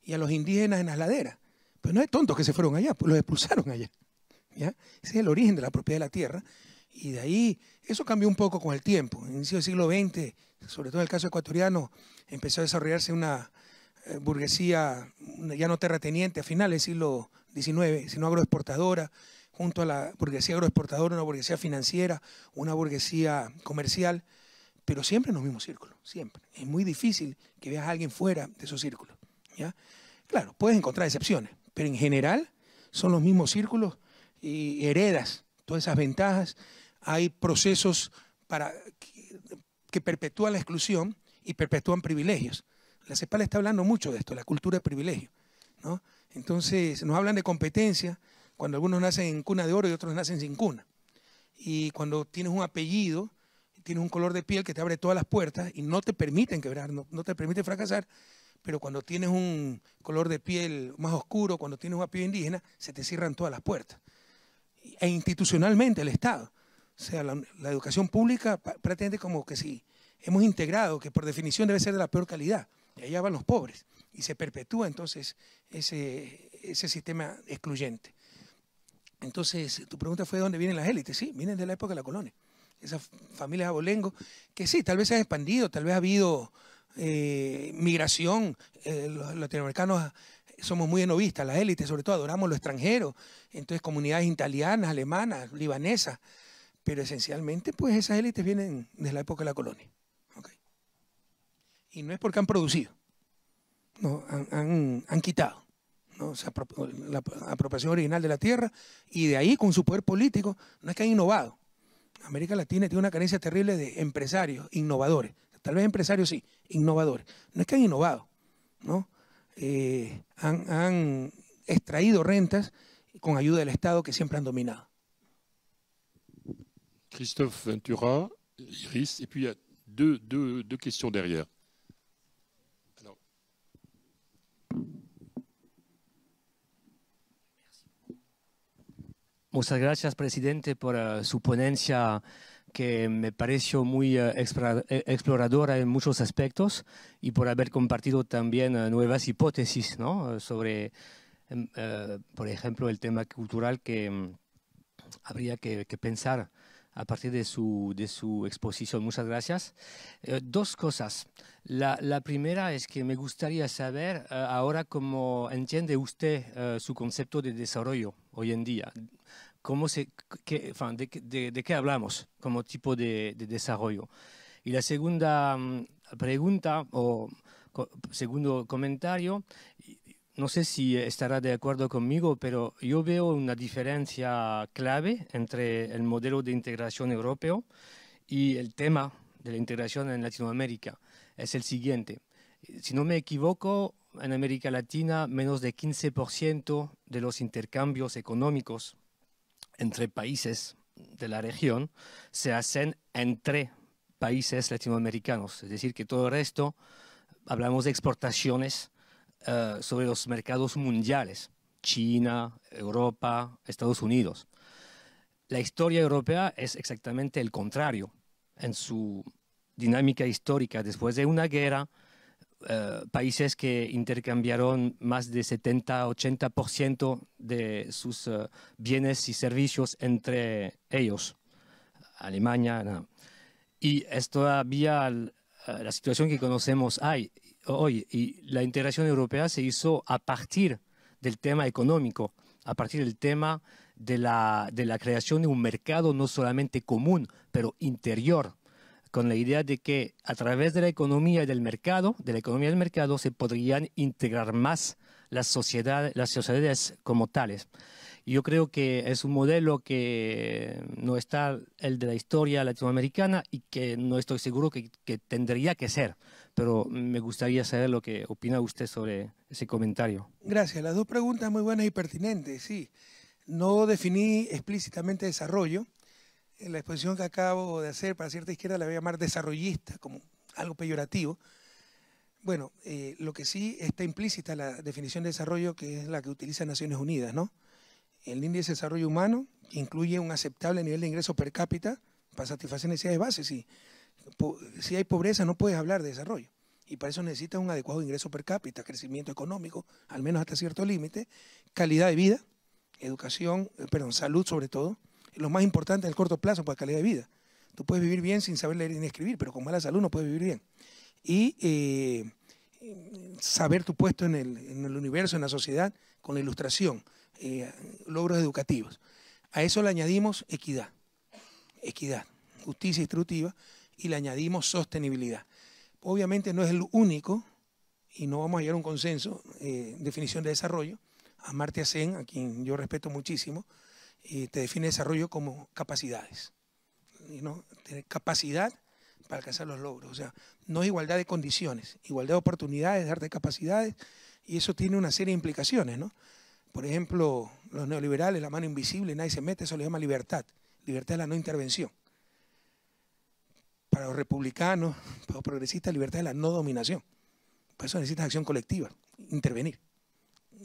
y a los indígenas en las laderas. Pero pues no es tonto que se fueron allá, pues los expulsaron allá. ¿ya? Ese es el origen de la propiedad de la tierra. Y de ahí, eso cambió un poco con el tiempo. En el inicio del siglo XX, sobre todo en el caso ecuatoriano, empezó a desarrollarse una, burguesía ya no terrateniente a finales del siglo XIX, sino agroexportadora, junto a la burguesía agroexportadora, una burguesía financiera, una burguesía comercial, pero siempre en los mismos círculos, siempre. Es muy difícil que veas a alguien fuera de esos círculos. ¿ya? Claro, puedes encontrar excepciones, pero en general son los mismos círculos y heredas todas esas ventajas. Hay procesos para que perpetúan la exclusión y perpetúan privilegios. La CEPAL está hablando mucho de esto, la cultura de privilegio. ¿no? Entonces, nos hablan de competencia cuando algunos nacen en cuna de oro y otros nacen sin cuna. Y cuando tienes un apellido, tienes un color de piel que te abre todas las puertas y no te permiten quebrar, no, te permiten fracasar, pero cuando tienes un color de piel más oscuro, cuando tienes un apellido indígena, se te cierran todas las puertas. E institucionalmente el Estado. O sea, la, la educación pública pretende como que sí, hemos integrado, que por definición debe ser de la peor calidad. Y allá van los pobres. Y se perpetúa entonces ese, ese sistema excluyente. Entonces, tu pregunta fue de dónde vienen las élites. Sí, vienen de la época de la colonia. Esas familias abolengo, que sí, tal vez se han expandido, tal vez ha habido eh, migración. Eh, los latinoamericanos somos muy enovistas, las élites, sobre todo adoramos los extranjero. Entonces, comunidades italianas, alemanas, libanesas. Pero esencialmente, pues esas élites vienen desde la época de la colonia. Y no es porque han producido, han, quitado la apropiación original de la tierra y de ahí con su poder político, no es que han innovado. América Latina tiene una carencia terrible de empresarios, innovadores. Tal vez empresarios sí, innovadores. No es que han innovado, ¿no? Eh, han, extraído rentas con ayuda del Estado que siempre han dominado. Christophe Ventura, Iris, y puis y deux questions derrière. Muchas gracias, presidente, por eh, su ponencia que me pareció muy eh, eh, exploradora en muchos aspectos y por haber compartido también nuevas hipótesis ¿no? sobre, em, por ejemplo, el tema cultural que mm, habría que, pensar a partir de su, de su exposición. Muchas gracias. dos cosas. La, la, primera es que me gustaría saber ahora cómo entiende usted su concepto de desarrollo hoy en día cómo se, de, qué hablamos como tipo de, desarrollo. Y la segunda mm, pregunta o segundo comentario, no sé si estará de acuerdo conmigo, pero yo veo una diferencia clave entre el modelo de integración europeo y el tema de la integración en Latinoamérica. Es el siguiente. Si no me equivoco, en América Latina menos de 15% de los intercambios económicos entre países de la región se hacen entre países latinoamericanos. Es decir, que todo el resto, hablamos de exportaciones eh, sobre los mercados mundiales, China, Europa, Estados Unidos. La historia europea es exactamente el contrario. En su dinámica histórica, después de una guerra, eh, países que intercambiaron más de 70-80% de sus eh, bienes y servicios entre ellos. Alemania. Y es todavía eh, la situación que conocemos hoy. Y la integración europea se hizo a partir del tema económico, a partir del tema de la, de la creación de un mercado no solamente común, pero interior con la idea de que a través de la economía del mercado, de la economía del mercado, se podrían integrar más las sociedades, las sociedades como tales. Yo creo que es un modelo que no está el de la historia latinoamericana y que no estoy seguro que, que tendría que ser, pero me gustaría saber lo que opina usted sobre ese comentario. Gracias, las dos preguntas muy buenas y pertinentes, sí. No definí explícitamente desarrollo, la exposición que acabo de hacer para cierta izquierda la voy a llamar desarrollista, como algo peyorativo. Bueno, eh, lo que sí está implícita la definición de desarrollo que es la que utiliza Naciones Unidas, ¿no? El índice de desarrollo humano incluye un aceptable nivel de ingreso per cápita para satisfacer necesidades bases. Si, si hay pobreza no puedes hablar de desarrollo y para eso necesitas un adecuado ingreso per cápita, crecimiento económico, al menos hasta cierto límite, calidad de vida, educación, eh, perdón, salud sobre todo, lo más importante en el corto plazo para pues, calidad de vida. Tú puedes vivir bien sin saber leer ni escribir, pero con mala salud no puedes vivir bien. Y eh, saber tu puesto en el, universo, en la sociedad, con la ilustración, eh, logros educativos. A eso le añadimos equidad, equidad, justicia instructiva y le añadimos sostenibilidad. Obviamente no es el único, y no vamos a llegar a un consenso, eh, definición de desarrollo. a Marte Sen, a quien yo respeto muchísimo, y te define desarrollo como capacidades. ¿no? Tener capacidad para alcanzar los logros. O sea, no es igualdad de condiciones, igualdad de oportunidades, darte capacidades, y eso tiene una serie de implicaciones, Por ejemplo, los neoliberales, la mano invisible, nadie se mete, eso le llama libertad. Libertad de la no intervención. Para los republicanos, para los progresistas, libertad de la no dominación. Por eso necesitas acción colectiva, intervenir.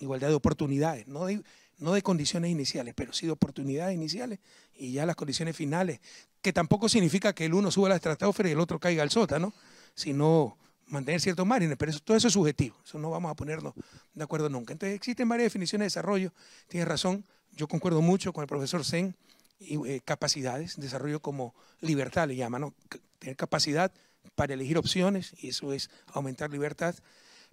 Igualdad de oportunidades. No de, no de condiciones iniciales, pero sí de oportunidades iniciales y ya las condiciones finales, que tampoco significa que el uno suba a la estratosfera y el otro caiga al sótano, sino mantener ciertos márgenes, pero eso, todo eso es subjetivo, eso no vamos a ponernos de acuerdo nunca. Entonces existen varias definiciones de desarrollo, tienes razón, yo concuerdo mucho con el profesor Zen, y, eh, capacidades, desarrollo como libertad le llaman, ¿no? tener capacidad para elegir opciones, y eso es aumentar libertad,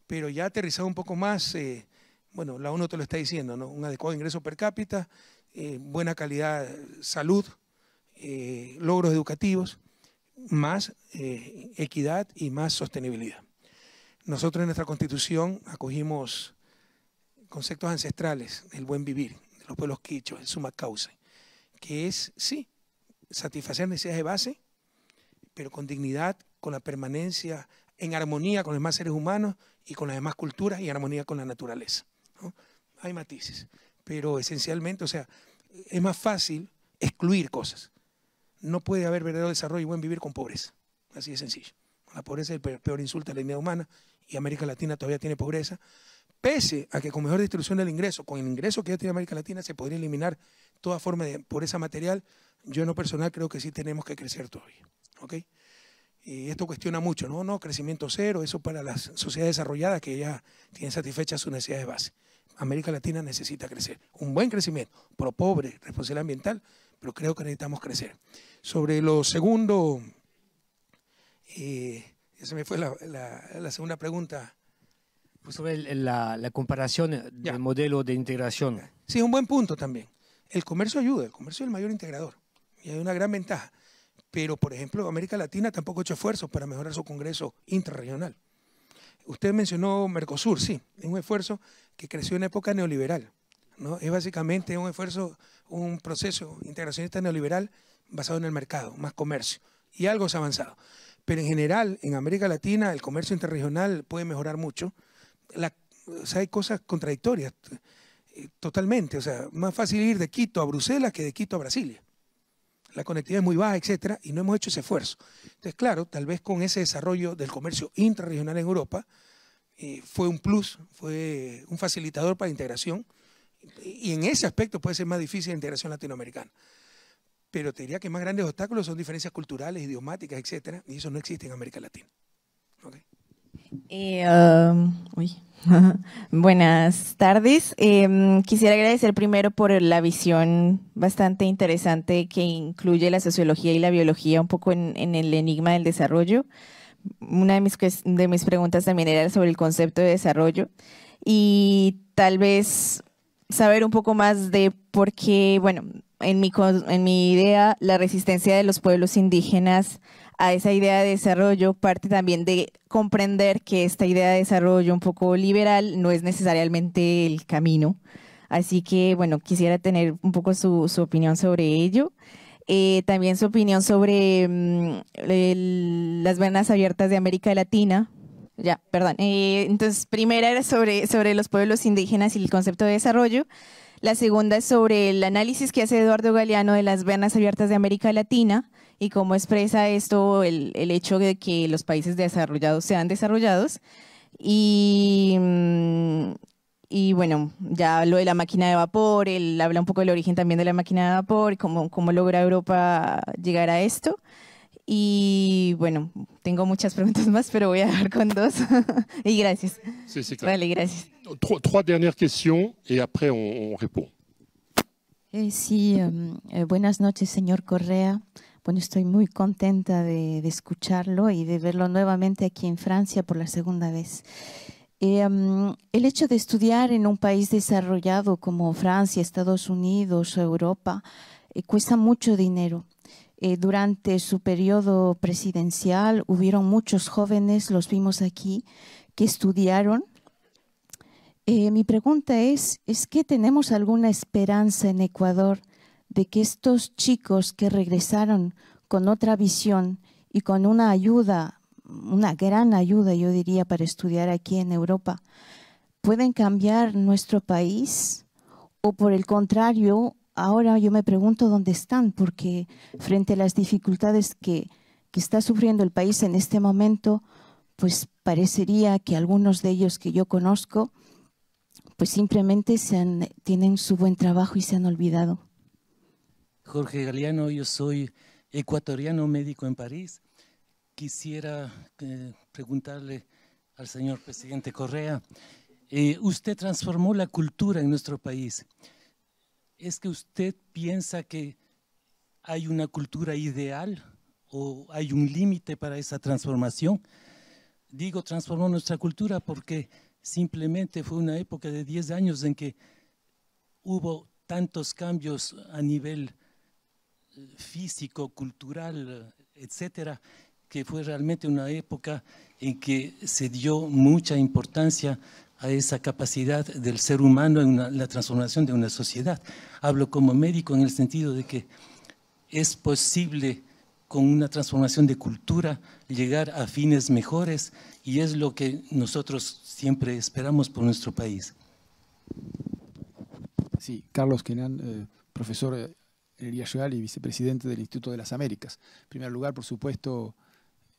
pero ya aterrizado un poco más, eh, bueno, la ONU te lo está diciendo, ¿no? un adecuado ingreso per cápita, eh, buena calidad salud, eh, logros educativos, más eh, equidad y más sostenibilidad. Nosotros en nuestra constitución acogimos conceptos ancestrales el buen vivir, de los pueblos quichos, el suma causa, que es, sí, satisfacer necesidades de base, pero con dignidad, con la permanencia, en armonía con los demás seres humanos y con las demás culturas y armonía con la naturaleza. Hay matices, pero esencialmente, o sea, es más fácil excluir cosas. No puede haber verdadero desarrollo y buen vivir con pobreza. Así de sencillo. La pobreza es el peor insulto a la dignidad humana y América Latina todavía tiene pobreza. Pese a que con mejor distribución del ingreso, con el ingreso que ya tiene América Latina, se podría eliminar toda forma de pobreza material, yo en lo personal creo que sí tenemos que crecer todavía. ¿ok? Y esto cuestiona mucho, ¿no? No, crecimiento cero, eso para las sociedades desarrolladas que ya tienen satisfechas sus necesidades de base. América Latina necesita crecer. Un buen crecimiento, pro pobre, responsabilidad ambiental, pero creo que necesitamos crecer. Sobre lo segundo, eh, me fue la, segunda pregunta. Pues sobre la, comparación del modelo de integración. Sí, un buen punto también. El comercio ayuda, el comercio es el mayor integrador y hay una gran ventaja. Pero, por ejemplo, América Latina tampoco ha hecho esfuerzos para mejorar su Congreso intrarregional. Usted mencionó Mercosur, sí, es un esfuerzo que creció en época neoliberal. ¿no? Es básicamente un esfuerzo, un proceso integracionista neoliberal basado en el mercado, más comercio. Y algo se ha avanzado. Pero en general, en América Latina, el comercio interregional puede mejorar mucho. La, hay cosas contradictorias, eh, totalmente. O sea, más fácil ir de Quito a Bruselas que de Quito a Brasilia la conectividad es muy baja, etcétera, y no hemos hecho ese esfuerzo. Entonces, claro, tal vez con ese desarrollo del comercio intrarregional en Europa eh, fue un plus, fue un facilitador para la integración, y en ese aspecto puede ser más difícil la integración latinoamericana. Pero te diría que más grandes obstáculos son diferencias culturales, idiomáticas, etcétera, y eso no existe en América Latina. Eh, um, Buenas tardes. Em, quisiera agradecer primero por la visión bastante interesante que incluye la sociología y la biología un poco en, el enigma del desarrollo. Una de mis, preguntas también era sobre el concepto de desarrollo y tal vez saber un poco más de por qué, bueno, en mi idea, la resistencia de los pueblos indígenas a esa idea de desarrollo parte también de comprender que esta idea de desarrollo un poco liberal no es necesariamente el camino. Así que, bueno, quisiera tener un poco su, su opinión sobre ello. Eh, también su opinión sobre mm, las venas abiertas de América Latina. Ya, perdón. Eh, entonces, primera era sobre, sobre los pueblos indígenas y el concepto de desarrollo. La segunda es sobre el análisis que hace Eduardo Galeano de las venas abiertas de América Latina y cómo expresa esto el, hecho de que los países desarrollados sean desarrollados. Y, mm, y bueno, ya lo de la máquina de vapor, él habla un poco del origen también de la máquina de vapor, cómo, cómo logra Europa llegar a esto. Y bueno, tengo muchas preguntas más, pero voy a dejar con dos. y gracias. Sí, sí, claro. Vale, gracias. y après on, eh, em, eh, buenas noches, señor Correa. Bueno, estoy muy contenta de, escucharlo y de verlo nuevamente aquí en Francia por la segunda vez. Em, el hecho de estudiar en un país desarrollado como Francia, Estados Unidos, o Europa, eh, cuesta mucho dinero. Eh, durante su periodo presidencial hubieron muchos jóvenes, los vimos aquí, que estudiaron eh, mi pregunta es, ¿es que tenemos alguna esperanza en Ecuador de que estos chicos que regresaron con otra visión y con una ayuda, una gran ayuda, yo diría, para estudiar aquí en Europa, pueden cambiar nuestro país o por el contrario, ahora yo me pregunto dónde están, porque frente a las dificultades que, está sufriendo el país en este momento, pues parecería que algunos de ellos que yo conozco, pues simplemente se tienen su buen trabajo y se han olvidado. Jorge Galeano, yo soy ecuatoriano médico en París. Quisiera eh, preguntarle al señor presidente Correa, eh, usted transformó la cultura en nuestro país. ¿Es que usted piensa que hay una cultura ideal o hay un límite para esa transformación? Digo, transformó nuestra cultura porque simplemente fue una época de 10 años en que hubo tantos cambios a nivel físico, cultural, etcétera, que fue realmente una época en que se dio mucha importancia a esa capacidad del ser humano en la transformación de una sociedad. Hablo como médico en el sentido de que es posible con una transformación de cultura llegar a fines mejores y es lo que nosotros siempre esperamos por nuestro país. Sí, Carlos Quinan, eh, profesor eh, Elías y vicepresidente del Instituto de las Américas. En primer lugar, por supuesto,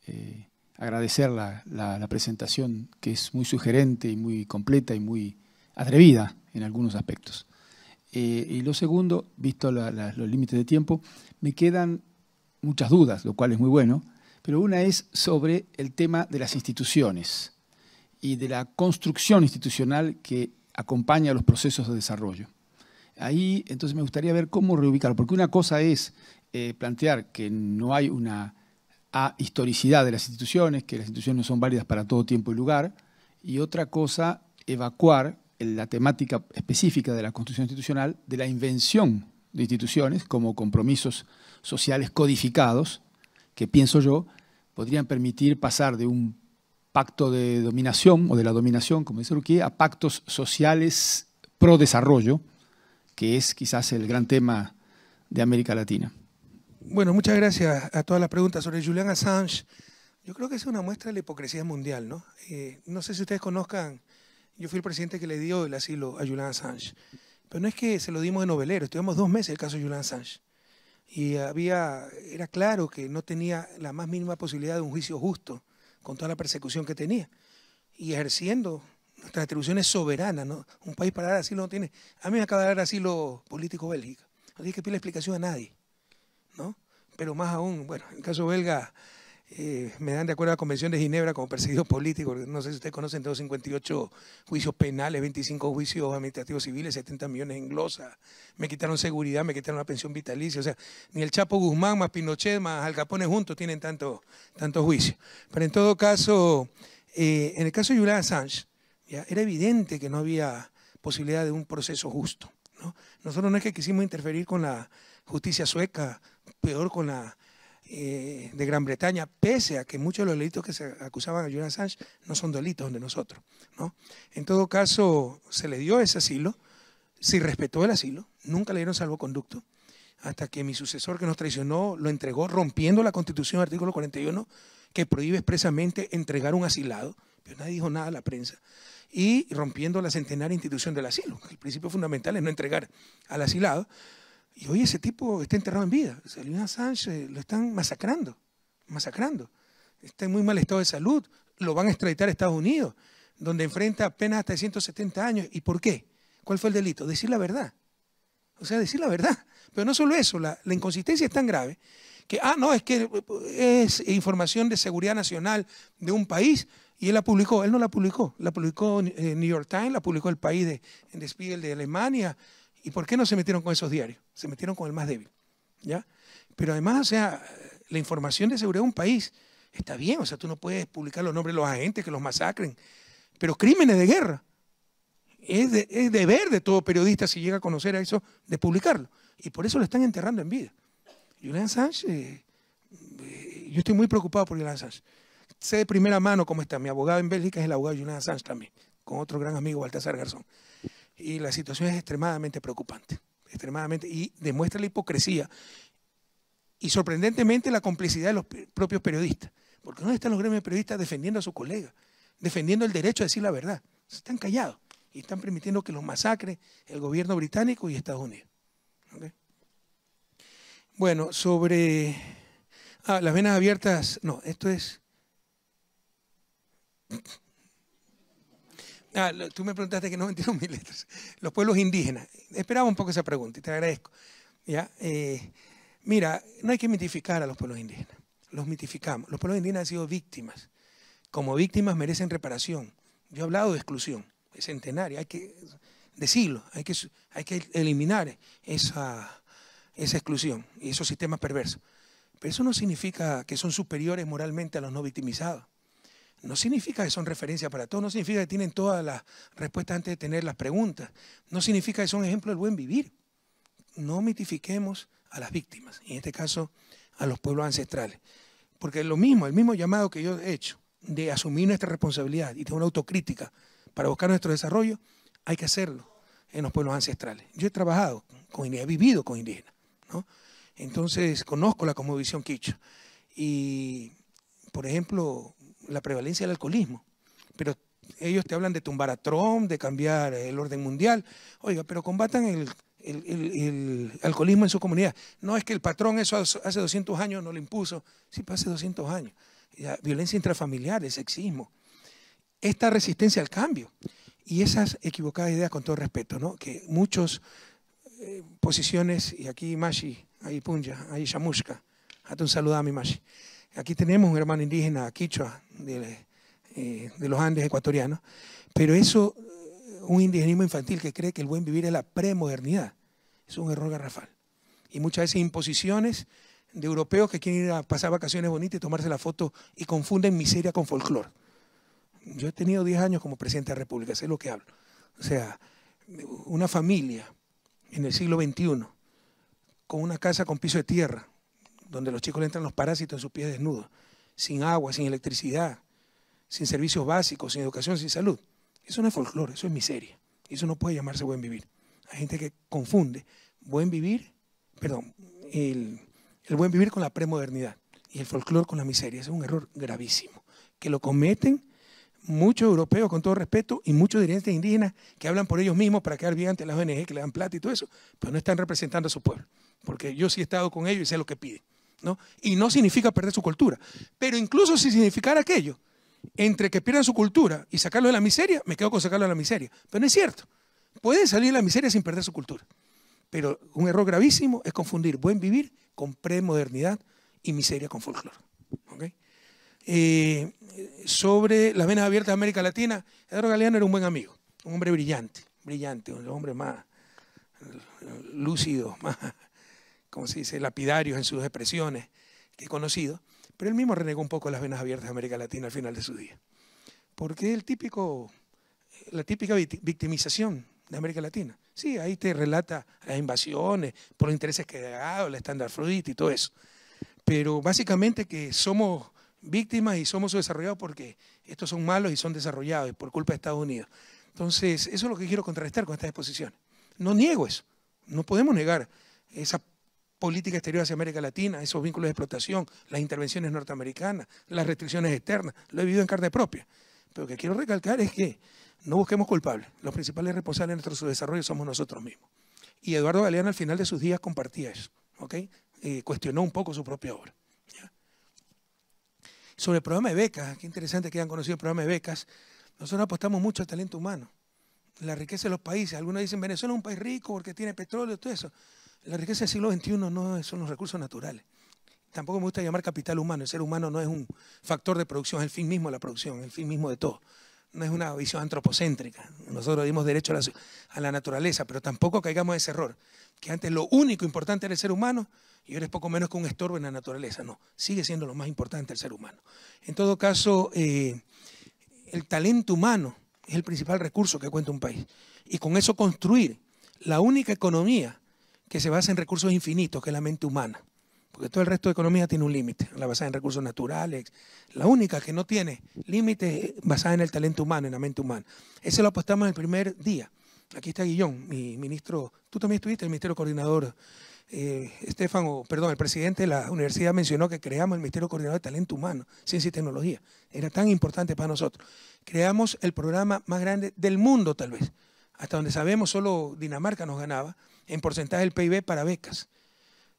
eh, agradecer la, presentación que es muy sugerente y muy completa y muy atrevida en algunos aspectos. Eh, y lo segundo, visto los límites de tiempo, me quedan muchas dudas, lo cual es muy bueno, pero una es sobre el tema de las instituciones y de la construcción institucional que acompaña los procesos de desarrollo. Ahí entonces me gustaría ver cómo reubicarlo, porque una cosa es eh, plantear que no hay una historicidad de las instituciones, que las instituciones no son válidas para todo tiempo y lugar, y otra cosa, evacuar la temática específica de la construcción Institucional de la invención de instituciones como compromisos sociales codificados, que pienso yo, podrían permitir pasar de un pacto de dominación o de la dominación, como dice aquí, a pactos sociales pro desarrollo, que es quizás el gran tema de América Latina. Bueno, muchas gracias a todas las preguntas sobre Julian Assange. Yo creo que es una muestra de la hipocresía mundial, ¿no? Eh, no sé si ustedes conozcan, yo fui el presidente que le dio el asilo a Julian Assange, pero no es que se lo dimos de novelero, estuvimos dos meses el caso de Julian Assange y había, era claro que no tenía la más mínima posibilidad de un juicio justo con toda la persecución que tenía y ejerciendo nuestra distribución es soberana, ¿no? Un país para dar asilo no tiene. A mí me acaba de dar asilo político Bélgica. No tiene que pedir la explicación a nadie, ¿no? Pero más aún, bueno, en el caso belga eh, me dan de acuerdo a la Convención de Ginebra como perseguido político. No sé si ustedes conocen, todos 58 juicios penales, 25 juicios administrativos civiles, 70 millones en glosa. Me quitaron seguridad, me quitaron la pensión vitalicia. O sea, ni el Chapo Guzmán, más Pinochet, más Al Capone juntos tienen tanto, tanto juicio. Pero en todo caso, eh, en el caso de Julian Assange, era evidente que no había posibilidad de un proceso justo. Nosotros no es que quisimos interferir con la justicia sueca, peor con la eh, de Gran Bretaña, pese a que muchos de los delitos que se acusaban a Julian Assange no son delitos de nosotros. En todo caso, se le dio ese asilo, se respetó el asilo, nunca le dieron salvoconducto, hasta que mi sucesor que nos traicionó lo entregó rompiendo la Constitución, artículo 41, que prohíbe expresamente entregar un asilado, pero nadie dijo nada a la prensa y rompiendo la centenaria institución del asilo. El principio fundamental es no entregar al asilado. Y hoy ese tipo está enterrado en vida. Salinas Sánchez lo están masacrando, masacrando. Está en muy mal estado de salud. Lo van a extraditar a Estados Unidos, donde enfrenta apenas hasta 170 años. ¿Y por qué? ¿Cuál fue el delito? Decir la verdad. O sea, decir la verdad. Pero no solo eso, la, la inconsistencia es tan grave que, ah, no, es que es información de seguridad nacional de un país, y él la publicó, él no la publicó, la publicó el eh, New York Times, la publicó El País de en de Alemania. ¿Y por qué no se metieron con esos diarios? Se metieron con el más débil. ¿ya? Pero además, o sea, la información de seguridad de un país está bien, o sea, tú no puedes publicar los nombres de los agentes que los masacren, pero crímenes de guerra. Es, deber de todo periodista, si llega a conocer a eso, de publicarlo. Y por eso lo están enterrando en vida. Julian Assange, eh, yo estoy muy preocupado por Julian Sánchez sé de primera mano cómo está. Mi abogado en Bélgica es el abogado Julian Assange también, con otro gran amigo, Baltasar Garzón. Y la situación es extremadamente preocupante, extremadamente, y demuestra la hipocresía y sorprendentemente la complicidad de los propios periodistas. Porque no están los gremios periodistas defendiendo a su colega? Defendiendo el derecho a decir la verdad. Se están callados y están permitiendo que los masacre el gobierno británico y Estados Unidos. Bueno, sobre ah, las venas abiertas, no, esto es Ah, tú me preguntaste que no entiendo mil letras. Los pueblos indígenas. Esperaba un poco esa pregunta y te agradezco. Eh, mira, no hay que mitificar a los pueblos indígenas. Los mitificamos. Los pueblos indígenas han sido víctimas. Como víctimas merecen reparación. Yo he hablado de exclusión, de centenario. Hay que decirlo, hay que, eliminar esa exclusión y esos sistemas perversos. Pero eso no significa que son superiores moralmente a los no victimizados no significa que son referencia para todos, no significa que tienen todas las respuestas antes de tener las preguntas, no significa que son ejemplo del buen vivir. No mitifiquemos a las víctimas, y en este caso a los pueblos ancestrales. Porque es lo mismo, el mismo llamado que yo he hecho de asumir nuestra responsabilidad y de una autocrítica para buscar nuestro desarrollo, hay que hacerlo en los pueblos ancestrales. Yo he trabajado con indígenas, he vivido con indígenas, Entonces conozco la cosmovisión quicho. Y, por ejemplo, la prevalencia del alcoholismo. Pero ellos te hablan de tumbar a Trump, de cambiar el orden mundial. Oiga, pero combatan el, alcoholismo en su comunidad. No es que el patrón eso hace 200 años no lo impuso. Sí, hace 200 años. violencia intrafamiliar, el sexismo. Esta resistencia al cambio. Y esas equivocadas ideas, con todo respeto, ¿no? que muchos eh, posiciones, y aquí Mashi, ahí Punja, ahí Shamushka, hazte un saludo a mi Mashi. Aquí tenemos un hermano indígena, Quichua, eh, de, los Andes ecuatorianos, pero eso, eh, un indigenismo infantil que cree que el buen vivir es la premodernidad, es un error garrafal. Y muchas veces imposiciones de europeos que quieren ir a pasar vacaciones bonitas y tomarse la foto y confunden miseria con folclore. Yo he tenido 10 años como presidente de la República, sé lo que hablo. O sea, una familia en el siglo XXI, con una casa con piso de tierra, donde los chicos le entran los parásitos en sus pies desnudos, sin agua, sin electricidad, sin servicios básicos, sin educación, sin salud. Eso no es folclore, eso es miseria. Eso no puede llamarse buen vivir. Hay gente que confunde buen vivir, perdón, el, buen vivir con la premodernidad y el folclore con la miseria. es un error gravísimo, que lo cometen muchos europeos, con todo respeto, y muchos dirigentes indígenas que hablan por ellos mismos para quedar bien ante las ONG que le dan plata y todo eso, pero no están representando a su pueblo, porque yo sí he estado con ellos y sé lo que piden. Y no significa perder su cultura. Pero incluso si significara aquello, entre que pierdan su cultura y sacarlo de la miseria, me quedo con sacarlo de la miseria. Pero no es cierto. puede salir de la miseria sin perder su cultura. Pero un error gravísimo es confundir buen vivir con premodernidad y miseria con folclore. Eh, sobre las venas abiertas de América Latina, Eduardo Galeano era un buen amigo, un hombre brillante, brillante, un hombre más lúcido, más como se dice, lapidarios en sus expresiones, que he conocido, pero él mismo renegó un poco las venas abiertas de América Latina al final de su día. Porque el típico, la típica victimización de América Latina. Sí, ahí te relata las invasiones, por los intereses que ha dado la Standard Fruit y todo eso. Pero básicamente que somos víctimas y somos subdesarrollados porque estos son malos y son desarrollados por culpa de Estados Unidos. Entonces, eso es lo que quiero contrarrestar con estas exposiciones. No niego eso. No podemos negar esa política exterior hacia América Latina, esos vínculos de explotación, las intervenciones norteamericanas, las restricciones externas, lo he vivido en carne propia. Pero lo que quiero recalcar es que no busquemos culpables, los principales responsables de nuestro desarrollo somos nosotros mismos. Y Eduardo Galeano al final de sus días compartía eso, ¿ok? Eh, cuestionó un poco su propia obra. Sobre el programa de becas, qué interesante que hayan conocido el programa de becas, nosotros apostamos mucho al talento humano, la riqueza de los países. Algunos dicen Venezuela es un país rico porque tiene petróleo, todo eso. La riqueza del siglo XXI no son los recursos naturales. Tampoco me gusta llamar capital humano. El ser humano no es un factor de producción, es el fin mismo de la producción, el fin mismo de todo. No es una visión antropocéntrica. Nosotros dimos derecho a la, naturaleza, pero tampoco caigamos en ese error. Que antes lo único importante era el ser humano y ahora es poco menos que un estorbo en la naturaleza. No, sigue siendo lo más importante el ser humano. En todo caso, eh, el talento humano es el principal recurso que cuenta un país. Y con eso construir la única economía que se basa en recursos infinitos, que es la mente humana. Porque todo el resto de economía tiene un límite, la basada en recursos naturales. La única que no tiene límite basada en el talento humano, en la mente humana. Ese lo apostamos el primer día. Aquí está Guillón, mi ministro, tú también estuviste, el ministerio coordinador, eh, perdón, el presidente de la universidad mencionó que creamos el ministerio coordinador de talento humano, ciencia y tecnología. Era tan importante para nosotros. Creamos el programa más grande del mundo, tal vez. Hasta donde sabemos, solo Dinamarca nos ganaba en porcentaje del PIB para becas.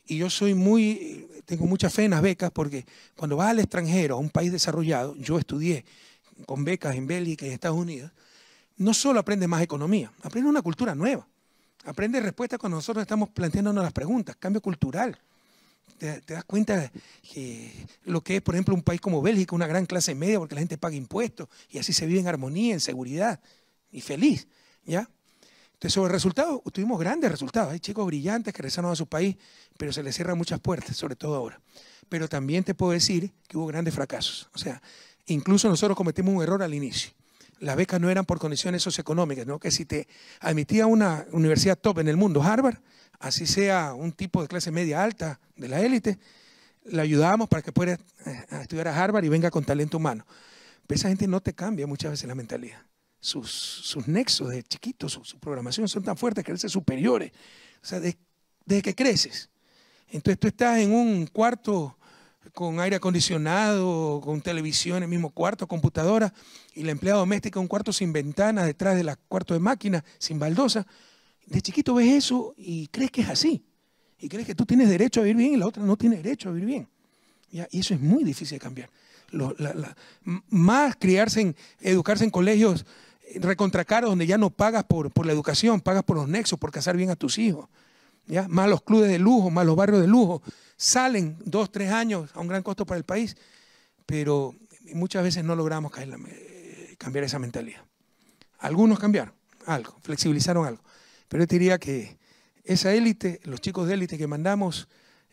Y yo soy muy, tengo mucha fe en las becas porque cuando vas al extranjero, a un país desarrollado, yo estudié con becas en Bélgica y Estados Unidos, no solo aprendes más economía, aprendes una cultura nueva. Aprendes respuestas cuando nosotros estamos planteándonos las preguntas, cambio cultural. Te, te, das cuenta que lo que es, por ejemplo, un país como Bélgica, una gran clase media, porque la gente paga impuestos y así se vive en armonía, en seguridad y feliz. ¿ya? Entonces, sobre resultados, tuvimos grandes resultados. Hay chicos brillantes que regresaron a su país, pero se les cierran muchas puertas, sobre todo ahora. Pero también te puedo decir que hubo grandes fracasos. O sea, incluso nosotros cometimos un error al inicio. Las becas no eran por condiciones socioeconómicas, ¿no? Que si te admitía una universidad top en el mundo, Harvard, así sea un tipo de clase media alta, de la élite, la ayudábamos para que pueda eh, estudiar a Harvard y venga con talento humano. Pero esa gente no te cambia muchas veces la mentalidad sus, nexos de chiquitos, su, programación son tan fuertes, que veces superiores. O sea, desde que creces. Entonces tú estás en un cuarto con aire acondicionado, con televisión en el mismo cuarto, computadora, y la empleada doméstica en un cuarto sin ventana, detrás de la cuarto de máquina, sin baldosa. De chiquito ves eso y crees que es así. Y crees que tú tienes derecho a vivir bien y la otra no tiene derecho a vivir bien. Y eso es muy difícil de cambiar. más criarse en, educarse en colegios recontracar donde ya no pagas por, por la educación, pagas por los nexos, por casar bien a tus hijos. Más los clubes de lujo, más los barrios de lujo. Salen dos, tres años a un gran costo para el país, pero muchas veces no logramos eh, cambiar esa mentalidad. Algunos cambiaron algo, flexibilizaron algo. Pero yo diría que esa élite, los chicos de élite que mandamos,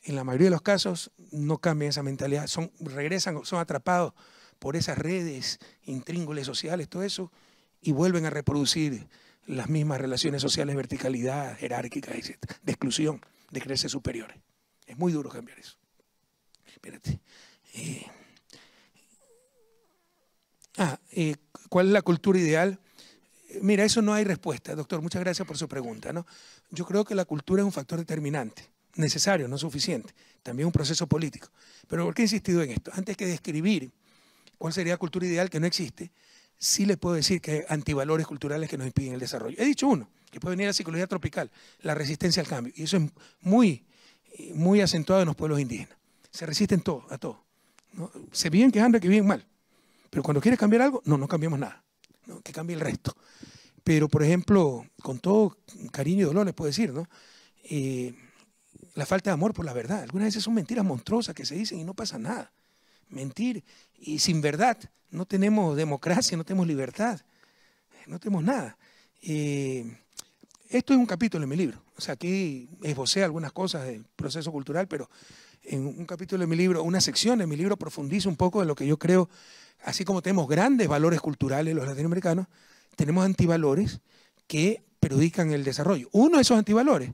en la mayoría de los casos no cambian esa mentalidad, son, regresan, son atrapados por esas redes, intríngules sociales, todo eso, y vuelven a reproducir las mismas relaciones sociales, verticalidad, jerárquica, de exclusión, de creerse superiores. Es muy duro cambiar eso. Espérate. Eh, ah, eh, ¿cuál es la cultura ideal? Mira, eso no hay respuesta, doctor. Muchas gracias por su pregunta. ¿no? Yo creo que la cultura es un factor determinante, necesario, no suficiente. También un proceso político. Pero ¿por qué he insistido en esto? Antes que describir cuál sería la cultura ideal que no existe, sí les puedo decir que hay antivalores culturales que nos impiden el desarrollo. He dicho uno, que puede venir la psicología tropical, la resistencia al cambio. Y eso es muy, muy acentuado en los pueblos indígenas. Se resisten todo, a todo. Se Se que quejando que viven mal. Pero cuando quieres cambiar algo, no, no cambiamos nada. Que cambie el resto. Pero, por ejemplo, con todo cariño y dolor les puedo decir, ¿no? Eh, la falta de amor por la verdad. Algunas veces son mentiras monstruosas que se dicen y no pasa nada mentir y sin verdad. No tenemos democracia, no tenemos libertad, no tenemos nada. esto es un capítulo en mi libro. O sea, aquí esbocé algunas cosas del proceso cultural, pero en un capítulo de mi libro, una sección de mi libro profundiza un poco de lo que yo creo, así como tenemos grandes valores culturales los latinoamericanos, tenemos antivalores que perjudican el desarrollo. Uno de esos antivalores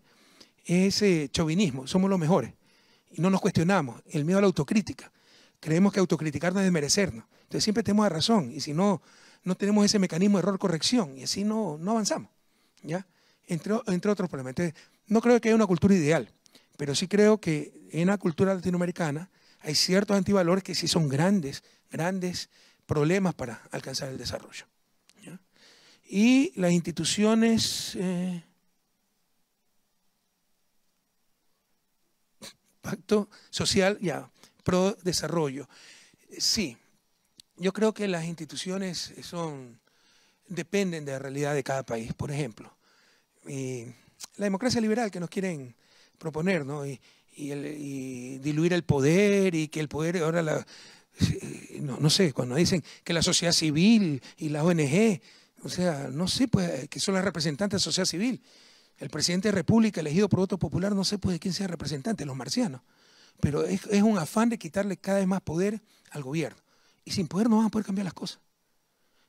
es el eh, chauvinismo, somos los mejores y no nos cuestionamos, el miedo a la autocrítica creemos que autocriticarnos es merecernos. Entonces siempre tenemos la razón y si no, no tenemos ese mecanismo de error-corrección y así no, no avanzamos, ¿ya? Entre, entre otros problemas. Entonces, no creo que haya una cultura ideal, pero sí creo que en la cultura latinoamericana hay ciertos antivalores que sí son grandes, grandes problemas para alcanzar el desarrollo. ¿ya? Y las instituciones... Eh, pacto social, ya pro desarrollo. Sí, yo creo que las instituciones son, dependen de la realidad de cada país, por ejemplo. Y la democracia liberal que nos quieren proponer, ¿no? Y, diluir el poder y que el poder ahora la... Eh, no, sé, cuando dicen que la sociedad civil y la ONG, o sea, no sé, pues, que son las representantes de la sociedad civil. El presidente de la República elegido por voto popular, no sé, pues, de quién sea representante, los marcianos. Pero es, un afán de quitarle cada vez más poder al gobierno. Y sin poder no van a poder cambiar las cosas.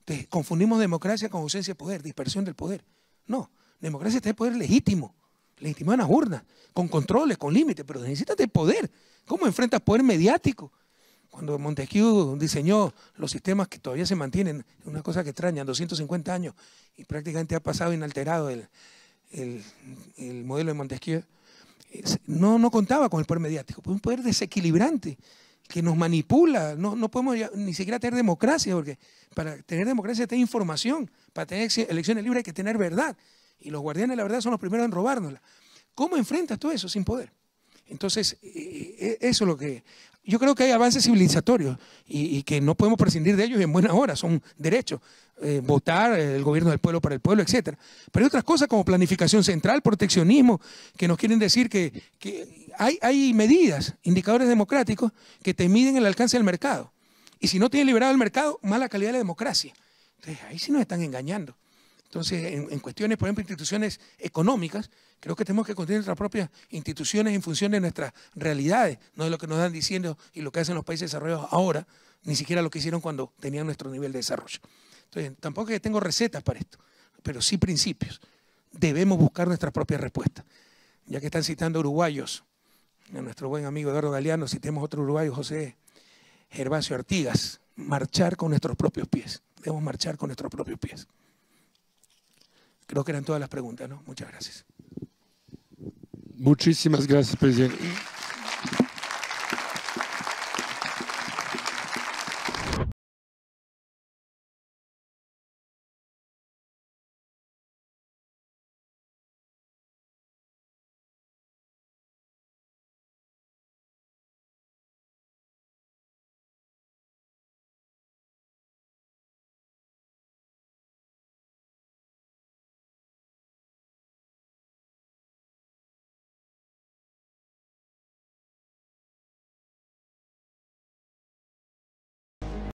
Entonces, confundimos democracia con ausencia de poder, dispersión del poder. No, democracia es poder legítimo, legitimado en las urnas, con controles, con límites, pero necesitas de poder. ¿Cómo enfrentas poder mediático? Cuando Montesquieu diseñó los sistemas que todavía se mantienen, una cosa que extraña, 250 años, y prácticamente ha pasado inalterado el modelo de Montesquieu, no, no contaba con el poder mediático, pues un poder desequilibrante que nos manipula. No, podemos ni siquiera tener democracia, porque para tener democracia hay que tener información, para tener elecciones libres hay que tener verdad. Y los guardianes de la verdad son los primeros en robárnosla. ¿Cómo enfrentas todo eso sin poder? Entonces, eh, eh, eso es lo que... Yo creo que hay avances civilizatorios y, que no podemos prescindir de ellos en buenas horas son derechos. Eh, votar, el gobierno del pueblo para el pueblo, etc. Pero hay otras cosas como planificación central, proteccionismo, que nos quieren decir que, hay, medidas, indicadores democráticos, que te miden el alcance del mercado. Y si no tienes liberado el mercado, mala calidad de la democracia. Entonces, ahí sí nos están engañando. Entonces, en cuestiones, por ejemplo, instituciones económicas, Creo que tenemos que construir nuestras propias instituciones en función de nuestras realidades, no de lo que nos dan diciendo y lo que hacen los países desarrollados ahora, ni siquiera lo que hicieron cuando tenían nuestro nivel de desarrollo. Entonces, tampoco que tengo recetas para esto, pero sí principios. Debemos buscar nuestras propias respuestas. Ya que están citando uruguayos, a nuestro buen amigo Eduardo Galeano, citemos otro uruguayo, José Gervasio Artigas, marchar con nuestros propios pies. Debemos marchar con nuestros propios pies. Creo que eran todas las preguntas, ¿no? Muchas gracias. Muchísimas gracias, presidente.